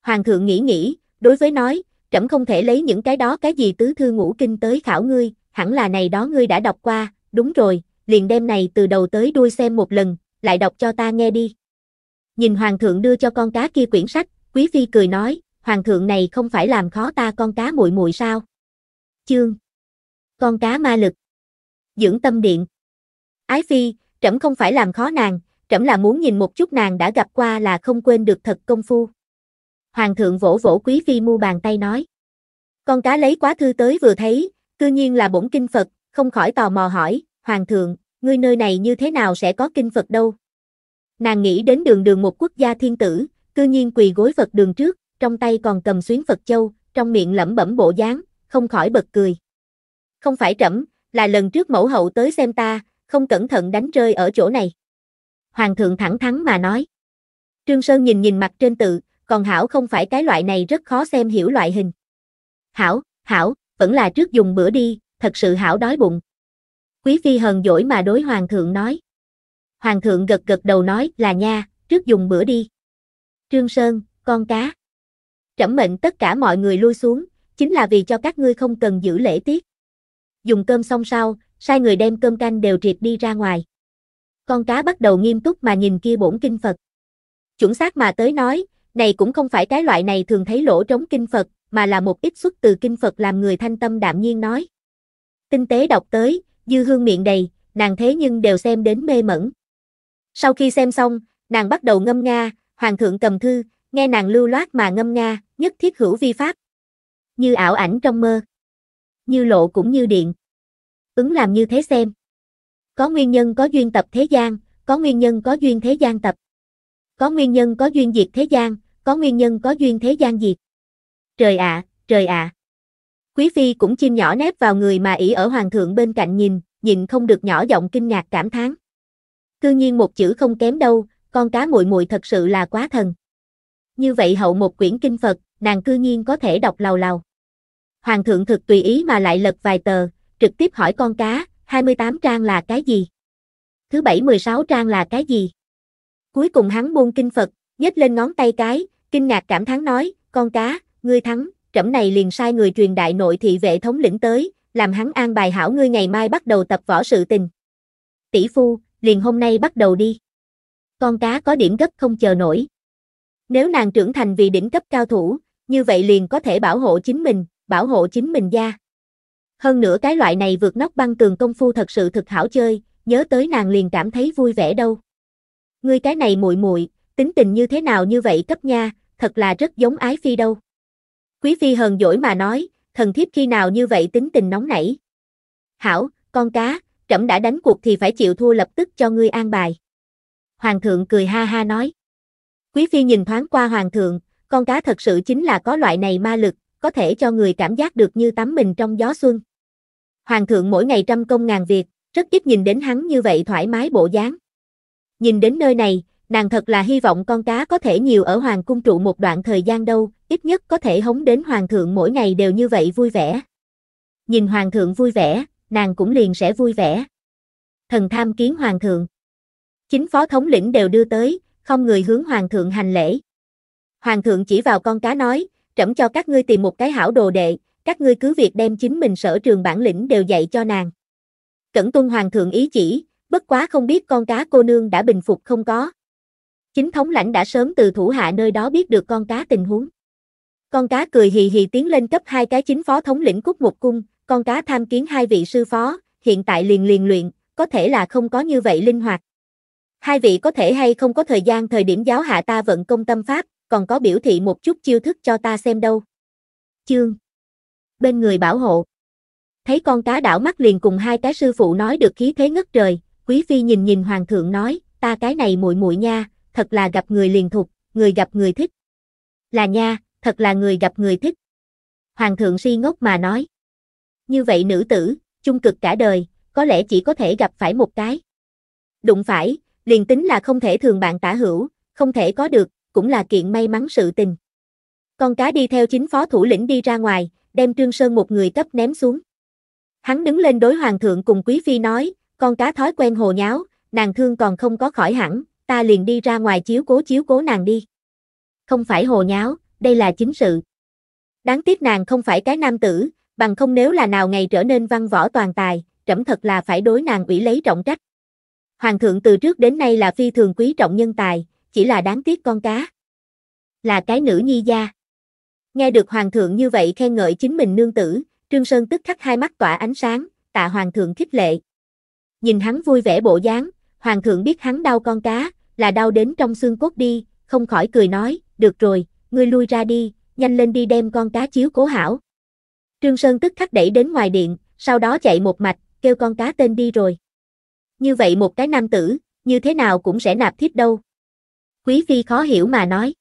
Hoàng thượng nghĩ nghĩ, đối với nói, trẫm không thể lấy những cái đó cái gì tứ thư ngũ kinh tới khảo ngươi, hẳn là này đó ngươi đã đọc qua, đúng rồi, liền đem này từ đầu tới đuôi xem một lần, lại đọc cho ta nghe đi. Nhìn hoàng thượng đưa cho con cá kia quyển sách, quý phi cười nói, hoàng thượng này không phải làm khó ta con cá muội muội sao? Chương Con cá ma lực Dưỡng tâm điện Ái phi, trẫm không phải làm khó nàng, trẫm là muốn nhìn một chút nàng đã gặp qua là không quên được thật công phu. Hoàng thượng vỗ vỗ quý phi mu bàn tay nói. Con cá lấy quá thư tới vừa thấy, cư nhiên là bổn kinh Phật, không khỏi tò mò hỏi, Hoàng thượng, ngươi nơi này như thế nào sẽ có kinh Phật đâu? Nàng nghĩ đến đường đường một quốc gia thiên tử, cư nhiên quỳ gối Phật đường trước, trong tay còn cầm xuyến Phật châu, trong miệng lẩm bẩm bộ dáng, không khỏi bật cười. Không phải trẫm, là lần trước mẫu hậu tới xem ta, không cẩn thận đánh rơi ở chỗ này hoàng thượng thẳng thắn mà nói. Trương Sơn nhìn nhìn mặt trên tự, còn Hảo không phải cái loại này rất khó xem hiểu loại hình. Hảo, Hảo, vẫn là trước dùng bữa đi, thật sự Hảo đói bụng. Quý phi hờn dỗi mà đối hoàng thượng nói. Hoàng thượng gật gật đầu nói là nha, trước dùng bữa đi. Trương Sơn, con cá. Trẫm mệnh tất cả mọi người lui xuống, chính là vì cho các ngươi không cần giữ lễ tiết. Dùng cơm xong sau, sai người đem cơm canh đều triệt đi ra ngoài con cá bắt đầu nghiêm túc mà nhìn kia bổn kinh Phật. Chuẩn xác mà tới nói, này cũng không phải cái loại này thường thấy lỗ trống kinh Phật, mà là một ít xuất từ kinh Phật làm người thanh tâm đạm nhiên nói. Tinh tế đọc tới, dư hương miệng đầy, nàng thế nhưng đều xem đến mê mẩn. Sau khi xem xong, nàng bắt đầu ngâm nga, hoàng thượng cầm thư, nghe nàng lưu loát mà ngâm nga, nhất thiết hữu vi pháp. Như ảo ảnh trong mơ. Như lộ cũng như điện. Ứng làm như thế xem. Có nguyên nhân có duyên tập thế gian, có nguyên nhân có duyên thế gian tập. Có nguyên nhân có duyên diệt thế gian, có nguyên nhân có duyên thế gian diệt. Trời ạ, trời ạ. Quý phi cũng chim nhỏ nép vào người mà ỷ ở hoàng thượng bên cạnh nhìn, nhìn không được nhỏ giọng kinh ngạc cảm thán. Cư nhiên một chữ không kém đâu, con cá muội muội thật sự là quá thần. Như vậy hậu một quyển kinh Phật, nàng cư nhiên có thể đọc lầu lầu. Hoàng thượng thực tùy ý mà lại lật vài tờ, trực tiếp hỏi con cá, 28 trang là cái gì? Thứ bảy 16 trang là cái gì? Cuối cùng hắn buông kinh Phật, nhếch lên ngón tay cái, kinh ngạc cảm thán nói, con cá, ngươi thắng, trẫm này liền sai người truyền đại nội thị vệ thống lĩnh tới, làm hắn an bài hảo ngươi ngày mai bắt đầu tập võ sự tình. Tỷ phu, liền hôm nay bắt đầu đi. Con cá có điểm gấp không chờ nổi. Nếu nàng trưởng thành vì đỉnh cấp cao thủ, như vậy liền có thể bảo hộ chính mình, bảo hộ chính mình gia. Hơn nữa cái loại này vượt nóc băng tường công phu thật sự thực hảo chơi, nhớ tới nàng liền cảm thấy vui vẻ đâu. Ngươi cái này muội muội, tính tình như thế nào như vậy cấp nha, thật là rất giống ái phi đâu. Quý phi hờn dỗi mà nói, thần thiếp khi nào như vậy tính tình nóng nảy. Hảo, con cá, trẫm đã đánh cuộc thì phải chịu thua lập tức cho ngươi an bài. Hoàng thượng cười ha ha nói. Quý phi nhìn thoáng qua hoàng thượng, con cá thật sự chính là có loại này ma lực, có thể cho người cảm giác được như tắm mình trong gió xuân. Hoàng thượng mỗi ngày trăm công ngàn việc, rất ít nhìn đến hắn như vậy thoải mái bộ dáng. Nhìn đến nơi này, nàng thật là hy vọng con cá có thể nhiều ở hoàng cung trụ một đoạn thời gian đâu, ít nhất có thể hống đến hoàng thượng mỗi ngày đều như vậy vui vẻ. Nhìn hoàng thượng vui vẻ, nàng cũng liền sẽ vui vẻ. Thần tham kiến hoàng thượng. Chính phó thống lĩnh đều đưa tới, không người hướng hoàng thượng hành lễ. Hoàng thượng chỉ vào con cá nói, trẫm cho các ngươi tìm một cái hảo đồ đệ, các ngươi cứ việc đem chính mình sở trường bản lĩnh đều dạy cho nàng. Cẩn tuân hoàng thượng ý chỉ, bất quá không biết con cá cô nương đã bình phục không có. Chính thống lãnh đã sớm từ thủ hạ nơi đó biết được con cá tình huống. Con cá cười hì hì tiến lên cấp hai cái chính phó thống lĩnh cúc một cung, con cá tham kiến hai vị sư phó, hiện tại liền liền luyện, có thể là không có như vậy linh hoạt. Hai vị có thể hay không có thời gian thời điểm giáo hạ ta vận công tâm pháp, còn có biểu thị một chút chiêu thức cho ta xem đâu. Chương. Bên người bảo hộ. Thấy con cá đảo mắt liền cùng hai cái sư phụ nói được khí thế ngất trời, quý phi nhìn nhìn hoàng thượng nói, ta cái này muội muội nha, thật là gặp người liền thục, người gặp người thích. Là nha, thật là người gặp người thích. Hoàng thượng si ngốc mà nói. Như vậy nữ tử, chung cực cả đời, có lẽ chỉ có thể gặp phải một cái. Đụng phải, liền tính là không thể thường bạn tả hữu, không thể có được, cũng là kiện may mắn sự tình. Con cá đi theo chính phó thủ lĩnh đi ra ngoài, đem Trương Sơn một người cấp ném xuống. Hắn đứng lên đối hoàng thượng cùng quý phi nói, con cá thói quen hồ nháo, nàng thương còn không có khỏi hẳn, ta liền đi ra ngoài chiếu cố chiếu cố nàng đi. Không phải hồ nháo, đây là chính sự. Đáng tiếc nàng không phải cái nam tử, bằng không nếu là nào ngày trở nên văn võ toàn tài, trẫm thật là phải đối nàng ủy lấy trọng trách. Hoàng thượng từ trước đến nay là phi thường quý trọng nhân tài, chỉ là đáng tiếc con cá. Là cái nữ nhi gia. Nghe được hoàng thượng như vậy khen ngợi chính mình nương tử, Trương Sơn tức khắc hai mắt tỏa ánh sáng, tạ hoàng thượng khích lệ. Nhìn hắn vui vẻ bộ dáng, hoàng thượng biết hắn đau con cá, là đau đến trong xương cốt đi, không khỏi cười nói, được rồi, ngươi lui ra đi, nhanh lên đi đem con cá chiếu cố hảo. Trương Sơn tức khắc đẩy đến ngoài điện, sau đó chạy một mạch, kêu con cá tên đi rồi. Như vậy một cái nam tử, như thế nào cũng sẽ nạp thiếp đâu. Quý phi khó hiểu mà nói.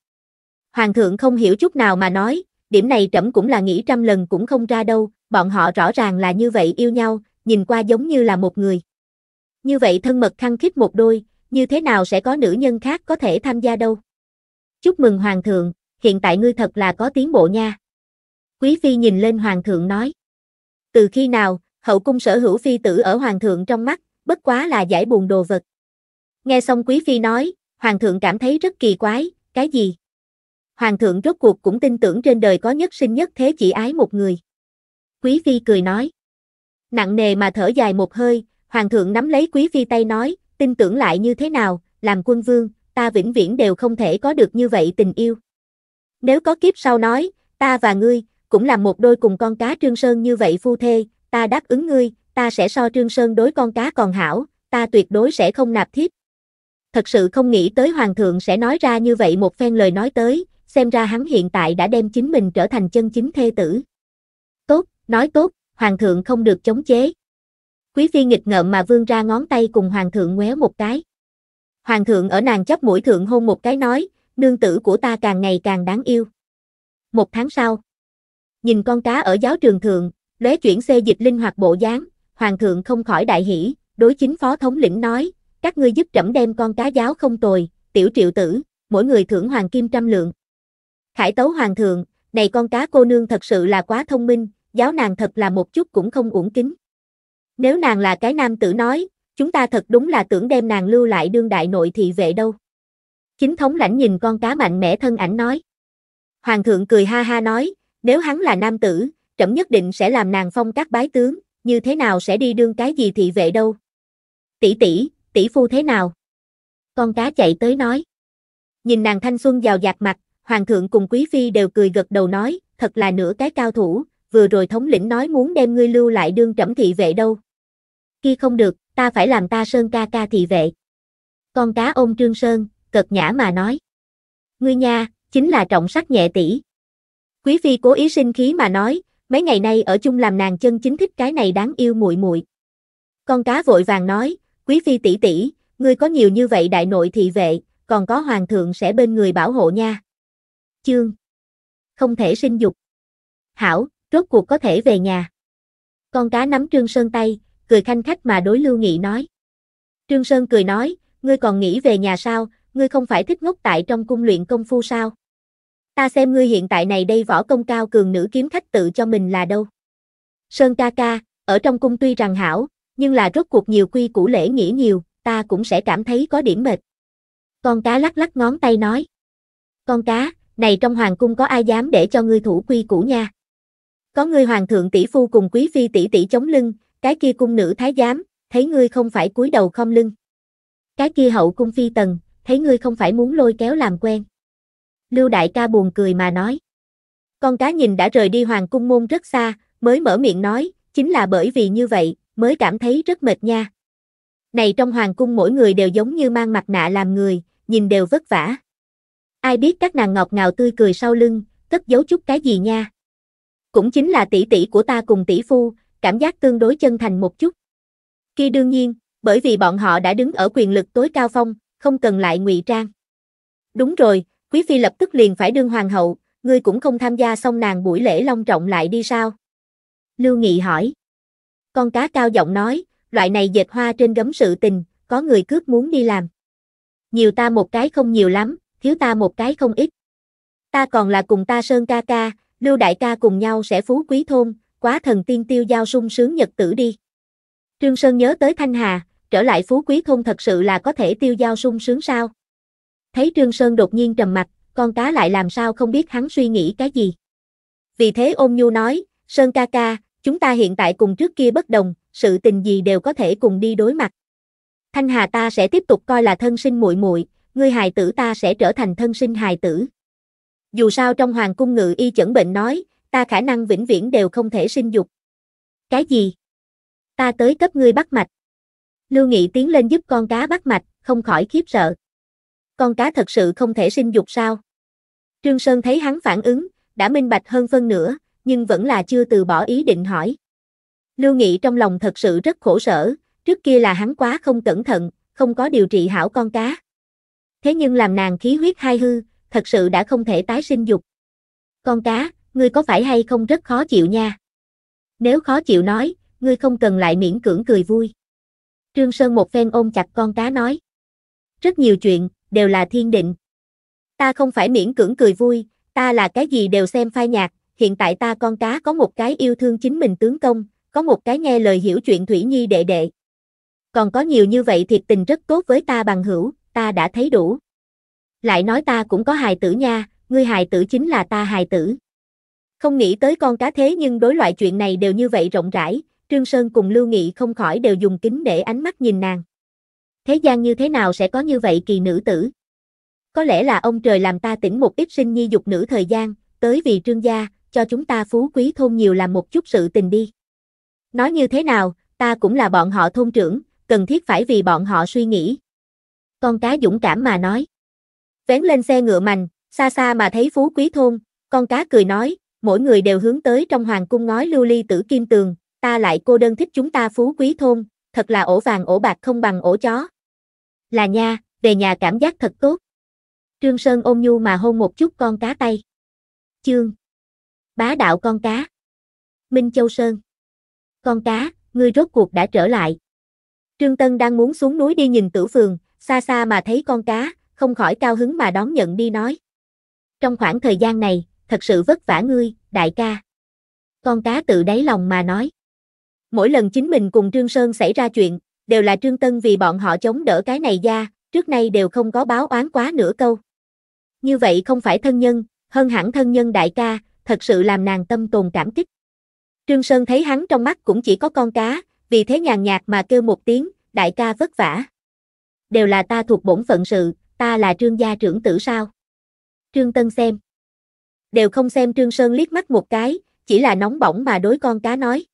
Hoàng thượng không hiểu chút nào mà nói, điểm này trẫm cũng là nghĩ trăm lần cũng không ra đâu, bọn họ rõ ràng là như vậy yêu nhau, nhìn qua giống như là một người. Như vậy thân mật khăng khít một đôi, như thế nào sẽ có nữ nhân khác có thể tham gia đâu. Chúc mừng Hoàng thượng, hiện tại ngươi thật là có tiến bộ nha. Quý phi nhìn lên Hoàng thượng nói. Từ khi nào, hậu cung sở hữu phi tử ở Hoàng thượng trong mắt, bất quá là giải buồn đồ vật. Nghe xong Quý phi nói, hoàng thượng cảm thấy rất kỳ quái, cái gì? Hoàng thượng rốt cuộc cũng tin tưởng trên đời có nhất sinh nhất thế chỉ ái một người. Quý phi cười nói. Nặng nề mà thở dài một hơi, hoàng thượng nắm lấy quý phi tay nói, tin tưởng lại như thế nào, làm quân vương, ta vĩnh viễn đều không thể có được như vậy tình yêu. Nếu có kiếp sau nói, ta và ngươi, cũng làm một đôi cùng con cá Trương Sơn như vậy phu thê, ta đáp ứng ngươi, ta sẽ so Trương Sơn đối con cá còn hảo, ta tuyệt đối sẽ không nạp thiếp thật sự không nghĩ tới hoàng thượng sẽ nói ra như vậy một phen lời nói tới, xem ra hắn hiện tại đã đem chính mình trở thành chân chính thê tử. Tốt, nói tốt, hoàng thượng không được chống chế. Quý phi nghịch ngợm mà vươn ra ngón tay cùng hoàng thượng ngoéo một cái. Hoàng thượng ở nàng chấp mũi thượng hôn một cái nói, nương tử của ta càng ngày càng đáng yêu. Một tháng sau, nhìn con cá ở giáo trường thượng, lóe chuyển xê dịch linh hoạt bộ dáng, hoàng thượng không khỏi đại hỉ, đối chính phó thống lĩnh nói, các ngươi giúp trẫm đem con cá giáo không tồi, tiểu triệu tử, mỗi người thưởng hoàng kim trăm lượng. Khải tấu hoàng thượng, này con cá cô nương thật sự là quá thông minh, giáo nàng thật là một chút cũng không uổng kính. Nếu nàng là cái nam tử nói, chúng ta thật đúng là tưởng đem nàng lưu lại đương đại nội thị vệ đâu. Chính thống lãnh nhìn con cá mạnh mẽ thân ảnh nói. Hoàng thượng cười ha ha nói, nếu hắn là nam tử, trẫm nhất định sẽ làm nàng phong các bái tướng, như thế nào sẽ đi đương cái gì thị vệ đâu. Tỷ tỷ, tỷ phu thế nào? Con cá chạy tới nói. Nhìn nàng thanh xuân giàu dạt mặt, hoàng thượng cùng quý phi đều cười gật đầu nói, thật là nửa cái cao thủ, vừa rồi thống lĩnh nói muốn đem ngươi lưu lại đương trẫm thị vệ đâu. Khi không được, ta phải làm ta sơn ca ca thị vệ. Con cá ôm trương sơn, cật nhã mà nói. Ngươi nha, chính là trọng sắc nhẹ tỷ. Quý phi cố ý sinh khí mà nói, mấy ngày nay ở chung làm nàng chân chính thích cái này đáng yêu muội muội. Con cá vội vàng nói, quý phi tỷ tỷ, ngươi có nhiều như vậy đại nội thị vệ, còn có hoàng thượng sẽ bên người bảo hộ nha. Chương. Không thể sinh dục. Hảo, rốt cuộc có thể về nhà. Con cá nắm Trương Sơn tay, cười khanh khách mà đối Lưu Nghị nói. Trương Sơn cười nói, ngươi còn nghĩ về nhà sao, ngươi không phải thích ngốc tại trong cung luyện công phu sao? Ta xem ngươi hiện tại này đây võ công cao cường nữ kiếm khách tự cho mình là đâu. Sơn ca ca, ở trong cung tuy rằng hảo, nhưng là rốt cuộc nhiều quy củ lễ nghĩa nhiều, ta cũng sẽ cảm thấy có điểm mệt. Con cá lắc lắc ngón tay nói. Con cá, này trong hoàng cung có ai dám để cho ngươi thủ quy củ nha? Có ngươi hoàng thượng tỷ phu cùng quý phi tỷ tỷ chống lưng, cái kia cung nữ thái giám, thấy ngươi không phải cúi đầu không lưng. Cái kia hậu cung phi tần, thấy ngươi không phải muốn lôi kéo làm quen. Lưu đại ca buồn cười mà nói. Con cá nhìn đã rời đi hoàng cung môn rất xa, mới mở miệng nói, chính là bởi vì như vậy, mới cảm thấy rất mệt nha. Này trong hoàng cung mỗi người đều giống như mang mặt nạ làm người, nhìn đều vất vả. Ai biết các nàng ngọc ngào tươi cười sau lưng, cất giấu chút cái gì nha. Cũng chính là tỷ tỷ của ta cùng tỷ phu, cảm giác tương đối chân thành một chút. khi đương nhiên, bởi vì bọn họ đã đứng ở quyền lực tối cao phong, không cần lại ngụy trang. Đúng rồi, quý phi lập tức liền phải đương hoàng hậu, ngươi cũng không tham gia xong nàng buổi lễ long trọng lại đi sao? Lưu Nghị hỏi. Con cá cao giọng nói, loại này dệt hoa trên gấm sự tình, có người cướp muốn đi làm. Nhiều ta một cái không nhiều lắm, thiếu ta một cái không ít. Ta còn là cùng ta Sơn ca ca, Lưu đại ca cùng nhau sẽ phú quý thôn, quá thần tiên tiêu giao sung sướng nhật tử đi. Trương Sơn nhớ tới Thanh Hà, trở lại phú quý thôn thật sự là có thể tiêu giao sung sướng sao? Thấy Trương Sơn đột nhiên trầm mặt, con cá lại làm sao không biết hắn suy nghĩ cái gì. Vì thế ôm nhu nói, Sơn ca ca, Chúng ta hiện tại cùng trước kia bất đồng, sự tình gì đều có thể cùng đi đối mặt. Thanh Hà ta sẽ tiếp tục coi là thân sinh muội muội, ngươi hài tử ta sẽ trở thành thân sinh hài tử. Dù sao trong hoàng cung ngự y chẩn bệnh nói, ta khả năng vĩnh viễn đều không thể sinh dục. Cái gì? Ta tới cấp ngươi bắt mạch. Lưu Nghị tiến lên giúp con cá bắt mạch, không khỏi khiếp sợ. Con cá thật sự không thể sinh dục sao? Trương Sơn thấy hắn phản ứng, đã minh bạch hơn phân nửa, nhưng vẫn là chưa từ bỏ ý định hỏi. Lưu Nghị trong lòng thật sự rất khổ sở, trước kia là hắn quá không cẩn thận, không có điều trị hảo con cá. Thế nhưng làm nàng khí huyết hai hư, thật sự đã không thể tái sinh dục. Con cá, ngươi có phải hay không rất khó chịu nha? Nếu khó chịu nói, ngươi không cần lại miễn cưỡng cười vui. Trương Sơn một phen ôm chặt con cá nói. Rất nhiều chuyện, đều là thiên định. Ta không phải miễn cưỡng cười vui, ta là cái gì đều xem phai nhạc, hiện tại ta con cá có một cái yêu thương chính mình tướng công, có một cái nghe lời hiểu chuyện Thủy Nhi đệ đệ. Còn có nhiều như vậy thiệt tình rất tốt với ta bằng hữu, ta đã thấy đủ. Lại nói ta cũng có hài tử nha, ngươi hài tử chính là ta hài tử. Không nghĩ tới con cá thế nhưng đối loại chuyện này đều như vậy rộng rãi, Trương Sơn cùng Lưu Nghị không khỏi đều dùng kính để ánh mắt nhìn nàng. Thế gian như thế nào sẽ có như vậy kỳ nữ tử? Có lẽ là ông trời làm ta tỉnh một ít sinh nhi dục nữ thời gian, tới vì Trương gia, cho chúng ta phú quý thôn nhiều làm một chút sự tình đi. Nói như thế nào, ta cũng là bọn họ thôn trưởng, cần thiết phải vì bọn họ suy nghĩ. Con cá dũng cảm mà nói. Vén lên xe ngựa mành, xa xa mà thấy phú quý thôn, con cá cười nói, mỗi người đều hướng tới trong hoàng cung ngói lưu ly tử kim tường, ta lại cô đơn thích chúng ta phú quý thôn, thật là ổ vàng ổ bạc không bằng ổ chó. Là nha, về nhà cảm giác thật tốt. Trương Sơn ôm nhu mà hôn một chút con cá tay. Chương Bá đạo con cá. Minh Châu Sơn. Con cá, ngươi rốt cuộc đã trở lại. Trương Tân đang muốn xuống núi đi nhìn tử phường, xa xa mà thấy con cá, không khỏi cao hứng mà đón nhận đi nói. Trong khoảng thời gian này, thật sự vất vả ngươi, đại ca. Con cá tự đáy lòng mà nói. Mỗi lần chính mình cùng Trương Sơn xảy ra chuyện, đều là Trương Tân vì bọn họ chống đỡ cái này ra, trước nay đều không có báo oán quá nửa câu. Như vậy không phải thân nhân, hơn hẳn thân nhân đại ca, thật sự làm nàng tâm tồn cảm kích. Trương Sơn thấy hắn trong mắt cũng chỉ có con cá, vì thế nhàn nhạt mà kêu một tiếng, đại ca vất vả. Đều là ta thuộc bổn phận sự, ta là trương gia trưởng tử sao? Trương Tân xem. Đều không xem Trương Sơn liếc mắt một cái, chỉ là nóng bỏng mà đối con cá nói.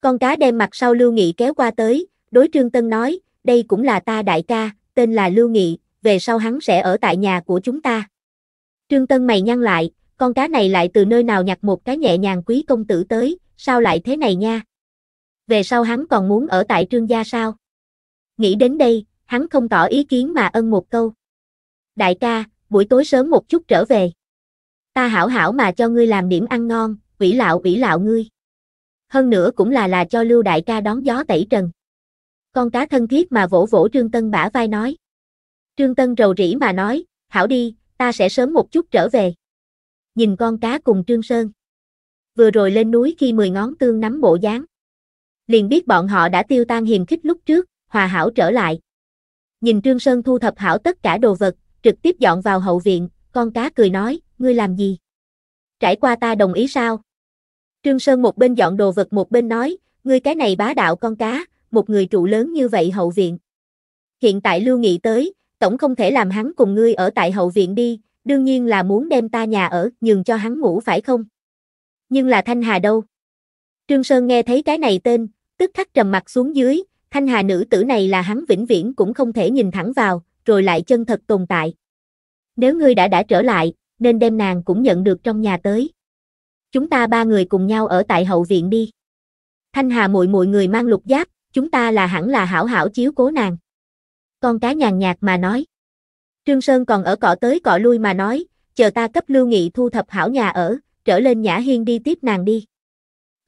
Con cá đem mặt sau Lưu Nghị kéo qua tới, đối Trương Tân nói, đây cũng là ta đại ca, tên là Lưu Nghị, về sau hắn sẽ ở tại nhà của chúng ta. Trương Tân mày nhăn lại, con cá này lại từ nơi nào nhặt một cái nhẹ nhàng quý công tử tới, sao lại thế này nha? Về sau hắn còn muốn ở tại trương gia sao? Nghĩ đến đây, hắn không tỏ ý kiến mà ân một câu. Đại ca, buổi tối sớm một chút trở về. Ta hảo hảo mà cho ngươi làm điểm ăn ngon, ủy lạo ủy lạo ngươi. Hơn nữa cũng là là cho lưu đại ca đón gió tẩy trần. Con cá thân thiết mà vỗ vỗ Trương Tân bả vai nói. Trương Tân rầu rĩ mà nói, hảo đi, ta sẽ sớm một chút trở về nhìn con cá cùng Trương Sơn. Vừa rồi lên núi khi mười ngón tương nắm bộ dáng. Liền biết bọn họ đã tiêu tan hiềm khích lúc trước, hòa hảo trở lại. Nhìn Trương Sơn thu thập hảo tất cả đồ vật, trực tiếp dọn vào hậu viện, con cá cười nói, ngươi làm gì? Trải qua ta đồng ý sao? Trương Sơn một bên dọn đồ vật một bên nói, ngươi cái này bá đạo con cá, một người trụ lớn như vậy hậu viện. Hiện tại Lưu Nghị tới, tổng không thể làm hắn cùng ngươi ở tại hậu viện đi, đương nhiên là muốn đem ta nhà ở, nhường cho hắn ngủ phải không? Nhưng là Thanh Hà đâu? Trương Sơn nghe thấy cái này tên, tức khắc trầm mặt xuống dưới, Thanh Hà nữ tử này là hắn vĩnh viễn cũng không thể nhìn thẳng vào, rồi lại chân thật tồn tại. Nếu ngươi đã đã trở lại, nên đem nàng cũng nhận được trong nhà tới. Chúng ta ba người cùng nhau ở tại hậu viện đi. Thanh Hà muội muội người mang lục giáp, chúng ta là hẳn là hảo hảo chiếu cố nàng. Con cá nhàn nhạt mà nói. Trương Sơn còn ở cọ tới cọ lui mà nói, chờ ta cấp lưu nghị thu thập hảo nhà ở, trở lên nhã hiên đi tiếp nàng đi.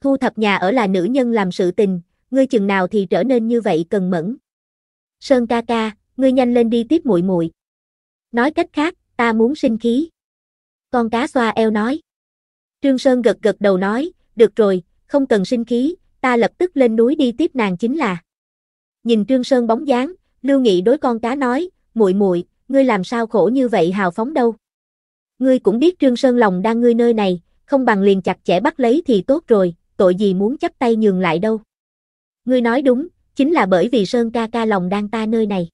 Thu thập nhà ở là nữ nhân làm sự tình, ngươi chừng nào thì trở nên như vậy cần mẫn. Sơn ca ca, ngươi nhanh lên đi tiếp muội muội. Nói cách khác, ta muốn sinh khí. Con cá xoa eo nói. Trương Sơn gật gật đầu nói, được rồi, không cần sinh khí, ta lập tức lên núi đi tiếp nàng chính là. Nhìn Trương Sơn bóng dáng, Lưu Nghị đối con cá nói, muội muội, ngươi làm sao khổ như vậy hào phóng đâu. Ngươi cũng biết Trương Sơn lòng đang ngươi nơi này, không bằng liền chặt chẽ bắt lấy thì tốt rồi, tội gì muốn chấp tay nhường lại đâu. Ngươi nói đúng, chính là bởi vì Sơn ca ca lòng đang ta nơi này.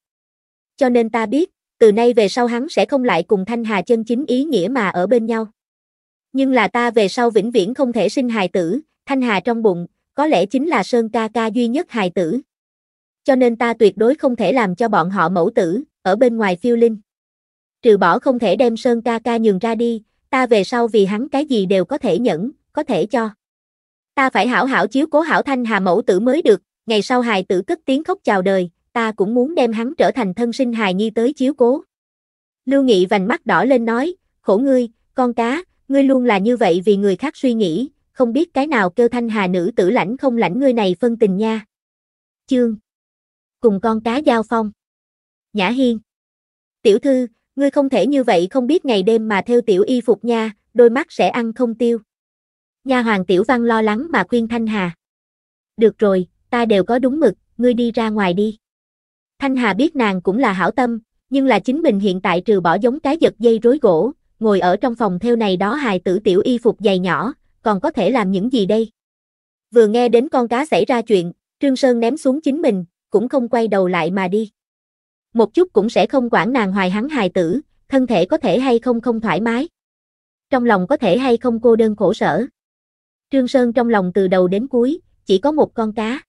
Cho nên ta biết, từ nay về sau hắn sẽ không lại cùng Thanh Hà chân chính ý nghĩa mà ở bên nhau. Nhưng là ta về sau vĩnh viễn không thể sinh hài tử, Thanh Hà trong bụng, có lẽ chính là Sơn ca ca duy nhất hài tử. Cho nên ta tuyệt đối không thể làm cho bọn họ mẫu tử, ở bên ngoài phiêu linh. Trừ bỏ không thể đem Sơn ca ca nhường ra đi, ta về sau vì hắn cái gì đều có thể nhẫn, có thể cho. Ta phải hảo hảo chiếu cố hảo thanh hà mẫu tử mới được, ngày sau hài tử cất tiếng khóc chào đời, ta cũng muốn đem hắn trở thành thân sinh hài nhi tới chiếu cố. Lưu Nghị vành mắt đỏ lên nói, khổ ngươi, con cá, ngươi luôn là như vậy vì người khác suy nghĩ, không biết cái nào kêu thanh hà nữ tử lãnh không lãnh ngươi này phân tình nha. Chương Cùng con cá giao phong Nhã Hiên. Tiểu thư, ngươi không thể như vậy không biết ngày đêm mà theo tiểu y phục nha, đôi mắt sẽ ăn không tiêu. Nha hoàng tiểu văn lo lắng mà khuyên Thanh Hà. Được rồi, ta đều có đúng mực, ngươi đi ra ngoài đi. Thanh Hà biết nàng cũng là hảo tâm, nhưng là chính mình hiện tại trừ bỏ giống cái giật dây rối gỗ, ngồi ở trong phòng theo này đó hài tử tiểu y phục dày nhỏ, còn có thể làm những gì đây? Vừa nghe đến con cá xảy ra chuyện, Trương Sơn ném xuống chính mình, cũng không quay đầu lại mà đi một chút cũng sẽ không quản nàng hoài hắn hài tử, thân thể có thể hay không không thoải mái. Trong lòng có thể hay không cô đơn khổ sở. Trương Sơn trong lòng từ đầu đến cuối, chỉ có một con cá.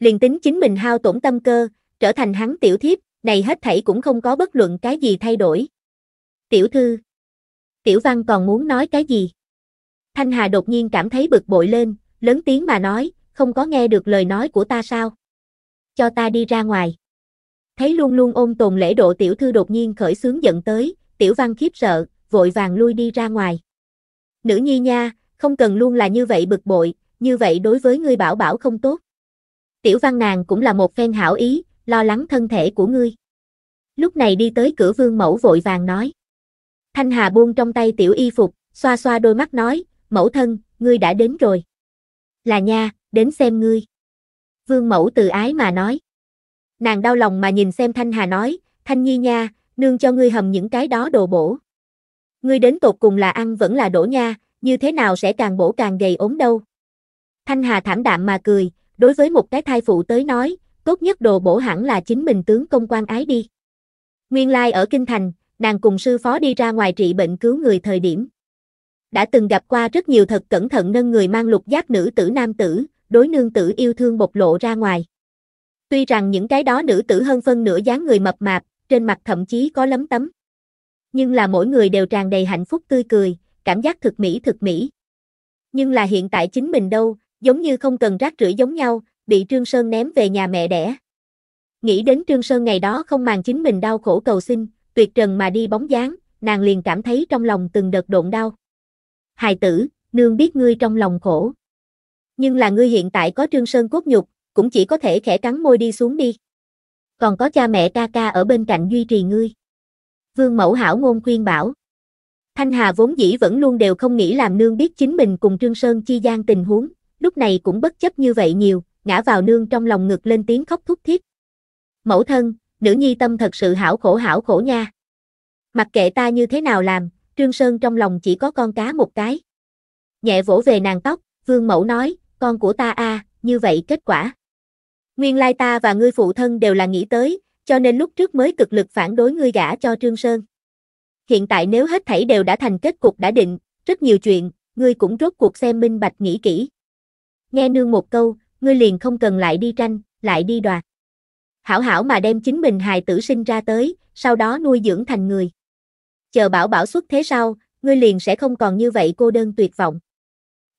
Liền tính chính mình hao tổn tâm cơ, trở thành hắn tiểu thiếp, này hết thảy cũng không có bất luận cái gì thay đổi. Tiểu thư. Tiểu văn còn muốn nói cái gì? Thanh Hà đột nhiên cảm thấy bực bội lên, lớn tiếng mà nói, không có nghe được lời nói của ta sao? Cho ta đi ra ngoài thấy luôn luôn ôm tồn lễ độ tiểu thư đột nhiên khởi sướng giận tới, tiểu văn khiếp sợ, vội vàng lui đi ra ngoài. Nữ nhi nha, không cần luôn là như vậy bực bội, như vậy đối với ngươi bảo bảo không tốt. Tiểu văn nàng cũng là một phen hảo ý, lo lắng thân thể của ngươi. Lúc này đi tới cửa vương mẫu vội vàng nói. Thanh Hà buông trong tay tiểu y phục, xoa xoa đôi mắt nói, mẫu thân, ngươi đã đến rồi. Là nha, đến xem ngươi. Vương mẫu từ ái mà nói nàng đau lòng mà nhìn xem Thanh Hà nói, Thanh Nhi nha, nương cho ngươi hầm những cái đó đồ bổ. Ngươi đến tột cùng là ăn vẫn là đổ nha, như thế nào sẽ càng bổ càng gầy ốm đâu. Thanh Hà thảm đạm mà cười, đối với một cái thai phụ tới nói, tốt nhất đồ bổ hẳn là chính mình tướng công quan ái đi. Nguyên lai like ở Kinh Thành, nàng cùng sư phó đi ra ngoài trị bệnh cứu người thời điểm. Đã từng gặp qua rất nhiều thật cẩn thận nâng người mang lục giác nữ tử nam tử, đối nương tử yêu thương bộc lộ ra ngoài. Tuy rằng những cái đó nữ tử hơn phân nửa dáng người mập mạp, trên mặt thậm chí có lấm tấm. Nhưng là mỗi người đều tràn đầy hạnh phúc tươi cười, cảm giác thực mỹ thực mỹ. Nhưng là hiện tại chính mình đâu, giống như không cần rác rưởi giống nhau, bị Trương Sơn ném về nhà mẹ đẻ. Nghĩ đến Trương Sơn ngày đó không màng chính mình đau khổ cầu xin, tuyệt trần mà đi bóng dáng, nàng liền cảm thấy trong lòng từng đợt độn đau. Hài tử, nương biết ngươi trong lòng khổ. Nhưng là ngươi hiện tại có Trương Sơn cốt nhục, cũng chỉ có thể khẽ cắn môi đi xuống đi. Còn có cha mẹ ca ca ở bên cạnh duy trì ngươi. Vương mẫu hảo ngôn khuyên bảo. Thanh Hà vốn dĩ vẫn luôn đều không nghĩ làm nương biết chính mình cùng Trương Sơn chi gian tình huống, lúc này cũng bất chấp như vậy nhiều, ngã vào nương trong lòng ngực lên tiếng khóc thúc thiết. Mẫu thân, nữ nhi tâm thật sự hảo khổ hảo khổ nha. Mặc kệ ta như thế nào làm, Trương Sơn trong lòng chỉ có con cá một cái. Nhẹ vỗ về nàng tóc, vương mẫu nói, con của ta a à, như vậy kết quả. Nguyên lai ta và ngươi phụ thân đều là nghĩ tới, cho nên lúc trước mới cực lực phản đối ngươi gả cho Trương Sơn. Hiện tại nếu hết thảy đều đã thành kết cục đã định, rất nhiều chuyện, ngươi cũng rốt cuộc xem minh bạch nghĩ kỹ. Nghe nương một câu, ngươi liền không cần lại đi tranh, lại đi đoạt. Hảo hảo mà đem chính mình hài tử sinh ra tới, sau đó nuôi dưỡng thành người. Chờ bảo bảo xuất thế sau, ngươi liền sẽ không còn như vậy cô đơn tuyệt vọng.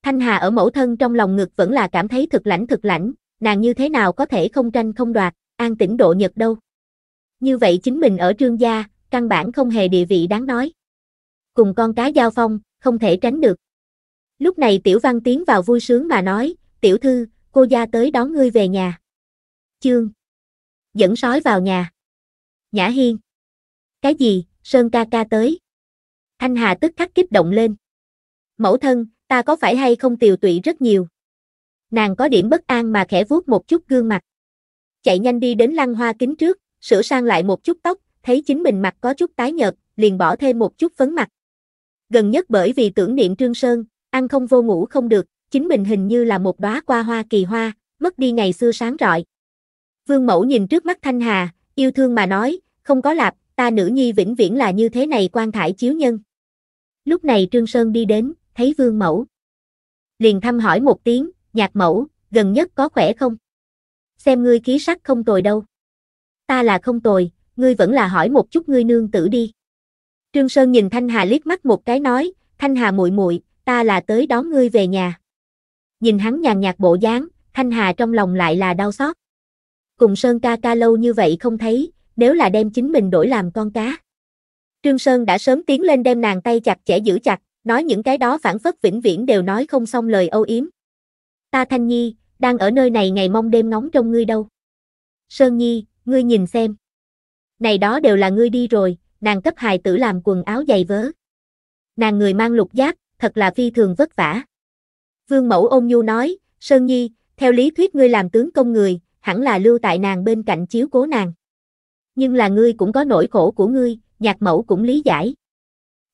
Thanh Hà ở mẫu thân trong lòng ngực vẫn là cảm thấy thực lãnh thực lãnh, nàng như thế nào có thể không tranh không đoạt, an tĩnh độ nhật đâu. Như vậy chính mình ở trương gia, căn bản không hề địa vị đáng nói. Cùng con cá giao phong, không thể tránh được. Lúc này tiểu văn tiến vào vui sướng mà nói, tiểu thư, cô gia tới đón ngươi về nhà. Chương. Dẫn sói vào nhà. Nhã Hiên. Cái gì, Sơn ca ca tới. Thanh Hà tức khắc kích động lên. Mẫu thân, ta có phải hay không tiều tụy rất nhiều nàng có điểm bất an mà khẽ vuốt một chút gương mặt. Chạy nhanh đi đến lăng hoa kính trước, sửa sang lại một chút tóc, thấy chính mình mặt có chút tái nhợt, liền bỏ thêm một chút phấn mặt. Gần nhất bởi vì tưởng niệm Trương Sơn, ăn không vô ngủ không được, chính mình hình như là một đóa qua hoa kỳ hoa, mất đi ngày xưa sáng rọi. Vương Mẫu nhìn trước mắt Thanh Hà, yêu thương mà nói, không có lạp, ta nữ nhi vĩnh viễn là như thế này quan thải chiếu nhân. Lúc này Trương Sơn đi đến, thấy Vương Mẫu. Liền thăm hỏi một tiếng, nhạc mẫu, gần nhất có khỏe không? Xem ngươi khí sắc không tồi đâu. Ta là không tồi, ngươi vẫn là hỏi một chút ngươi nương tử đi. Trương Sơn nhìn Thanh Hà liếc mắt một cái nói, Thanh Hà muội muội, ta là tới đón ngươi về nhà. Nhìn hắn nhàn nhạt bộ dáng, Thanh Hà trong lòng lại là đau xót. Cùng Sơn ca ca lâu như vậy không thấy, nếu là đem chính mình đổi làm con cá. Trương Sơn đã sớm tiến lên đem nàng tay chặt chẽ giữ chặt, nói những cái đó phản phất vĩnh viễn đều nói không xong lời âu yếm ta Thanh Nhi, đang ở nơi này ngày mong đêm ngóng trong ngươi đâu. Sơn Nhi, ngươi nhìn xem. Này đó đều là ngươi đi rồi, nàng cấp hài tử làm quần áo dày vớ. Nàng người mang lục giác, thật là phi thường vất vả. Vương Mẫu ôn nhu nói, Sơn Nhi, theo lý thuyết ngươi làm tướng công người, hẳn là lưu tại nàng bên cạnh chiếu cố nàng. Nhưng là ngươi cũng có nỗi khổ của ngươi, nhạc mẫu cũng lý giải.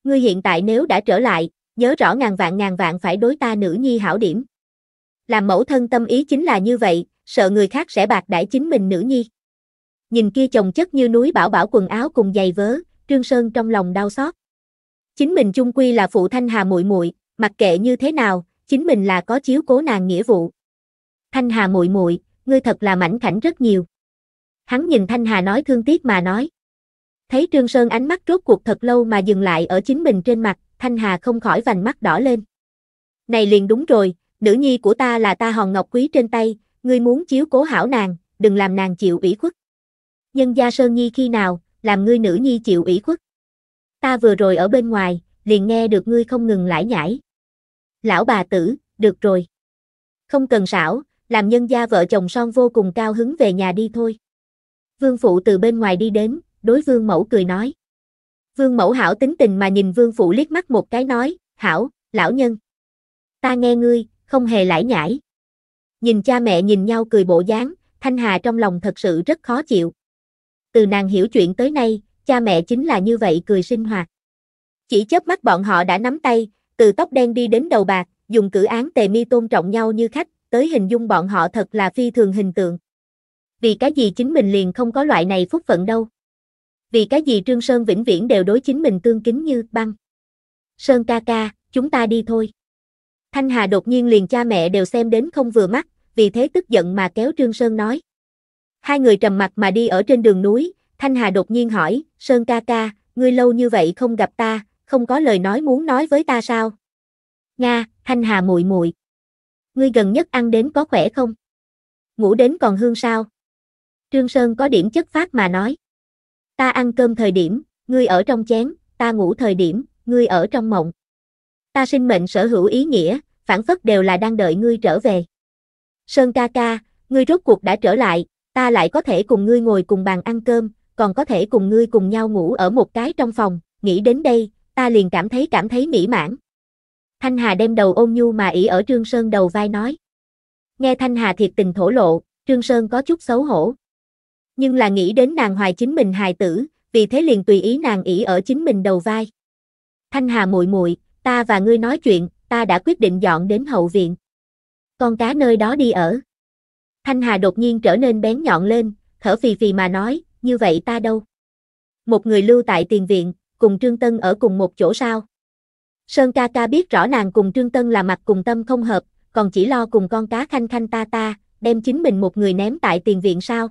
Ngươi hiện tại nếu đã trở lại, nhớ rõ ngàn vạn ngàn vạn phải đối ta nữ nhi hảo điểm. Làm mẫu thân tâm ý chính là như vậy, sợ người khác sẽ bạc đãi chính mình nữ nhi. Nhìn kia chồng chất như núi bảo bảo quần áo cùng giày vớ, Trương Sơn trong lòng đau xót. Chính mình chung quy là phụ Thanh Hà muội muội, mặc kệ như thế nào, chính mình là có chiếu cố nàng nghĩa vụ. Thanh Hà muội muội, ngươi thật là mảnh khảnh rất nhiều. Hắn nhìn Thanh Hà nói thương tiếc mà nói. Thấy Trương Sơn ánh mắt rốt cuộc thật lâu mà dừng lại ở chính mình trên mặt, Thanh Hà không khỏi vành mắt đỏ lên. Này liền đúng rồi, nữ nhi của ta là ta hòn ngọc quý trên tay, ngươi muốn chiếu cố hảo nàng, đừng làm nàng chịu ủy khuất. Nhân gia Sơn Nhi khi nào, làm ngươi nữ nhi chịu ủy khuất. Ta vừa rồi ở bên ngoài, liền nghe được ngươi không ngừng lải nhải. Lão bà tử, được rồi. Không cần xảo, làm nhân gia vợ chồng son vô cùng cao hứng về nhà đi thôi. Vương phụ từ bên ngoài đi đến, đối vương mẫu cười nói. Vương mẫu hảo tính tình mà nhìn vương phụ liếc mắt một cái nói, hảo, lão nhân. Ta nghe ngươi, không hề lải nhải. Nhìn cha mẹ nhìn nhau cười bộ dáng, Thanh Hà trong lòng thật sự rất khó chịu. Từ nàng hiểu chuyện tới nay, cha mẹ chính là như vậy cười sinh hoạt. Chỉ chớp mắt bọn họ đã nắm tay, từ tóc đen đi đến đầu bạc, dùng cử án tề mi tôn trọng nhau như khách, tới hình dung bọn họ thật là phi thường hình tượng. Vì cái gì chính mình liền không có loại này phúc phận đâu. Vì cái gì Trương Sơn vĩnh viễn đều đối chính mình tương kính như băng. Sơn ca ca, chúng ta đi thôi. Thanh Hà đột nhiên liền cha mẹ đều xem đến không vừa mắt, vì thế tức giận mà kéo Trương Sơn nói. Hai người trầm mặt mà đi ở trên đường núi, Thanh Hà đột nhiên hỏi, Sơn ca ca, ngươi lâu như vậy không gặp ta, không có lời nói muốn nói với ta sao? Nga, Thanh Hà muội muội, Ngươi gần nhất ăn đến có khỏe không? Ngủ đến còn hương sao? Trương Sơn có điểm chất phát mà nói. Ta ăn cơm thời điểm, ngươi ở trong chén, ta ngủ thời điểm, ngươi ở trong mộng. Ta sinh mệnh sở hữu ý nghĩa, phản phất đều là đang đợi ngươi trở về. Sơn ca ca, ngươi rốt cuộc đã trở lại, ta lại có thể cùng ngươi ngồi cùng bàn ăn cơm, còn có thể cùng ngươi cùng nhau ngủ ở một cái trong phòng, nghĩ đến đây, ta liền cảm thấy cảm thấy mỹ mãn. Thanh Hà đem đầu ôn nhu mà ỉ ở Trương Sơn đầu vai nói. Nghe Thanh Hà thiệt tình thổ lộ, Trương Sơn có chút xấu hổ. Nhưng là nghĩ đến nàng hoài chính mình hài tử, vì thế liền tùy ý nàng ỉ ở chính mình đầu vai. Thanh Hà muội muội, ta và ngươi nói chuyện, ta đã quyết định dọn đến hậu viện. Con cá nơi đó đi ở. Thanh Hà đột nhiên trở nên bén nhọn lên, thở phì phì mà nói, như vậy ta đâu? Một người lưu tại tiền viện, cùng Trương Tân ở cùng một chỗ sao? Sơn ca ca biết rõ nàng cùng Trương Tân là mặt cùng tâm không hợp, còn chỉ lo cùng con cá khanh khanh ta ta, đem chính mình một người ném tại tiền viện sao?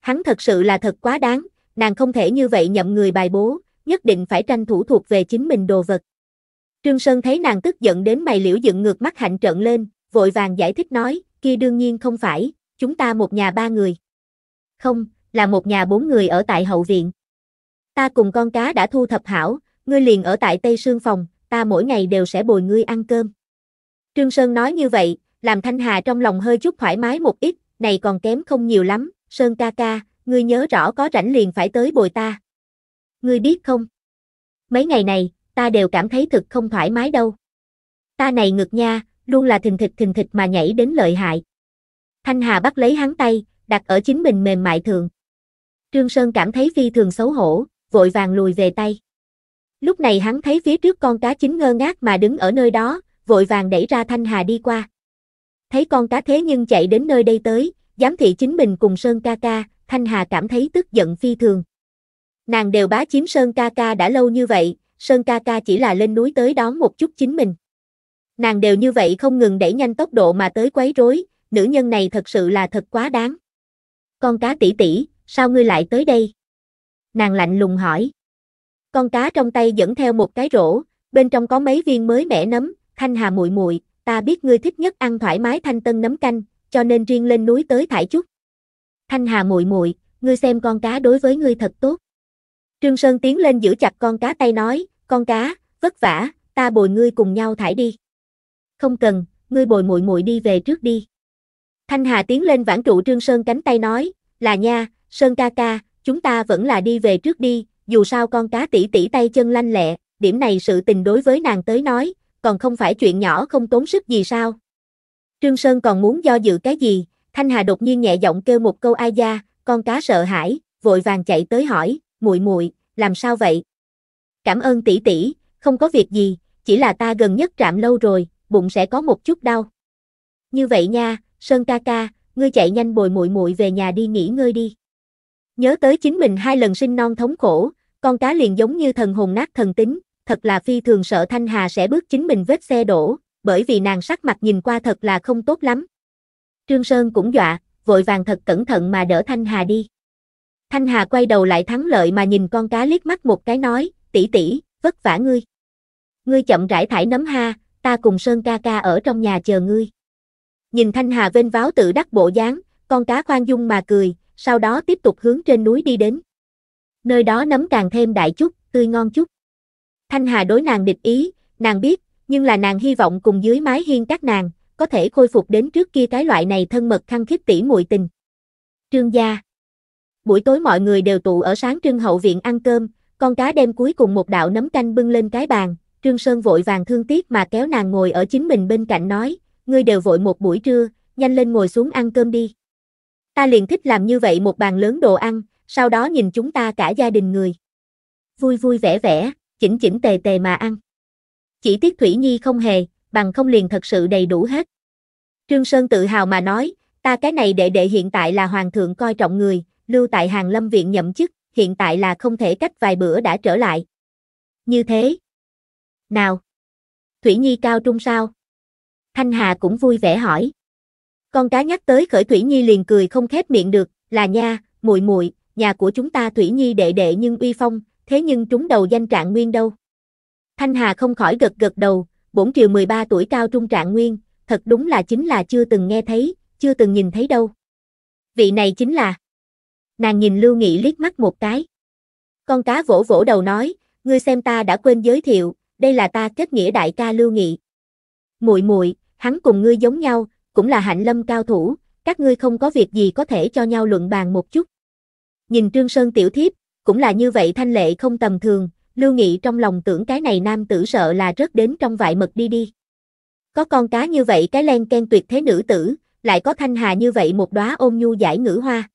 Hắn thật sự là thật quá đáng, nàng không thể như vậy nhậm người bài bố, nhất định phải tranh thủ thuộc về chính mình đồ vật. Trương Sơn thấy nàng tức giận đến mày liễu dựng ngược mắt hạnh trợn lên, vội vàng giải thích nói, kia đương nhiên không phải, chúng ta một nhà ba người. Không, là một nhà bốn người ở tại hậu viện. Ta cùng con cá đã thu thập hảo, ngươi liền ở tại Tây Sương phòng, ta mỗi ngày đều sẽ bồi ngươi ăn cơm. Trương Sơn nói như vậy, làm Thanh Hà trong lòng hơi chút thoải mái một ít, này còn kém không nhiều lắm, Sơn ca ca, ngươi nhớ rõ có rảnh liền phải tới bồi ta. Ngươi biết không? Mấy ngày này, ta đều cảm thấy thực không thoải mái đâu. Ta này ngực nha, luôn là thình thịch thình thịch mà nhảy đến lợi hại. Thanh Hà bắt lấy hắn tay, đặt ở chính mình mềm mại thường. Trương Sơn cảm thấy phi thường xấu hổ, vội vàng lùi về tay. Lúc này hắn thấy phía trước con cá chính ngơ ngác mà đứng ở nơi đó, vội vàng đẩy ra Thanh Hà đi qua. Thấy con cá thế nhưng chạy đến nơi đây tới, giám thị chính mình cùng Sơn ca ca, Thanh Hà cảm thấy tức giận phi thường. Nàng đều bá chiếm Sơn ca ca đã lâu như vậy, Sơn ca ca chỉ là lên núi tới đón một chút chính mình. Nàng đều như vậy không ngừng đẩy nhanh tốc độ mà tới quấy rối, nữ nhân này thật sự là thật quá đáng. Con cá tỷ tỷ, sao ngươi lại tới đây? Nàng lạnh lùng hỏi. Con cá trong tay dẫn theo một cái rổ, bên trong có mấy viên mới mẻ nấm, thanh hà muội muội, ta biết ngươi thích nhất ăn thoải mái thanh tân nấm canh, cho nên riêng lên núi tới thải chút. Thanh hà muội muội, ngươi xem con cá đối với ngươi thật tốt. Trương Sơn tiến lên giữ chặt con cá tay nói, con cá, vất vả, ta bồi ngươi cùng nhau thải đi. Không cần, ngươi bồi muội muội đi về trước đi. Thanh Hà tiến lên vãn trụ Trương Sơn cánh tay nói, là nha, Sơn ca ca, chúng ta vẫn là đi về trước đi, dù sao con cá tỷ tỷ tay chân lanh lẹ, điểm này sự tình đối với nàng tới nói, còn không phải chuyện nhỏ không tốn sức gì sao. Trương Sơn còn muốn do dự cái gì, Thanh Hà đột nhiên nhẹ giọng kêu một câu ai da, con cá sợ hãi, vội vàng chạy tới hỏi, muội muội, làm sao vậy, Cảm ơn tỷ tỷ, không có việc gì, chỉ là ta gần nhất trạm lâu rồi, bụng sẽ có một chút đau. Như vậy nha, Sơn ca ca, ngươi chạy nhanh bồi muội muội về nhà đi nghỉ ngơi đi. Nhớ tới chính mình hai lần sinh non thống khổ, con cá liền giống như thần hồn nát thần tính, thật là phi thường sợ Thanh Hà sẽ bước chính mình vết xe đổ, bởi vì nàng sắc mặt nhìn qua thật là không tốt lắm. Trương Sơn cũng dọa, vội vàng thật cẩn thận mà đỡ Thanh Hà đi. Thanh Hà quay đầu lại thắng lợi mà nhìn con cá liếc mắt một cái nói, tỷ tỷ, vất vả ngươi. Ngươi chậm rãi thải nấm ha, ta cùng Sơn ca ca ở trong nhà chờ ngươi. Nhìn Thanh Hà vênh váo tự đắc bộ dáng, con cá khoan dung mà cười, sau đó tiếp tục hướng trên núi đi đến. Nơi đó nấm càng thêm đại chút, tươi ngon chút. Thanh Hà đối nàng địch ý, nàng biết, nhưng là nàng hy vọng cùng dưới mái hiên các nàng, có thể khôi phục đến trước kia cái loại này thân mật khăng khít tỉ muội tình. Trương gia Buổi tối mọi người đều tụ ở sáng trưng hậu viện ăn cơm, con cá đem cuối cùng một đạo nấm canh bưng lên cái bàn, Trương Sơn vội vàng thương tiếc mà kéo nàng ngồi ở chính mình bên cạnh nói, ngươi đều vội một buổi trưa, nhanh lên ngồi xuống ăn cơm đi. Ta liền thích làm như vậy một bàn lớn đồ ăn, sau đó nhìn chúng ta cả gia đình người. Vui vui vẻ vẻ, chỉnh chỉnh tề tề mà ăn. Chỉ tiếc Thủy Nhi không hề, bằng không liền thật sự đầy đủ hết. Trương Sơn tự hào mà nói, ta cái này đệ đệ hiện tại là hoàng thượng coi trọng người, lưu tại hàng lâm viện nhậm chức hiện tại là không thể cách vài bữa đã trở lại. Như thế. Nào. Thủy Nhi cao trung sao? Thanh Hà cũng vui vẻ hỏi. Con cá nhắc tới khởi Thủy Nhi liền cười không khép miệng được, là nha, muội muội, nhà của chúng ta Thủy Nhi đệ đệ nhưng uy phong, thế nhưng trúng đầu danh trạng nguyên đâu. Thanh Hà không khỏi gật gật đầu, bổn triều 13 tuổi cao trung trạng nguyên, thật đúng là chính là chưa từng nghe thấy, chưa từng nhìn thấy đâu. Vị này chính là Nàng nhìn Lưu Nghị liếc mắt một cái. Con cá vỗ vỗ đầu nói, ngươi xem ta đã quên giới thiệu, đây là ta kết nghĩa đại ca Lưu Nghị. Muội muội, hắn cùng ngươi giống nhau, cũng là hạnh lâm cao thủ, các ngươi không có việc gì có thể cho nhau luận bàn một chút. Nhìn Trương Sơn tiểu thiếp, cũng là như vậy thanh lệ không tầm thường, Lưu Nghị trong lòng tưởng cái này nam tử sợ là rất đến trong vại mật đi đi. Có con cá như vậy cái len ken tuyệt thế nữ tử, lại có thanh hà như vậy một đóa ôm nhu giải ngữ hoa.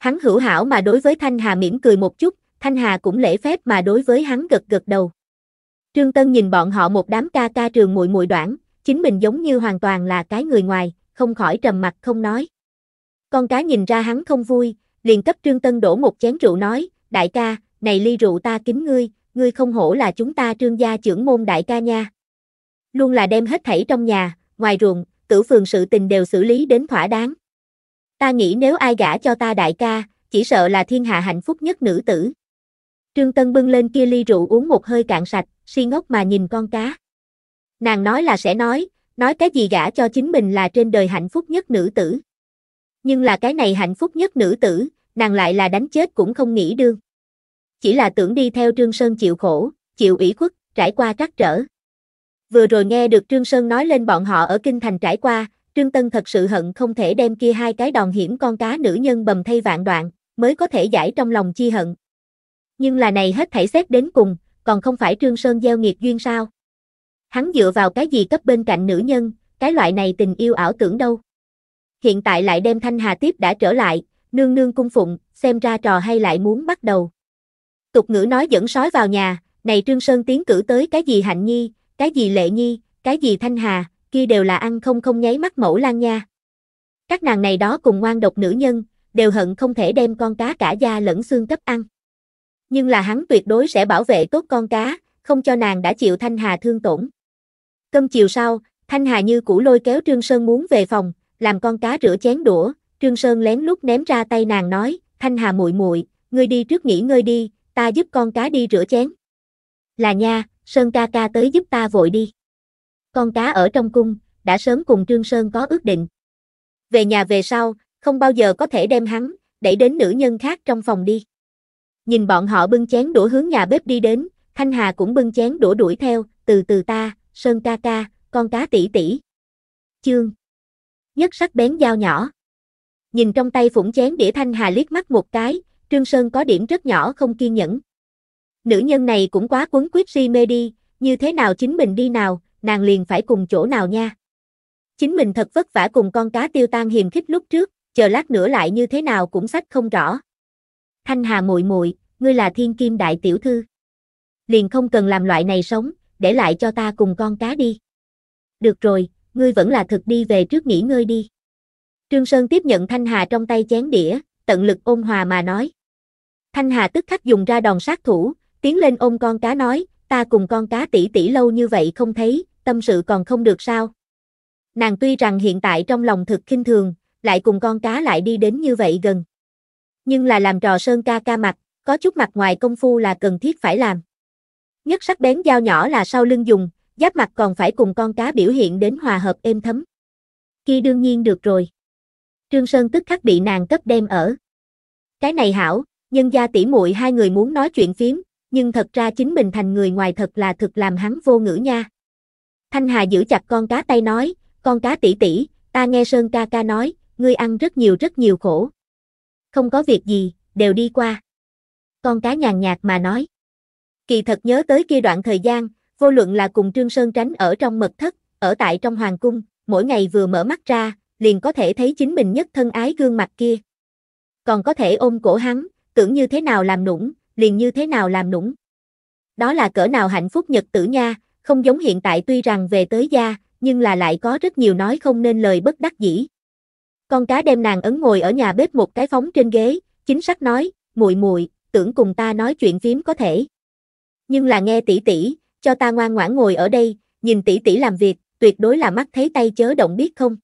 Hắn hữu hảo mà đối với Thanh Hà mỉm cười một chút, Thanh Hà cũng lễ phép mà đối với hắn gật gật đầu. Trương Tân nhìn bọn họ một đám ca ca trường muội muội đoạn, chính mình giống như hoàn toàn là cái người ngoài, không khỏi trầm mặt không nói. Con cá nhìn ra hắn không vui, liền cấp Trương Tân đổ một chén rượu nói, đại ca, này ly rượu ta kính ngươi, ngươi không hổ là chúng ta trương gia trưởng môn đại ca nha. Luôn là đem hết thảy trong nhà, ngoài ruộng, tử phường sự tình đều xử lý đến thỏa đáng. Ta nghĩ nếu ai gả cho ta đại ca, chỉ sợ là thiên hạ hạnh phúc nhất nữ tử. Trương Tân bưng lên kia ly rượu uống một hơi cạn sạch, si ngốc mà nhìn con cá. Nàng nói là sẽ nói, nói cái gì gả cho chính mình là trên đời hạnh phúc nhất nữ tử. Nhưng là cái này hạnh phúc nhất nữ tử, nàng lại là đánh chết cũng không nghĩ đương. Chỉ là tưởng đi theo Trương Sơn chịu khổ, chịu ủy khuất, trải qua trắc trở. Vừa rồi nghe được Trương Sơn nói lên bọn họ ở Kinh Thành trải qua, Trương Tân thật sự hận không thể đem kia hai cái đòn hiểm con cá nữ nhân bầm thay vạn đoạn, mới có thể giải trong lòng chi hận. Nhưng là này hết thảy xét đến cùng, còn không phải Trương Sơn gieo nghiệp duyên sao? Hắn dựa vào cái gì cấp bên cạnh nữ nhân, cái loại này tình yêu ảo tưởng đâu? Hiện tại lại đem Thanh Hà tiếp đã trở lại, nương nương cung phụng, xem ra trò hay lại muốn bắt đầu. Tục ngữ nói dẫn sói vào nhà, này Trương Sơn tiến cử tới cái gì Hạnh Nhi, cái gì Lệ Nhi, cái gì Thanh Hà, kia đều là ăn không không nháy mắt mẫu lan nha. Các nàng này đó cùng ngoan độc nữ nhân, đều hận không thể đem con cá cả da lẫn xương cấp ăn. Nhưng là hắn tuyệt đối sẽ bảo vệ tốt con cá, không cho nàng đã chịu Thanh Hà thương tổn. Cơm chiều sau, Thanh Hà như cũ lôi kéo Trương Sơn muốn về phòng, làm con cá rửa chén đũa, Trương Sơn lén lút ném ra tay nàng nói, Thanh Hà muội muội, ngươi đi trước nghỉ ngơi đi, ta giúp con cá đi rửa chén. Là nha, Sơn ca ca tới giúp ta vội đi. Con cá ở trong cung, đã sớm cùng Trương Sơn có ước định. Về nhà về sau, không bao giờ có thể đem hắn, đẩy đến nữ nhân khác trong phòng đi. Nhìn bọn họ bưng chén đũa hướng nhà bếp đi đến, Thanh Hà cũng bưng chén đũa đuổi theo, từ từ ta, Sơn ca ca, con cá tỷ tỷ. Chương. Nhất sắc bén dao nhỏ. Nhìn trong tay phủng chén đĩa Thanh Hà liếc mắt một cái, Trương Sơn có điểm rất nhỏ không kiên nhẫn. Nữ nhân này cũng quá quấn quýt si mê đi, như thế nào chính mình đi nào, nàng liền phải cùng chỗ nào nha. Chính mình thật vất vả cùng con cá tiêu tan hiềm khích lúc trước, chờ lát nữa lại như thế nào cũng sách không rõ. Thanh Hà muội muội, ngươi là thiên kim đại tiểu thư. Liền không cần làm loại này sống, để lại cho ta cùng con cá đi. Được rồi, ngươi vẫn là thực đi về trước nghỉ ngơi đi. Trương Sơn tiếp nhận Thanh Hà trong tay chén đĩa, tận lực ôn hòa mà nói. Thanh Hà tức khắc dùng ra đòn sát thủ, tiến lên ôm con cá nói, ta cùng con cá tỷ tỷ lâu như vậy không thấy, tâm sự còn không được sao. Nàng tuy rằng hiện tại trong lòng thực khinh thường, lại cùng con cá lại đi đến như vậy gần. Nhưng là làm trò sơn ca ca mặt, có chút mặt ngoài công phu là cần thiết phải làm. Nhất sắc bén dao nhỏ là sau lưng dùng, giáp mặt còn phải cùng con cá biểu hiện đến hòa hợp êm thấm. Khi đương nhiên được rồi. Trương Sơn tức khắc bị nàng cấp đem ở. Cái này hảo, nhân gia tỷ muội hai người muốn nói chuyện phiếm, nhưng thật ra chính mình thành người ngoài thật là thực làm hắn vô ngữ nha. Thanh Hà giữ chặt con cá tay nói, con cá tỷ tỷ, ta nghe Sơn ca ca nói, ngươi ăn rất nhiều rất nhiều khổ. Không có việc gì, đều đi qua. Con cá nhàn nhạt mà nói. Kỳ thật nhớ tới kia đoạn thời gian, vô luận là cùng Trương Sơn tránh ở trong mật thất, ở tại trong hoàng cung, mỗi ngày vừa mở mắt ra, liền có thể thấy chính mình nhất thân ái gương mặt kia. Còn có thể ôm cổ hắn, tưởng như thế nào làm nũng, liền như thế nào làm nũng. Đó là cỡ nào hạnh phúc nhật tử nha, không giống hiện tại tuy rằng về tới gia, nhưng là lại có rất nhiều nói không nên lời bất đắc dĩ. Con cá đem nàng ấn ngồi ở nhà bếp một cái phóng trên ghế, chính xác nói, muội muội, tưởng cùng ta nói chuyện phím có thể. Nhưng là nghe tỷ tỷ, cho ta ngoan ngoãn ngồi ở đây, nhìn tỷ tỷ làm việc, tuyệt đối là mắt thấy tay chớ động biết không?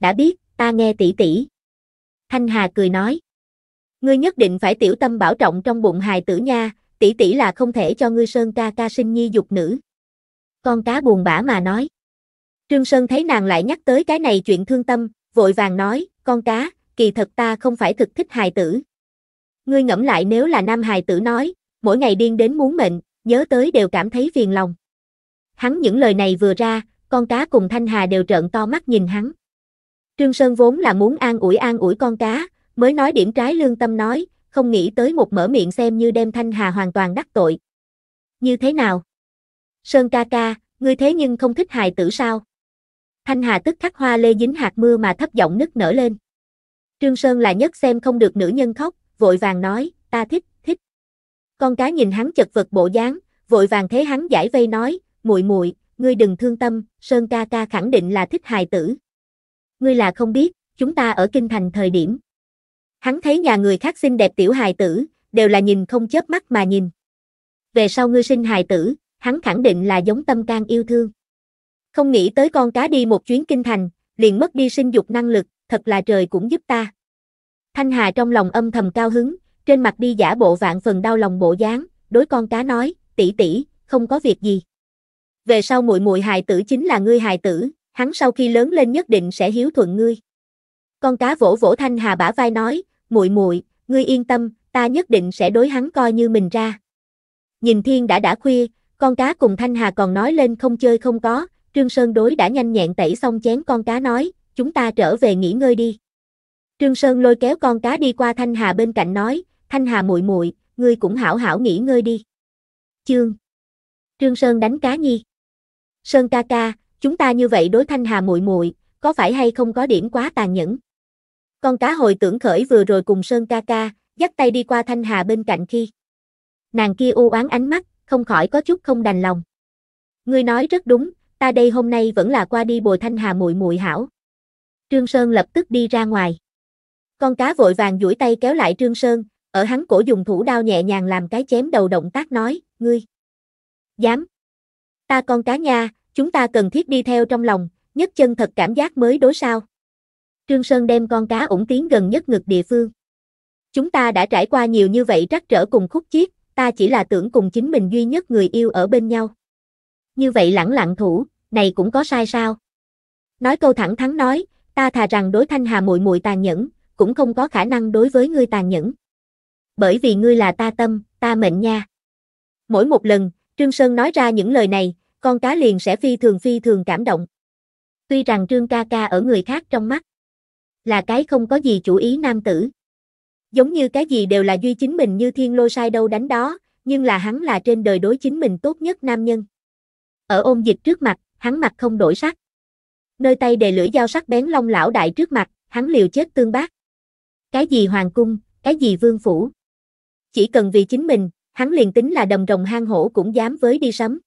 Đã biết, ta nghe tỷ tỷ. Thanh Hà cười nói, ngươi nhất định phải tiểu tâm bảo trọng trong bụng hài tử nha, tỷ tỷ là không thể cho ngươi sơn ca ca sinh nhi dục nữ. Con cá buồn bã mà nói. Trương Sơn thấy nàng lại nhắc tới cái này chuyện thương tâm, vội vàng nói, con cá, kỳ thật ta không phải thực thích hài tử. Ngươi ngẫm lại nếu là nam hài tử nói, mỗi ngày điên đến muốn mệnh, nhớ tới đều cảm thấy phiền lòng. Hắn những lời này vừa ra, con cá cùng Thanh Hà đều trợn to mắt nhìn hắn. Trương Sơn vốn là muốn an ủi an ủi con cá, mới nói điểm trái lương tâm nói, không nghĩ tới một mở miệng xem như đem Thanh Hà hoàn toàn đắc tội. Như thế nào? Sơn ca ca, ngươi thế nhưng không thích hài tử sao? Thanh Hà tức khắc hoa lê dính hạt mưa mà thấp giọng nức nở lên. Trương Sơn là nhất xem không được nữ nhân khóc, vội vàng nói, ta thích, thích. Con cá nhìn hắn chật vật bộ dáng, vội vàng thế hắn giải vây nói, muội muội, ngươi đừng thương tâm, Sơn ca ca khẳng định là thích hài tử. Ngươi là không biết, chúng ta ở kinh thành thời điểm. Hắn thấy nhà người khác xinh đẹp tiểu hài tử, đều là nhìn không chớp mắt mà nhìn. Về sau ngươi sinh hài tử, hắn khẳng định là giống tâm can yêu thương. Không nghĩ tới con cá đi một chuyến kinh thành, liền mất đi sinh dục năng lực, thật là trời cũng giúp ta. Thanh Hà trong lòng âm thầm cao hứng, trên mặt đi giả bộ vạn phần đau lòng bộ dáng, đối con cá nói, tỷ tỷ, không có việc gì. Về sau muội muội hài tử chính là ngươi hài tử, hắn sau khi lớn lên nhất định sẽ hiếu thuận ngươi. Con cá vỗ vỗ Thanh Hà bả vai nói, muội muội, ngươi yên tâm, ta nhất định sẽ đối hắn coi như mình ra. Nhìn thiên đã đã khuya, con cá cùng Thanh Hà còn nói lên không chơi không có, Trương Sơn đối đã nhanh nhẹn tẩy xong chén con cá nói, chúng ta trở về nghỉ ngơi đi. Trương Sơn lôi kéo con cá đi qua Thanh Hà bên cạnh nói, Thanh Hà muội muội, ngươi cũng hảo hảo nghỉ ngơi đi. trương Trương Sơn đánh cá nhi. Sơn ca ca, chúng ta như vậy đối Thanh Hà muội muội, có phải hay không có điểm quá tàn nhẫn? Con cá hồi tưởng khởi vừa rồi cùng Sơn ca ca, dắt tay đi qua Thanh Hà bên cạnh khi. Nàng kia u oán ánh mắt, không khỏi có chút không đành lòng. Ngươi nói rất đúng, ta đây hôm nay vẫn là qua đi bồi thanh hà muội muội hảo. Trương Sơn lập tức đi ra ngoài. Con cá vội vàng duỗi tay kéo lại Trương Sơn, ở hắn cổ dùng thủ đao nhẹ nhàng làm cái chém đầu động tác nói, ngươi. Dám. Ta con cá nha, chúng ta cần thiết đi theo trong lòng, nhất chân thật cảm giác mới đối sao. Trương Sơn đem con cá ủng tiến gần nhất ngực địa phương. Chúng ta đã trải qua nhiều như vậy trắc trở cùng khúc chiết, ta chỉ là tưởng cùng chính mình duy nhất người yêu ở bên nhau. Như vậy lẳng lặng thủ, này cũng có sai sao? Nói câu thẳng thắn nói, ta thà rằng đối thanh hà muội muội tàn nhẫn, cũng không có khả năng đối với ngươi tàn nhẫn. Bởi vì ngươi là ta tâm, ta mệnh nha. Mỗi một lần, Trương Sơn nói ra những lời này, con cá liền sẽ phi thường phi thường cảm động. Tuy rằng Trương ca ca ở người khác trong mắt, là cái không có gì chủ ý nam tử. Giống như cái gì đều là duy chính mình như thiên lôi sai đâu đánh đó, nhưng là hắn là trên đời đối chính mình tốt nhất nam nhân. Ở ôn dịch trước mặt, hắn mặt không đổi sắc. Nơi tay đề lưỡi dao sắc bén long lão đại trước mặt, hắn liều chết tương bác. Cái gì hoàng cung, cái gì vương phủ. Chỉ cần vì chính mình, hắn liền tính là đầm rồng hang hổ cũng dám với đi sắm.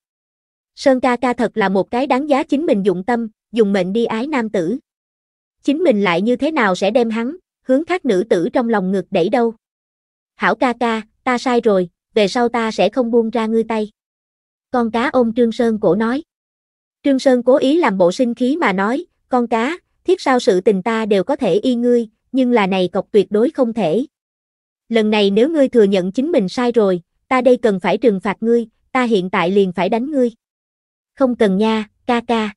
Sơn ca ca thật là một cái đáng giá chính mình dụng tâm, dùng mệnh đi ái nam tử. Chính mình lại như thế nào sẽ đem hắn, hướng khác nữ tử trong lòng ngược đẩy đâu. Hảo ca ca, ta sai rồi, về sau ta sẽ không buông ra ngươi tay. Con cá ôm Trương Sơn cổ nói. Trương Sơn cố ý làm bộ sinh khí mà nói, con cá, thiết sao sự tình ta đều có thể y ngươi, nhưng là này cọc tuyệt đối không thể. Lần này nếu ngươi thừa nhận chính mình sai rồi, ta đây cần phải trừng phạt ngươi, ta hiện tại liền phải đánh ngươi. Không cần nha, ca ca.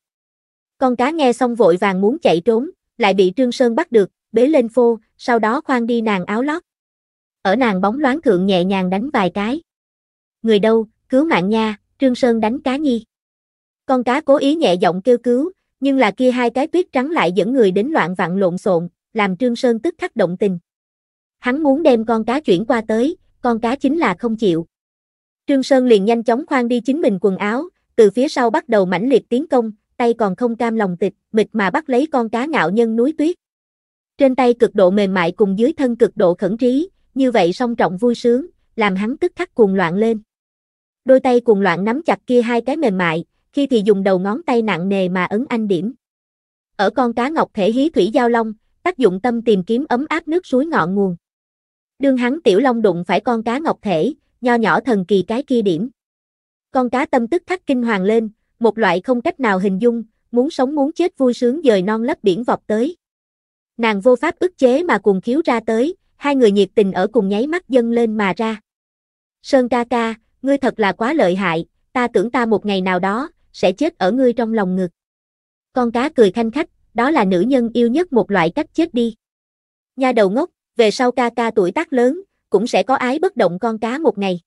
Con cá nghe xong vội vàng muốn chạy trốn, lại bị Trương Sơn bắt được, bế lên phô, sau đó khoan đi nàng áo lót. Ở nàng bóng loáng thượng nhẹ nhàng đánh vài cái. Người đâu, cứu mạng nha, Trương Sơn đánh cá nhi. Con cá cố ý nhẹ giọng kêu cứu, nhưng là kia hai cái tuyết trắng lại dẫn người đến loạn vặn lộn xộn, làm Trương Sơn tức khắc động tình. Hắn muốn đem con cá chuyển qua tới, con cá chính là không chịu. Trương Sơn liền nhanh chóng khoan đi chính mình quần áo, từ phía sau bắt đầu mãnh liệt tiến công, tay còn không cam lòng tịch, mịch mà bắt lấy con cá ngạo nhân núi tuyết. Trên tay cực độ mềm mại cùng dưới thân cực độ khẩn trí, như vậy song trọng vui sướng, làm hắn tức khắc cuồng loạn lên. Đôi tay cuồng loạn nắm chặt kia hai cái mềm mại, khi thì dùng đầu ngón tay nặng nề mà ấn anh điểm. Ở con cá ngọc thể hí thủy giao long, tác dụng tâm tìm kiếm ấm áp nước suối ngọn nguồn. Đương hắn tiểu long đụng phải con cá ngọc thể, nho nhỏ thần kỳ cái kia điểm. Con cá tâm tức khắc kinh hoàng lên, một loại không cách nào hình dung, muốn sống muốn chết vui sướng dời non lấp biển vọt tới. Nàng vô pháp ức chế mà cuồng khiếu ra tới, hai người nhiệt tình ở cùng nháy mắt dâng lên mà ra. Sơn ca ca, ngươi thật là quá lợi hại, ta tưởng ta một ngày nào đó, sẽ chết ở ngươi trong lòng ngực. Con cá cười khanh khách, đó là nữ nhân yêu nhất một loại cách chết đi. Nha đầu ngốc, về sau ca ca tuổi tác lớn, cũng sẽ có ái bất động con cá một ngày.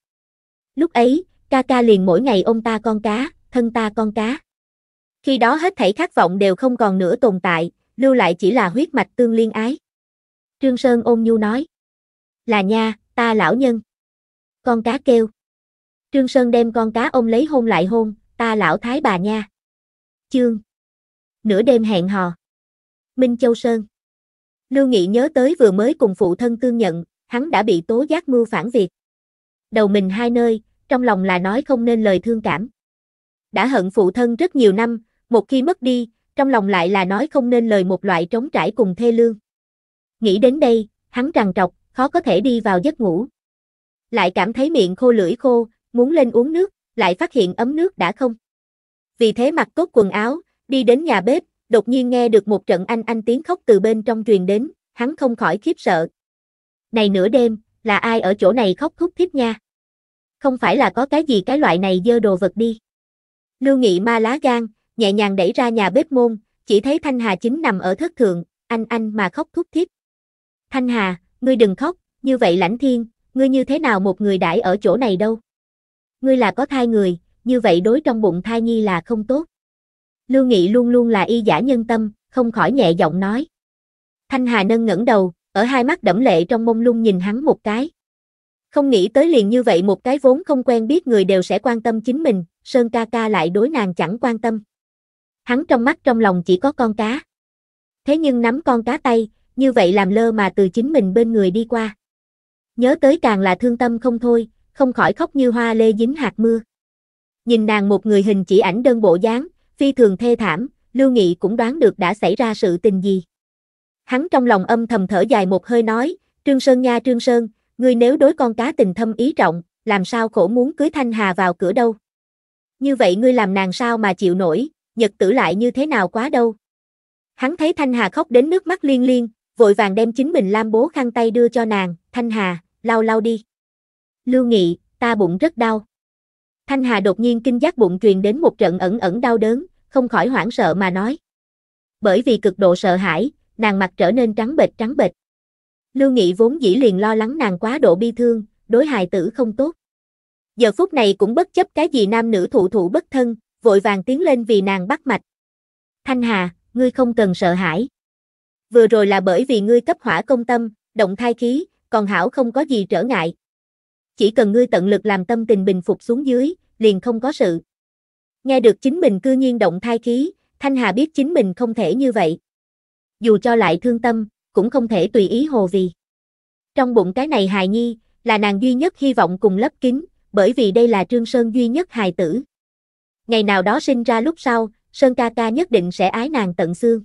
Lúc ấy, ca ca liền mỗi ngày ôm ta con cá, thân ta con cá. Khi đó hết thảy khát vọng đều không còn nữa tồn tại, lưu lại chỉ là huyết mạch tương liên ái. Trương Sơn ôn nhu nói. Là nha, ta lão nhân. Con cá kêu. Trương Sơn đem con cá ôm lấy hôn lại hôn, ta lão thái bà nha. trương Nửa đêm hẹn hò. Minh Châu Sơn. Lưu Nghị nhớ tới vừa mới cùng phụ thân tương nhận, hắn đã bị tố giác mưu phản Việt. Đầu mình hai nơi, trong lòng là nói không nên lời thương cảm. Đã hận phụ thân rất nhiều năm, một khi mất đi, trong lòng lại là nói không nên lời một loại trống trải cùng thê lương. Nghĩ đến đây, hắn trằn trọc, khó có thể đi vào giấc ngủ. Lại cảm thấy miệng khô lưỡi khô, muốn lên uống nước, lại phát hiện ấm nước đã không. Vì thế mặc cốt quần áo, đi đến nhà bếp, đột nhiên nghe được một trận anh anh tiếng khóc từ bên trong truyền đến, hắn không khỏi khiếp sợ. Này nửa đêm, là ai ở chỗ này khóc thúc thiết nha? Không phải là có cái gì cái loại này dơ đồ vật đi. Lưu Nghị ma lá gan, nhẹ nhàng đẩy ra nhà bếp môn, chỉ thấy Thanh Hà chính nằm ở thất thượng, anh anh mà khóc thút thít. Thanh Hà, ngươi đừng khóc, như vậy lãnh thiên, ngươi như thế nào một người đãi ở chỗ này đâu. Ngươi là có thai người, như vậy đối trong bụng thai nhi là không tốt. Lưu Nghị luôn luôn là y giả nhân tâm, không khỏi nhẹ giọng nói. Thanh Hà nâng ngẩng đầu, ở hai mắt đẫm lệ trong mông lung nhìn hắn một cái. Không nghĩ tới liền như vậy một cái vốn không quen biết người đều sẽ quan tâm chính mình, Sơn ca ca lại đối nàng chẳng quan tâm hắn trong mắt trong lòng chỉ có con cá. Thế nhưng nắm con cá tay, như vậy làm lơ mà từ chính mình bên người đi qua. Nhớ tới càng là thương tâm không thôi, không khỏi khóc như hoa lê dính hạt mưa. Nhìn nàng một người hình chỉ ảnh đơn bộ dáng, phi thường thê thảm, Lưu Nghị cũng đoán được đã xảy ra sự tình gì. Hắn trong lòng âm thầm thở dài một hơi nói, Trương Sơn nha Trương Sơn, ngươi nếu đối con cá tình thâm ý trọng, làm sao khổ muốn cưới Thanh Hà vào cửa đâu. Như vậy ngươi làm nàng sao mà chịu nổi, Nhật tử lại như thế nào quá đâu. Hắn thấy Thanh Hà khóc đến nước mắt liên liên, vội vàng đem chính mình lam bố khăn tay đưa cho nàng, Thanh Hà, lau lau đi. Lưu Nghị, ta bụng rất đau. Thanh Hà đột nhiên kinh giác bụng truyền đến một trận ẩn ẩn đau đớn, không khỏi hoảng sợ mà nói. Bởi vì cực độ sợ hãi, nàng mặt trở nên trắng bệch trắng bệch. Lưu Nghị vốn dĩ liền lo lắng nàng quá độ bi thương, đối hài tử không tốt. Giờ phút này cũng bất chấp cái gì nam nữ thụ thụ bất thân, vội vàng tiến lên vì nàng bắt mạch. Thanh Hà, ngươi không cần sợ hãi. Vừa rồi là bởi vì ngươi cấp hỏa công tâm, động thai khí, còn hảo không có gì trở ngại. Chỉ cần ngươi tận lực làm tâm tình bình phục xuống dưới, liền không có sự. Nghe được chính mình cư nhiên động thai khí, Thanh Hà biết chính mình không thể như vậy. Dù cho lại thương tâm, cũng không thể tùy ý hồ vì. Trong bụng cái này hài nhi, là nàng duy nhất hy vọng cùng lấp kính, bởi vì đây là Trương Sơn duy nhất hài tử ngày nào đó sinh ra lúc sau, Sơn ca ca nhất định sẽ ái nàng tận xương.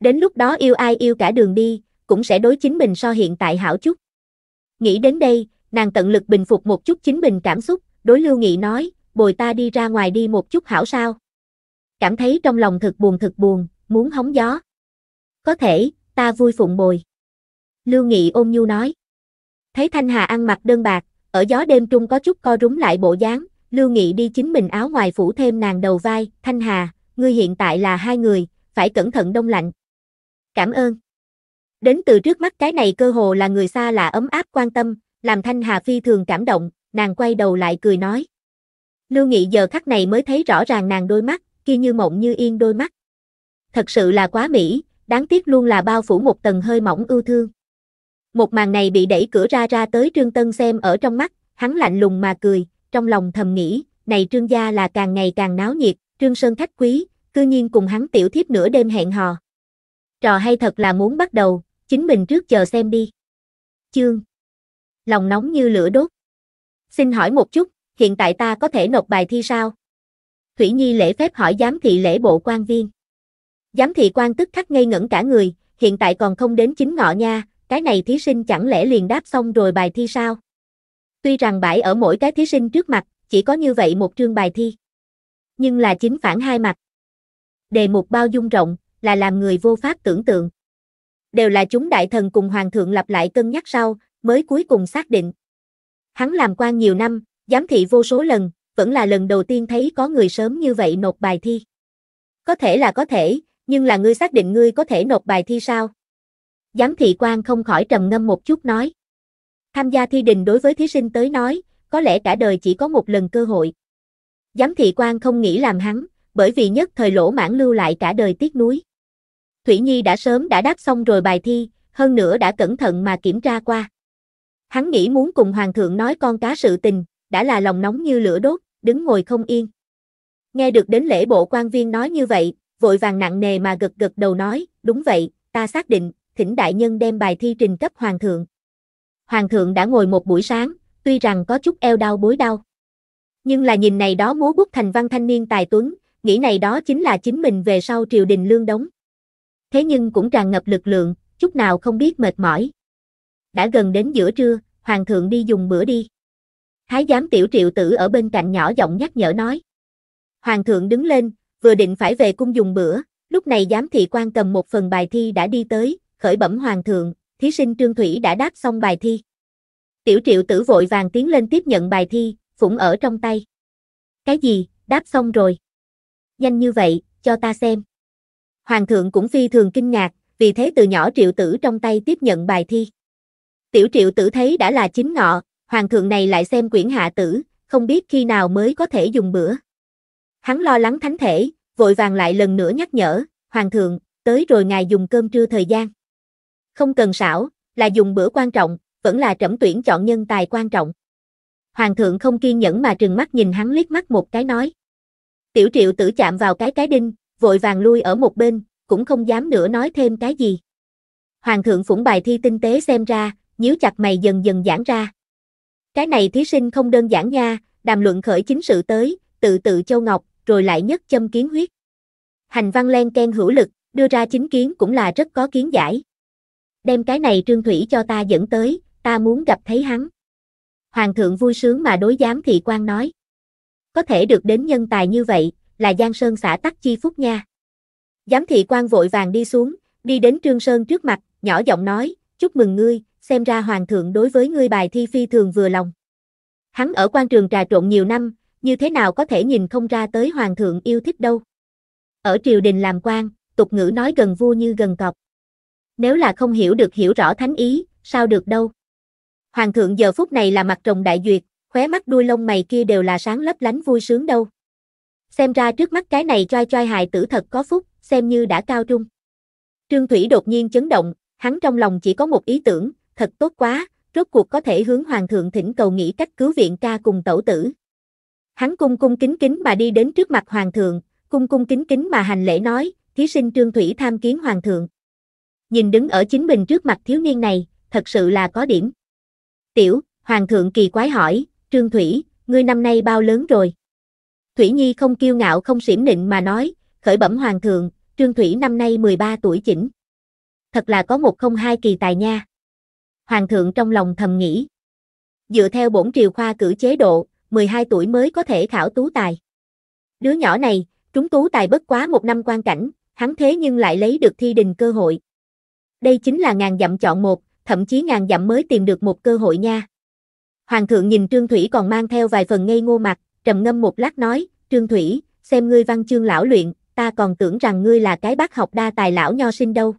Đến lúc đó yêu ai yêu cả đường đi, cũng sẽ đối chính mình so hiện tại hảo chút. Nghĩ đến đây, nàng tận lực bình phục một chút chính mình cảm xúc, đối Lưu Nghị nói, bồi ta đi ra ngoài đi một chút hảo sao. Cảm thấy trong lòng thật buồn thật buồn, muốn hóng gió. Có thể, ta vui phụng bồi. Lưu Nghị ôm nhu nói. Thấy Thanh Hà ăn mặc đơn bạc, ở gió đêm trung có chút co rúm lại bộ dáng, Lưu Nghị đi chính mình áo ngoài phủ thêm nàng đầu vai, Thanh Hà, ngươi hiện tại là hai người, phải cẩn thận đông lạnh. Cảm ơn. Đến từ trước mắt cái này cơ hồ là người xa lạ ấm áp quan tâm, làm Thanh Hà phi thường cảm động, nàng quay đầu lại cười nói. Lưu Nghị giờ khắc này mới thấy rõ ràng nàng đôi mắt, kia như mộng như yên đôi mắt. Thật sự là quá mỹ, đáng tiếc luôn là bao phủ một tầng hơi mỏng ưu thương. Một màn này bị đẩy cửa ra ra tới Trương Tân xem ở trong mắt, hắn lạnh lùng mà cười, trong lòng thầm nghĩ, này trương gia là càng ngày càng náo nhiệt, trương sơn khách quý, cư nhiên cùng hắn tiểu thiếp nửa đêm hẹn hò. Trò hay thật là muốn bắt đầu, chính mình trước chờ xem đi. Chương. Lòng nóng như lửa đốt. Xin hỏi một chút, hiện tại ta có thể nộp bài thi sao? Thủy Nhi lễ phép hỏi giám thị lễ bộ quan viên. Giám thị quan tức khắc ngây ngẩn cả người, hiện tại còn không đến chính ngọ nha, cái này thí sinh chẳng lẽ liền đáp xong rồi bài thi sao? Tuy rằng bãi ở mỗi cái thí sinh trước mặt, chỉ có như vậy một trương bài thi. Nhưng là chính phản hai mặt. Đề mục bao dung rộng, là làm người vô pháp tưởng tượng. Đều là chúng đại thần cùng hoàng thượng lặp lại cân nhắc sau, mới cuối cùng xác định. Hắn làm quan nhiều năm, giám thị vô số lần, vẫn là lần đầu tiên thấy có người sớm như vậy nộp bài thi. Có thể là có thể, nhưng là ngươi xác định ngươi có thể nộp bài thi sao? Giám thị quan không khỏi trầm ngâm một chút nói. Tham gia thi đình đối với thí sinh tới nói, có lẽ cả đời chỉ có một lần cơ hội. Giám thị quan không nghĩ làm hắn, bởi vì nhất thời lỗ mãn lưu lại cả đời tiếc nuối. Thủy Nhi đã sớm đã đáp xong rồi bài thi, hơn nữa đã cẩn thận mà kiểm tra qua. Hắn nghĩ muốn cùng hoàng thượng nói con cá sự tình, đã là lòng nóng như lửa đốt, đứng ngồi không yên. Nghe được đến lễ bộ quan viên nói như vậy, vội vàng nặng nề mà gật gật đầu nói, đúng vậy, ta xác định, thỉnh đại nhân đem bài thi trình cấp hoàng thượng hoàng thượng đã ngồi một buổi sáng, tuy rằng có chút eo đau bối đau. Nhưng là nhìn này đó múa quốc thành văn thanh niên tài tuấn, nghĩ này đó chính là chính mình về sau triều đình lương đóng. Thế nhưng cũng tràn ngập lực lượng, chút nào không biết mệt mỏi. Đã gần đến giữa trưa, hoàng thượng đi dùng bữa đi. Thái giám tiểu triệu tử ở bên cạnh nhỏ giọng nhắc nhở nói. Hoàng thượng đứng lên, vừa định phải về cung dùng bữa, lúc này giám thị quan cầm một phần bài thi đã đi tới, khởi bẩm hoàng thượng, thí sinh Trương Thủy đã đáp xong bài thi. Tiểu triệu tử vội vàng tiến lên tiếp nhận bài thi, phủng ở trong tay. Cái gì, đáp xong rồi. Nhanh như vậy, cho ta xem. Hoàng thượng cũng phi thường kinh ngạc, vì thế từ nhỏ triệu tử trong tay tiếp nhận bài thi. Tiểu triệu tử thấy đã là chính ngọ, hoàng thượng này lại xem quyển hạ tử, không biết khi nào mới có thể dùng bữa. Hắn lo lắng thánh thể, vội vàng lại lần nữa nhắc nhở, hoàng thượng, tới rồi ngài dùng cơm trưa thời gian. Không cần xảo, là dùng bữa quan trọng, vẫn là trẫm tuyển chọn nhân tài quan trọng. Hoàng thượng không kiên nhẫn mà trừng mắt nhìn hắn liếc mắt một cái nói. Tiểu triệu tử chạm vào cái cái đinh, vội vàng lui ở một bên, cũng không dám nữa nói thêm cái gì. Hoàng thượng phủng bài thi tinh tế xem ra, nhíu chặt mày dần dần giãn ra. Cái này thí sinh không đơn giản nha, đàm luận khởi chính sự tới, tự tự châu ngọc, rồi lại nhất châm kiến huyết. Hành văn len ken hữu lực, đưa ra chính kiến cũng là rất có kiến giải đem cái này trương thủy cho ta dẫn tới, ta muốn gặp thấy hắn. Hoàng thượng vui sướng mà đối giám thị quan nói. Có thể được đến nhân tài như vậy, là Giang Sơn xã tắc chi phúc nha. Giám thị quan vội vàng đi xuống, đi đến Trương Sơn trước mặt, nhỏ giọng nói, chúc mừng ngươi, xem ra Hoàng thượng đối với ngươi bài thi phi thường vừa lòng. Hắn ở quan trường trà trộn nhiều năm, như thế nào có thể nhìn không ra tới Hoàng thượng yêu thích đâu. Ở triều đình làm quan, tục ngữ nói gần vua như gần cọp nếu là không hiểu được hiểu rõ thánh ý, sao được đâu. Hoàng thượng giờ phút này là mặt trồng đại duyệt, khóe mắt đuôi lông mày kia đều là sáng lấp lánh vui sướng đâu. Xem ra trước mắt cái này choi choi hài tử thật có phúc, xem như đã cao trung. Trương Thủy đột nhiên chấn động, hắn trong lòng chỉ có một ý tưởng, thật tốt quá, rốt cuộc có thể hướng hoàng thượng thỉnh cầu nghĩ cách cứu viện ca cùng tẩu tử. Hắn cung cung kính kính mà đi đến trước mặt hoàng thượng, cung cung kính kính mà hành lễ nói, thí sinh Trương Thủy tham kiến hoàng thượng nhìn đứng ở chính mình trước mặt thiếu niên này, thật sự là có điểm. Tiểu, Hoàng thượng kỳ quái hỏi, Trương Thủy, ngươi năm nay bao lớn rồi? Thủy Nhi không kiêu ngạo không xỉm nịnh mà nói, khởi bẩm Hoàng thượng, Trương Thủy năm nay 13 tuổi chỉnh. Thật là có một không hai kỳ tài nha. Hoàng thượng trong lòng thầm nghĩ. Dựa theo bổn triều khoa cử chế độ, 12 tuổi mới có thể khảo tú tài. Đứa nhỏ này, trúng tú tài bất quá một năm quan cảnh, hắn thế nhưng lại lấy được thi đình cơ hội. Đây chính là ngàn dặm chọn một, thậm chí ngàn dặm mới tìm được một cơ hội nha. Hoàng thượng nhìn Trương Thủy còn mang theo vài phần ngây ngô mặt, trầm ngâm một lát nói, Trương Thủy, xem ngươi văn chương lão luyện, ta còn tưởng rằng ngươi là cái bác học đa tài lão nho sinh đâu.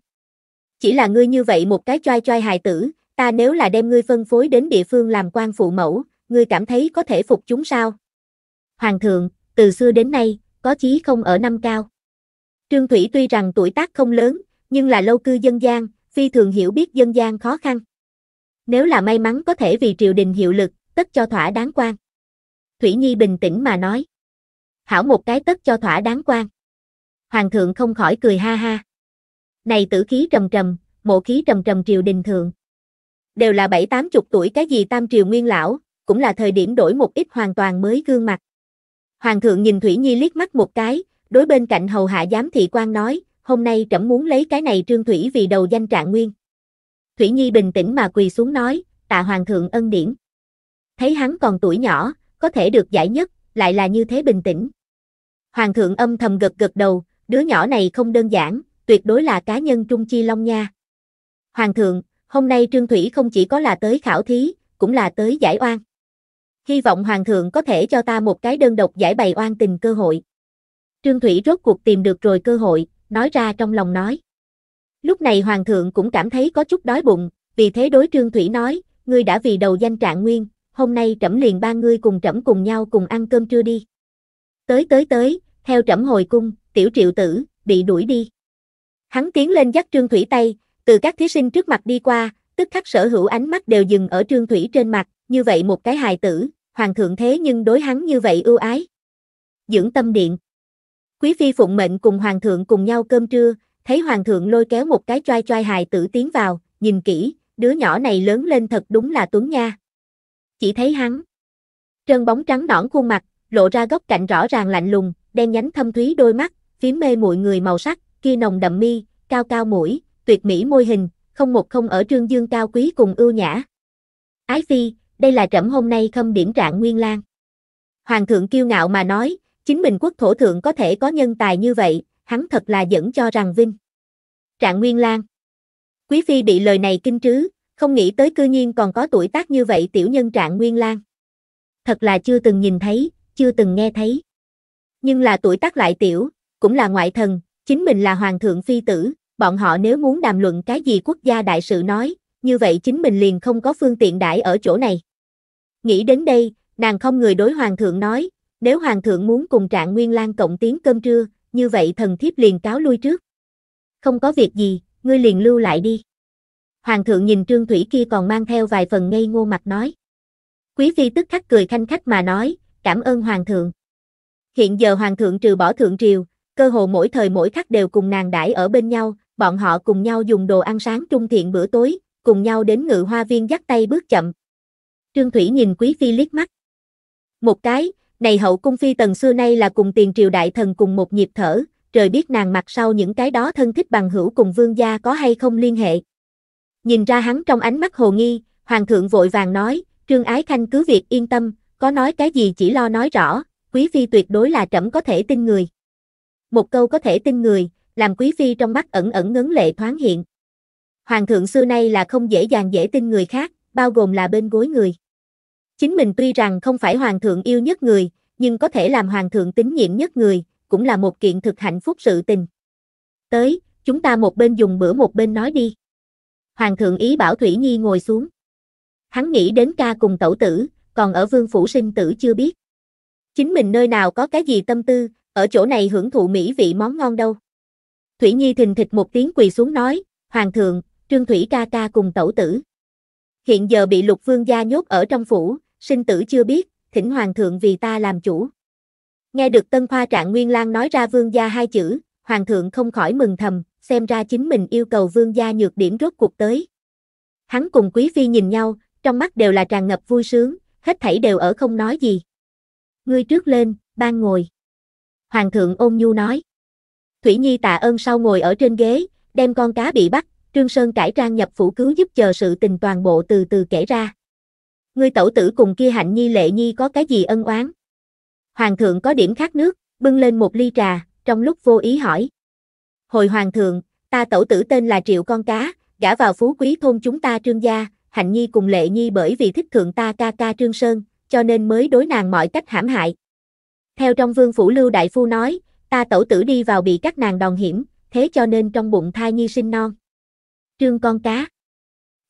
Chỉ là ngươi như vậy một cái choai choai hài tử, ta nếu là đem ngươi phân phối đến địa phương làm quan phụ mẫu, ngươi cảm thấy có thể phục chúng sao? Hoàng thượng, từ xưa đến nay, có chí không ở năm cao. Trương Thủy tuy rằng tuổi tác không lớn, nhưng là lâu cư dân gian, phi thường hiểu biết dân gian khó khăn. Nếu là may mắn có thể vì triều đình hiệu lực, tất cho thỏa đáng quan. Thủy Nhi bình tĩnh mà nói. Hảo một cái tất cho thỏa đáng quan. Hoàng thượng không khỏi cười ha ha. Này tử khí trầm trầm, mộ khí trầm trầm triều đình thượng. Đều là bảy tám chục tuổi cái gì tam triều nguyên lão, cũng là thời điểm đổi một ít hoàn toàn mới gương mặt. Hoàng thượng nhìn Thủy Nhi liếc mắt một cái, đối bên cạnh hầu hạ giám thị quan nói, hôm nay trẫm muốn lấy cái này Trương Thủy vì đầu danh trạng nguyên. Thủy Nhi bình tĩnh mà quỳ xuống nói, tạ hoàng thượng ân điển. Thấy hắn còn tuổi nhỏ, có thể được giải nhất, lại là như thế bình tĩnh. Hoàng thượng âm thầm gật gật đầu, đứa nhỏ này không đơn giản, tuyệt đối là cá nhân trung chi long nha. Hoàng thượng, hôm nay Trương Thủy không chỉ có là tới khảo thí, cũng là tới giải oan. Hy vọng Hoàng thượng có thể cho ta một cái đơn độc giải bày oan tình cơ hội. Trương Thủy rốt cuộc tìm được rồi cơ hội, nói ra trong lòng nói. Lúc này hoàng thượng cũng cảm thấy có chút đói bụng, vì thế đối trương thủy nói, ngươi đã vì đầu danh trạng nguyên, hôm nay trẫm liền ba ngươi cùng trẫm cùng nhau cùng ăn cơm trưa đi. Tới tới tới, theo trẫm hồi cung, tiểu triệu tử, bị đuổi đi. Hắn tiến lên dắt trương thủy tay, từ các thí sinh trước mặt đi qua, tức khắc sở hữu ánh mắt đều dừng ở trương thủy trên mặt, như vậy một cái hài tử, hoàng thượng thế nhưng đối hắn như vậy ưu ái. Dưỡng tâm điện Quý phi phụng mệnh cùng hoàng thượng cùng nhau cơm trưa, thấy hoàng thượng lôi kéo một cái choai choai hài tử tiến vào, nhìn kỹ, đứa nhỏ này lớn lên thật đúng là tuấn nha. Chỉ thấy hắn. Trơn bóng trắng nõn khuôn mặt, lộ ra góc cạnh rõ ràng lạnh lùng, đen nhánh thâm thúy đôi mắt, phím mê muội người màu sắc, kia nồng đậm mi, cao cao mũi, tuyệt mỹ môi hình, không một không ở trương dương cao quý cùng ưu nhã. Ái phi, đây là trẫm hôm nay khâm điểm trạng Nguyên lang. Hoàng thượng kiêu ngạo mà nói, Chính mình quốc thổ thượng có thể có nhân tài như vậy, hắn thật là dẫn cho rằng vinh. Trạng Nguyên Lan Quý Phi bị lời này kinh trứ, không nghĩ tới cư nhiên còn có tuổi tác như vậy tiểu nhân Trạng Nguyên Lan. Thật là chưa từng nhìn thấy, chưa từng nghe thấy. Nhưng là tuổi tác lại tiểu, cũng là ngoại thần, chính mình là hoàng thượng phi tử, bọn họ nếu muốn đàm luận cái gì quốc gia đại sự nói, như vậy chính mình liền không có phương tiện đại ở chỗ này. Nghĩ đến đây, nàng không người đối hoàng thượng nói, nếu hoàng thượng muốn cùng Trạng Nguyên Lan cộng tiếng cơm trưa, như vậy thần thiếp liền cáo lui trước. Không có việc gì, ngươi liền lưu lại đi. Hoàng thượng nhìn Trương Thủy kia còn mang theo vài phần ngây ngô mặt nói. Quý phi tức khắc cười khanh khách mà nói, cảm ơn hoàng thượng. Hiện giờ hoàng thượng trừ bỏ thượng triều, cơ hồ mỗi thời mỗi khắc đều cùng nàng đãi ở bên nhau, bọn họ cùng nhau dùng đồ ăn sáng trung thiện bữa tối, cùng nhau đến ngự hoa viên dắt tay bước chậm. Trương Thủy nhìn quý phi liếc mắt. Một cái, này hậu cung phi tần xưa nay là cùng tiền triều đại thần cùng một nhịp thở, trời biết nàng mặt sau những cái đó thân thích bằng hữu cùng vương gia có hay không liên hệ. Nhìn ra hắn trong ánh mắt hồ nghi, hoàng thượng vội vàng nói, trương ái khanh cứ việc yên tâm, có nói cái gì chỉ lo nói rõ, quý phi tuyệt đối là trẫm có thể tin người. Một câu có thể tin người, làm quý phi trong mắt ẩn ẩn ngấn lệ thoáng hiện. Hoàng thượng xưa nay là không dễ dàng dễ tin người khác, bao gồm là bên gối người. Chính mình tuy rằng không phải hoàng thượng yêu nhất người, nhưng có thể làm hoàng thượng tín nhiệm nhất người, cũng là một kiện thực hạnh phúc sự tình. Tới, chúng ta một bên dùng bữa một bên nói đi. Hoàng thượng ý bảo Thủy Nhi ngồi xuống. Hắn nghĩ đến ca cùng tẩu tử, còn ở vương phủ sinh tử chưa biết. Chính mình nơi nào có cái gì tâm tư, ở chỗ này hưởng thụ mỹ vị món ngon đâu. Thủy Nhi thình thịch một tiếng quỳ xuống nói, Hoàng thượng, Trương Thủy ca ca cùng tẩu tử. Hiện giờ bị lục vương gia nhốt ở trong phủ, sinh tử chưa biết, thỉnh hoàng thượng vì ta làm chủ. Nghe được Tân Khoa Trạng Nguyên Lang nói ra vương gia hai chữ, hoàng thượng không khỏi mừng thầm, xem ra chính mình yêu cầu vương gia nhược điểm rốt cuộc tới. Hắn cùng quý phi nhìn nhau, trong mắt đều là tràn ngập vui sướng, hết thảy đều ở không nói gì. Ngươi trước lên, ban ngồi. Hoàng thượng ôn nhu nói. Thủy Nhi tạ ơn sau ngồi ở trên ghế, đem con cá bị bắt, Trương Sơn cải trang nhập phủ cứu giúp chờ sự tình toàn bộ từ từ kể ra ngươi tẩu tử cùng kia hạnh nhi lệ nhi có cái gì ân oán? Hoàng thượng có điểm khát nước, bưng lên một ly trà, trong lúc vô ý hỏi. Hồi hoàng thượng, ta tẩu tử tên là Triệu Con Cá, gả vào phú quý thôn chúng ta trương gia, hạnh nhi cùng lệ nhi bởi vì thích thượng ta ca ca trương sơn, cho nên mới đối nàng mọi cách hãm hại. Theo trong vương phủ lưu đại phu nói, ta tẩu tử đi vào bị các nàng đòn hiểm, thế cho nên trong bụng thai nhi sinh non. Trương Con Cá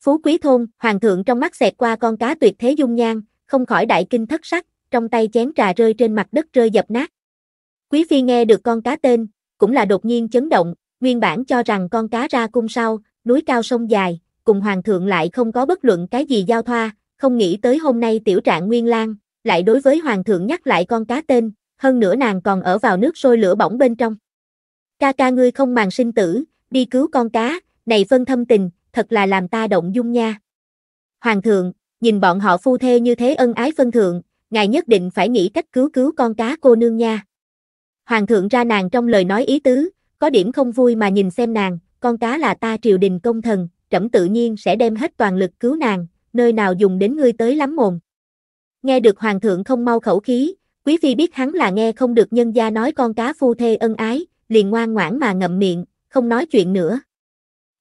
Phú quý thôn, hoàng thượng trong mắt xẹt qua con cá tuyệt thế dung nhan, không khỏi đại kinh thất sắc, trong tay chén trà rơi trên mặt đất rơi dập nát. Quý phi nghe được con cá tên, cũng là đột nhiên chấn động, nguyên bản cho rằng con cá ra cung sau, núi cao sông dài, cùng hoàng thượng lại không có bất luận cái gì giao thoa, không nghĩ tới hôm nay tiểu trạng Nguyên Lan, lại đối với hoàng thượng nhắc lại con cá tên, hơn nữa nàng còn ở vào nước sôi lửa bỏng bên trong. Ca ca ngươi không màng sinh tử, đi cứu con cá, này phân thâm tình, thật là làm ta động dung nha. Hoàng thượng, nhìn bọn họ phu thê như thế ân ái phân thượng, ngài nhất định phải nghĩ cách cứu cứu con cá cô nương nha. Hoàng thượng ra nàng trong lời nói ý tứ, có điểm không vui mà nhìn xem nàng, con cá là ta triều đình công thần, trẫm tự nhiên sẽ đem hết toàn lực cứu nàng, nơi nào dùng đến ngươi tới lắm mồm. Nghe được hoàng thượng không mau khẩu khí, quý phi biết hắn là nghe không được nhân gia nói con cá phu thê ân ái, liền ngoan ngoãn mà ngậm miệng, không nói chuyện nữa.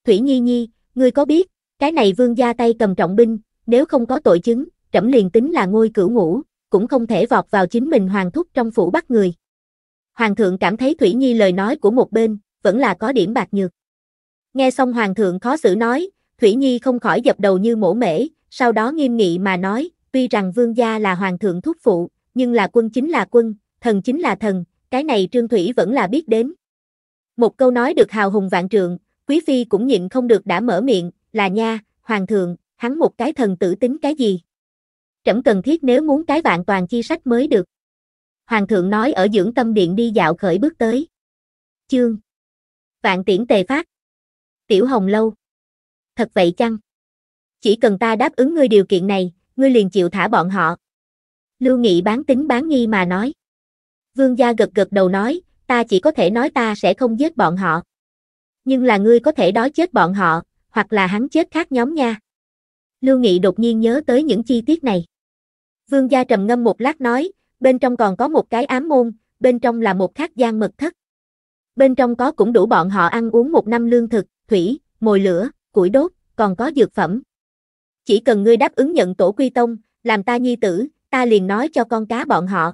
Thủy Nhi Nhi, ngươi có biết, cái này vương gia tay cầm trọng binh, nếu không có tội chứng, trẫm liền tính là ngôi cửu ngũ, cũng không thể vọt vào chính mình hoàng thúc trong phủ bắt người. Hoàng thượng cảm thấy Thủy Nhi lời nói của một bên, vẫn là có điểm bạc nhược. Nghe xong hoàng thượng khó xử nói, Thủy Nhi không khỏi dập đầu như mổ mễ, sau đó nghiêm nghị mà nói, tuy rằng vương gia là hoàng thượng thúc phụ, nhưng là quân chính là quân, thần chính là thần, cái này Trương Thủy vẫn là biết đến. Một câu nói được hào hùng vạn trượng, Quý phi cũng nhịn không được đã mở miệng, là nha, hoàng thượng, hắn một cái thần tử tính cái gì? Trẫm cần thiết nếu muốn cái vạn toàn chi sách mới được. Hoàng thượng nói ở dưỡng tâm điện đi dạo khởi bước tới. Chương. Vạn tiễn tề phát. Tiểu hồng lâu. Thật vậy chăng? Chỉ cần ta đáp ứng ngươi điều kiện này, ngươi liền chịu thả bọn họ. Lưu Nghị bán tính bán nghi mà nói. Vương gia gật gật đầu nói, ta chỉ có thể nói ta sẽ không giết bọn họ nhưng là ngươi có thể đói chết bọn họ, hoặc là hắn chết khác nhóm nha. Lưu Nghị đột nhiên nhớ tới những chi tiết này. Vương gia trầm ngâm một lát nói, bên trong còn có một cái ám môn, bên trong là một khác gian mật thất. Bên trong có cũng đủ bọn họ ăn uống một năm lương thực, thủy, mồi lửa, củi đốt, còn có dược phẩm. Chỉ cần ngươi đáp ứng nhận tổ quy tông, làm ta nhi tử, ta liền nói cho con cá bọn họ.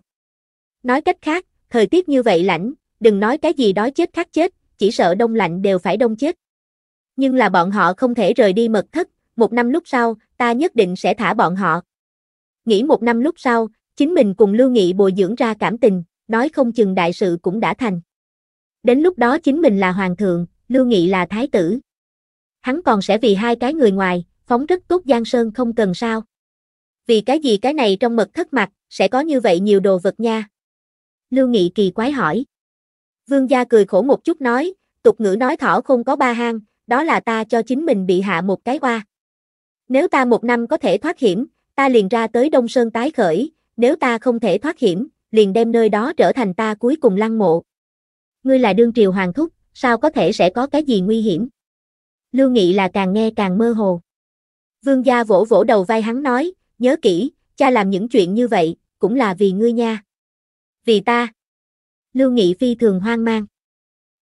Nói cách khác, thời tiết như vậy lạnh, đừng nói cái gì đói chết khát chết, chỉ sợ đông lạnh đều phải đông chết. Nhưng là bọn họ không thể rời đi mật thất, một năm lúc sau, ta nhất định sẽ thả bọn họ. Nghĩ một năm lúc sau, chính mình cùng Lưu Nghị bồi dưỡng ra cảm tình, nói không chừng đại sự cũng đã thành. Đến lúc đó chính mình là hoàng thượng, Lưu Nghị là thái tử. Hắn còn sẽ vì hai cái người ngoài, phóng rất tốt Giang Sơn không cần sao. Vì cái gì cái này trong mật thất mặt, sẽ có như vậy nhiều đồ vật nha. Lưu Nghị kỳ quái hỏi. Vương gia cười khổ một chút nói, tục ngữ nói thỏ không có ba hang, đó là ta cho chính mình bị hạ một cái oa. Nếu ta một năm có thể thoát hiểm, ta liền ra tới Đông Sơn tái khởi, nếu ta không thể thoát hiểm, liền đem nơi đó trở thành ta cuối cùng lăng mộ. Ngươi là đương triều hoàng thúc, sao có thể sẽ có cái gì nguy hiểm? Lưu Nghị là càng nghe càng mơ hồ. Vương gia vỗ vỗ đầu vai hắn nói, nhớ kỹ, cha làm những chuyện như vậy, cũng là vì ngươi nha. Vì ta. Lưu Nghị phi thường hoang mang.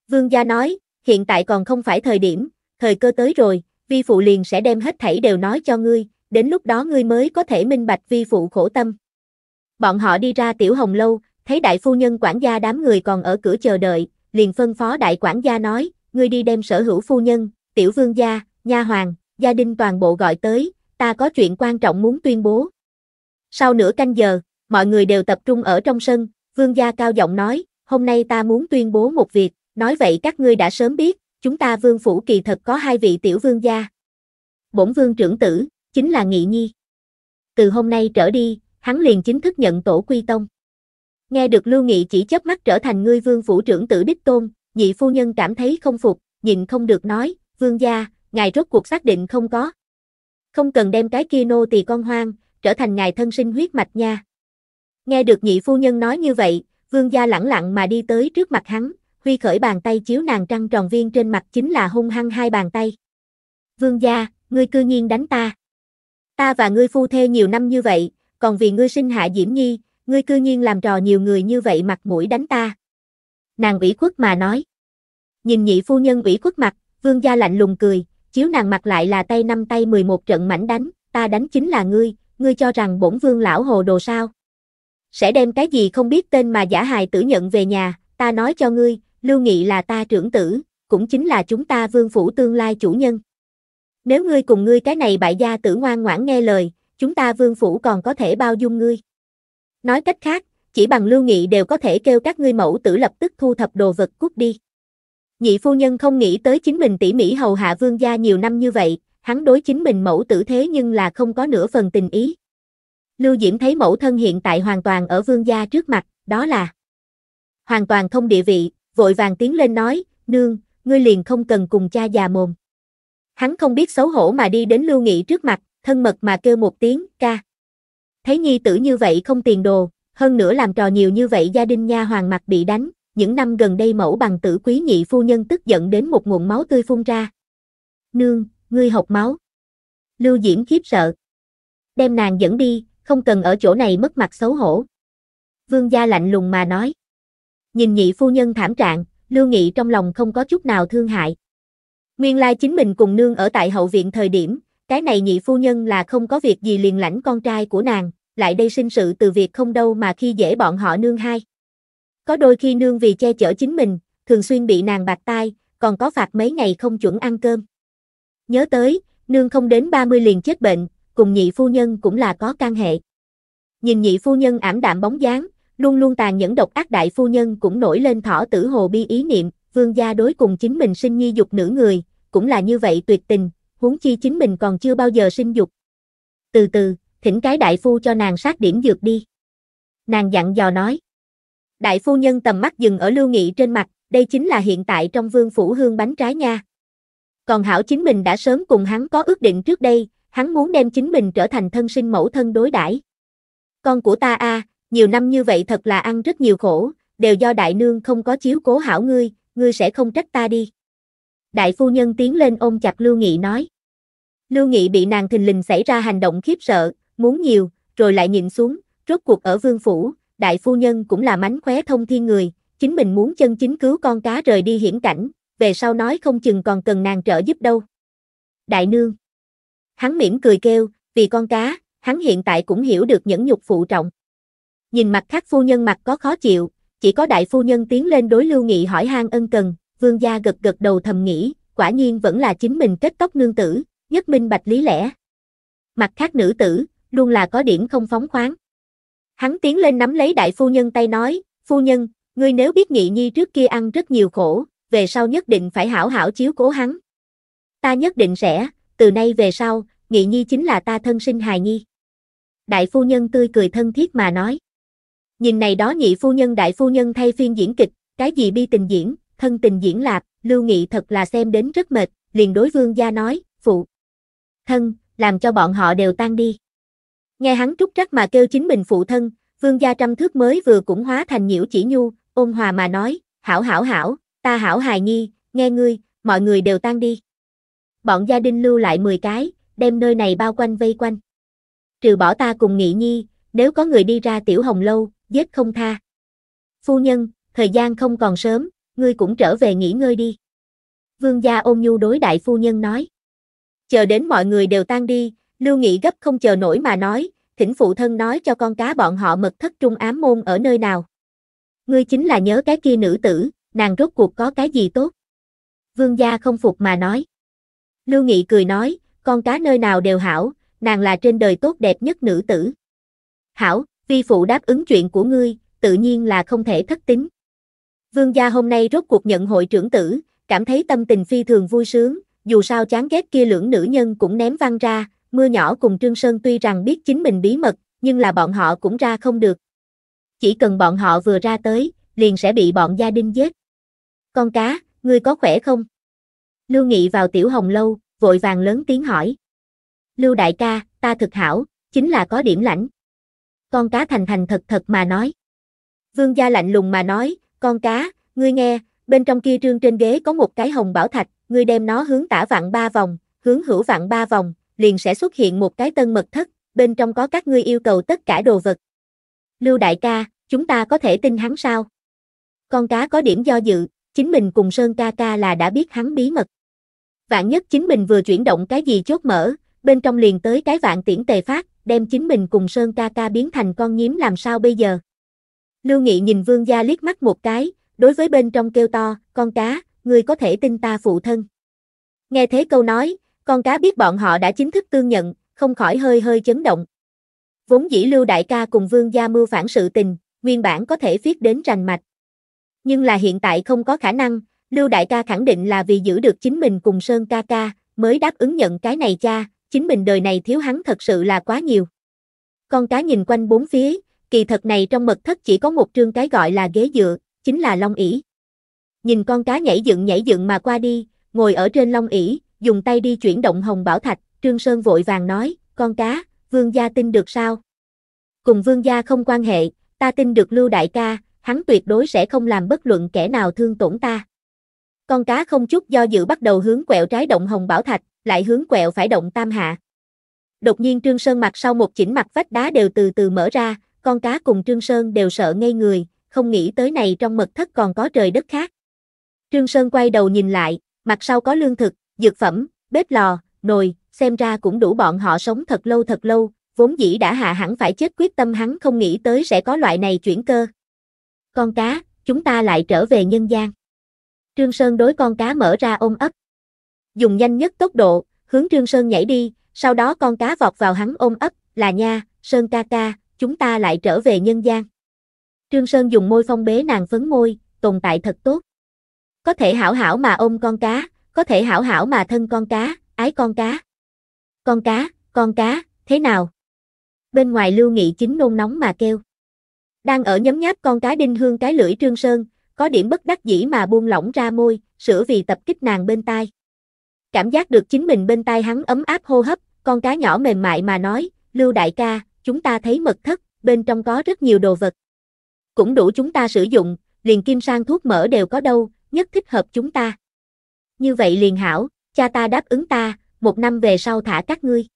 Vương gia nói, hiện tại còn không phải thời điểm, thời cơ tới rồi, vi phụ liền sẽ đem hết thảy đều nói cho ngươi, đến lúc đó ngươi mới có thể minh bạch vi phụ khổ tâm. Bọn họ đi ra tiểu hồng lâu, thấy đại phu nhân quản gia đám người còn ở cửa chờ đợi, liền phân phó đại quản gia nói, ngươi đi đem sở hữu phu nhân, tiểu vương gia, nha hoàng, gia đình toàn bộ gọi tới, ta có chuyện quan trọng muốn tuyên bố. Sau nửa canh giờ, mọi người đều tập trung ở trong sân, vương gia cao giọng nói, hôm nay ta muốn tuyên bố một việc, nói vậy các ngươi đã sớm biết, chúng ta vương phủ kỳ thật có hai vị tiểu vương gia. Bổn vương trưởng tử, chính là Nghị Nhi. Từ hôm nay trở đi, hắn liền chính thức nhận tổ quy tông. Nghe được Lưu Nghị chỉ chớp mắt trở thành ngươi vương phủ trưởng tử đích tôn, nhị phu nhân cảm thấy không phục, nhìn không được nói, vương gia, ngài rốt cuộc xác định không có. Không cần đem cái kia nô tỳ con hoang, trở thành ngài thân sinh huyết mạch nha. Nghe được nhị phu nhân nói như vậy, Vương gia lẳng lặng mà đi tới trước mặt hắn, huy khởi bàn tay chiếu nàng trăng tròn viên trên mặt chính là hung hăng hai bàn tay. Vương gia, ngươi cư nhiên đánh ta. Ta và ngươi phu thê nhiều năm như vậy, còn vì ngươi sinh hạ Diễm Nhi, ngươi cư nhiên làm trò nhiều người như vậy mặt mũi đánh ta. Nàng ủy khuất mà nói. Nhìn nhị phu nhân ủy khuất mặt, vương gia lạnh lùng cười, chiếu nàng mặt lại là tay năm tay 11 trận mảnh đánh, ta đánh chính là ngươi, ngươi cho rằng bổn vương lão hồ đồ sao sẽ đem cái gì không biết tên mà giả hài tử nhận về nhà, ta nói cho ngươi, Lưu Nghị là ta trưởng tử, cũng chính là chúng ta vương phủ tương lai chủ nhân. Nếu ngươi cùng ngươi cái này bại gia tử ngoan ngoãn nghe lời, chúng ta vương phủ còn có thể bao dung ngươi. Nói cách khác, chỉ bằng Lưu Nghị đều có thể kêu các ngươi mẫu tử lập tức thu thập đồ vật cút đi. Nhị phu nhân không nghĩ tới chính mình tỉ mỉ hầu hạ vương gia nhiều năm như vậy, hắn đối chính mình mẫu tử thế nhưng là không có nửa phần tình ý. Lưu Diễm thấy mẫu thân hiện tại hoàn toàn ở vương gia trước mặt, đó là hoàn toàn không địa vị, vội vàng tiến lên nói, nương, ngươi liền không cần cùng cha già mồm. Hắn không biết xấu hổ mà đi đến Lưu Nghị trước mặt, thân mật mà kêu một tiếng, ca. Thấy nhi tử như vậy không tiền đồ, hơn nữa làm trò nhiều như vậy gia đình nha hoàng mặt bị đánh, những năm gần đây mẫu bằng tử quý nhị phu nhân tức giận đến một nguồn máu tươi phun ra. Nương, ngươi học máu. Lưu Diễm khiếp sợ. Đem nàng dẫn đi, không cần ở chỗ này mất mặt xấu hổ. Vương gia lạnh lùng mà nói. Nhìn nhị phu nhân thảm trạng, Lưu Nghị trong lòng không có chút nào thương hại. Nguyên lai chính mình cùng nương ở tại hậu viện thời điểm, cái này nhị phu nhân là không có việc gì liền lãnh con trai của nàng, lại đây sinh sự từ việc không đâu mà khi dễ bọn họ nương hai. Có đôi khi nương vì che chở chính mình, thường xuyên bị nàng bạc tai, còn có phạt mấy ngày không chuẩn ăn cơm. Nhớ tới, nương không đến 30 liền chết bệnh, cùng nhị phu nhân cũng là có can hệ. Nhìn nhị phu nhân ảm đạm bóng dáng, luôn luôn tàn nhẫn độc ác đại phu nhân cũng nổi lên thỏ tử hồ bi ý niệm, vương gia đối cùng chính mình sinh nhi dục nữ người, cũng là như vậy tuyệt tình, huống chi chính mình còn chưa bao giờ sinh dục. Từ từ, thỉnh cái đại phu cho nàng sát điểm dược đi. Nàng dặn dò nói. Đại phu nhân tầm mắt dừng ở lưu nghị trên mặt, đây chính là hiện tại trong vương phủ hương bánh trái nha. Còn hảo chính mình đã sớm cùng hắn có ước định trước đây, hắn muốn đem chính mình trở thành thân sinh mẫu thân đối đãi. Con của ta a, nhiều năm như vậy thật là ăn rất nhiều khổ, đều do đại nương không có chiếu cố hảo ngươi, ngươi sẽ không trách ta đi. Đại phu nhân tiến lên ôm chặt Lưu Nghị nói. Lưu Nghị bị nàng thình lình xảy ra hành động khiếp sợ, muốn nhiều, rồi lại nhìn xuống, rốt cuộc ở vương phủ, đại phu nhân cũng là mánh khóe thông thiên người, chính mình muốn chân chính cứu con cá rời đi hiển cảnh, về sau nói không chừng còn cần nàng trợ giúp đâu. Đại nương Hắn mỉm cười kêu, vì con cá, hắn hiện tại cũng hiểu được nhẫn nhục phụ trọng. Nhìn mặt khác phu nhân mặt có khó chịu, chỉ có đại phu nhân tiến lên đối Lưu Nghị hỏi han ân cần, vương gia gật gật đầu thầm nghĩ, quả nhiên vẫn là chính mình kết tóc nương tử, nhất minh bạch lý lẽ. Mặt khác nữ tử, luôn là có điểm không phóng khoáng. Hắn tiến lên nắm lấy đại phu nhân tay nói, phu nhân, ngươi nếu biết nghị nhi trước kia ăn rất nhiều khổ, về sau nhất định phải hảo hảo chiếu cố hắn. Ta nhất định sẽ, từ nay về sau, Nghị Nhi chính là ta thân sinh hài nhi. Đại phu nhân tươi cười thân thiết mà nói. Nhìn này đó nhị phu nhân đại phu nhân thay phiên diễn kịch, cái gì bi tình diễn, thân tình diễn lạp, Lưu Nghị thật là xem đến rất mệt, liền đối vương gia nói, phụ. Thân, làm cho bọn họ đều tan đi. Nghe hắn trúc trắc mà kêu chính mình phụ thân, vương gia trăm thước mới vừa cũng hóa thành nhiễu chỉ nhu, ôn hòa mà nói, hảo hảo hảo, ta hảo hài nhi, nghe ngươi, mọi người đều tan đi bọn gia đình lưu lại 10 cái, đem nơi này bao quanh vây quanh. Trừ bỏ ta cùng nghị nhi, nếu có người đi ra tiểu hồng lâu, giết không tha. Phu nhân, thời gian không còn sớm, ngươi cũng trở về nghỉ ngơi đi. Vương gia ôn nhu đối đại phu nhân nói. Chờ đến mọi người đều tan đi, Lưu Nghị gấp không chờ nổi mà nói, thỉnh phụ thân nói cho con cá bọn họ mật thất trung ám môn ở nơi nào. Ngươi chính là nhớ cái kia nữ tử, nàng rốt cuộc có cái gì tốt. Vương gia không phục mà nói. Lưu Nghị cười nói, con cá nơi nào đều hảo, nàng là trên đời tốt đẹp nhất nữ tử. Hảo, vi phụ đáp ứng chuyện của ngươi, tự nhiên là không thể thất tín. Vương gia hôm nay rốt cuộc nhận hội trưởng tử, cảm thấy tâm tình phi thường vui sướng, dù sao chán ghét kia lưỡng nữ nhân cũng ném văng ra, mưa nhỏ cùng Trương Sơn tuy rằng biết chính mình bí mật, nhưng là bọn họ cũng ra không được. Chỉ cần bọn họ vừa ra tới, liền sẽ bị bọn gia đình giết. Con cá, ngươi có khỏe không? Lưu Nghị vào tiểu hồng lâu, vội vàng lớn tiếng hỏi. Lưu đại ca, ta thực hảo, chính là có điểm lãnh. Con cá thành thành thật thật mà nói. Vương gia lạnh lùng mà nói, con cá, ngươi nghe, bên trong kia trương trên ghế có một cái hồng bảo thạch, ngươi đem nó hướng tả vạn ba vòng, hướng hữu vạn ba vòng, liền sẽ xuất hiện một cái tân mật thất, bên trong có các ngươi yêu cầu tất cả đồ vật. Lưu đại ca, chúng ta có thể tin hắn sao? Con cá có điểm do dự, chính mình cùng Sơn ca ca là đã biết hắn bí mật. Vạn nhất chính mình vừa chuyển động cái gì chốt mở, bên trong liền tới cái vạn tiễn tề phát, đem chính mình cùng Sơn ca ca biến thành con nhím làm sao bây giờ. Lưu Nghị nhìn vương gia liếc mắt một cái, đối với bên trong kêu to, con cá, ngươi có thể tin ta phụ thân. Nghe thế câu nói, con cá biết bọn họ đã chính thức tương nhận, không khỏi hơi hơi chấn động. Vốn dĩ Lưu Đại ca cùng vương gia mưu phản sự tình, nguyên bản có thể viết đến rành mạch. Nhưng là hiện tại không có khả năng, Lưu đại ca khẳng định là vì giữ được chính mình cùng Sơn ca ca, mới đáp ứng nhận cái này cha, chính mình đời này thiếu hắn thật sự là quá nhiều. Con cá nhìn quanh bốn phía, kỳ thật này trong mật thất chỉ có một trương cái gọi là ghế dựa, chính là long ỷ. Nhìn con cá nhảy dựng nhảy dựng mà qua đi, ngồi ở trên long ỷ, dùng tay đi chuyển động hồng bảo thạch, Trương Sơn vội vàng nói, con cá, vương gia tin được sao? Cùng vương gia không quan hệ, ta tin được lưu đại ca, hắn tuyệt đối sẽ không làm bất luận kẻ nào thương tổn ta. Con cá không chút do dự bắt đầu hướng quẹo trái động hồng bảo thạch, lại hướng quẹo phải động tam hạ. Đột nhiên Trương Sơn mặt sau một chỉnh mặt vách đá đều từ từ mở ra, con cá cùng Trương Sơn đều sợ ngây người, không nghĩ tới này trong mật thất còn có trời đất khác. Trương Sơn quay đầu nhìn lại, mặt sau có lương thực, dược phẩm, bếp lò, nồi, xem ra cũng đủ bọn họ sống thật lâu thật lâu, vốn dĩ đã hạ hẳn phải chết quyết tâm hắn không nghĩ tới sẽ có loại này chuyển cơ. Con cá, chúng ta lại trở về nhân gian. Trương Sơn đối con cá mở ra ôm ấp. Dùng nhanh nhất tốc độ, hướng Trương Sơn nhảy đi, sau đó con cá vọt vào hắn ôm ấp, là nha, Sơn ca ca, chúng ta lại trở về nhân gian. Trương Sơn dùng môi phong bế nàng phấn môi, tồn tại thật tốt. Có thể hảo hảo mà ôm con cá, có thể hảo hảo mà thân con cá, ái con cá. Con cá, con cá, thế nào? Bên ngoài Lưu Nghị chính nôn nóng mà kêu. Đang ở nhấm nháp con cá đinh hương cái lưỡi Trương Sơn, có điểm bất đắc dĩ mà buông lỏng ra môi, sửa vì tập kích nàng bên tai. Cảm giác được chính mình bên tai hắn ấm áp hô hấp, con cá nhỏ mềm mại mà nói, Lưu đại ca, chúng ta thấy mật thất, bên trong có rất nhiều đồ vật. Cũng đủ chúng ta sử dụng, liền kim sang thuốc mỡ đều có đâu, nhất thích hợp chúng ta. Như vậy liền hảo, cha ta đáp ứng ta, một năm về sau thả các ngươi.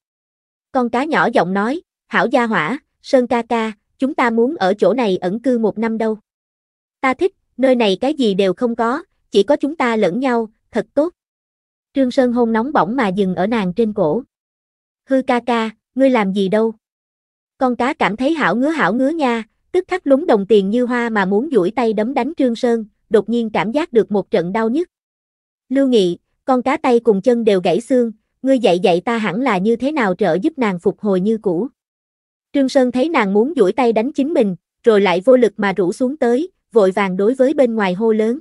Con cá nhỏ giọng nói, hảo gia hỏa, sơn ca ca, chúng ta muốn ở chỗ này ẩn cư một năm đâu. Ta thích, nơi này cái gì đều không có, chỉ có chúng ta lẫn nhau, thật tốt. Trương Sơn hôn nóng bỏng mà dừng ở nàng trên cổ. Hư ca ca, ngươi làm gì đâu? Con cá cảm thấy hảo ngứa hảo ngứa nha, tức khắc lúng đồng tiền như hoa mà muốn duỗi tay đấm đánh Trương Sơn, đột nhiên cảm giác được một trận đau nhức. Lưu Nghị, con cá tay cùng chân đều gãy xương, ngươi dạy dạy ta hẳn là như thế nào trợ giúp nàng phục hồi như cũ. Trương Sơn thấy nàng muốn duỗi tay đánh chính mình, rồi lại vô lực mà rũ xuống tới, vội vàng đối với bên ngoài hô lớn.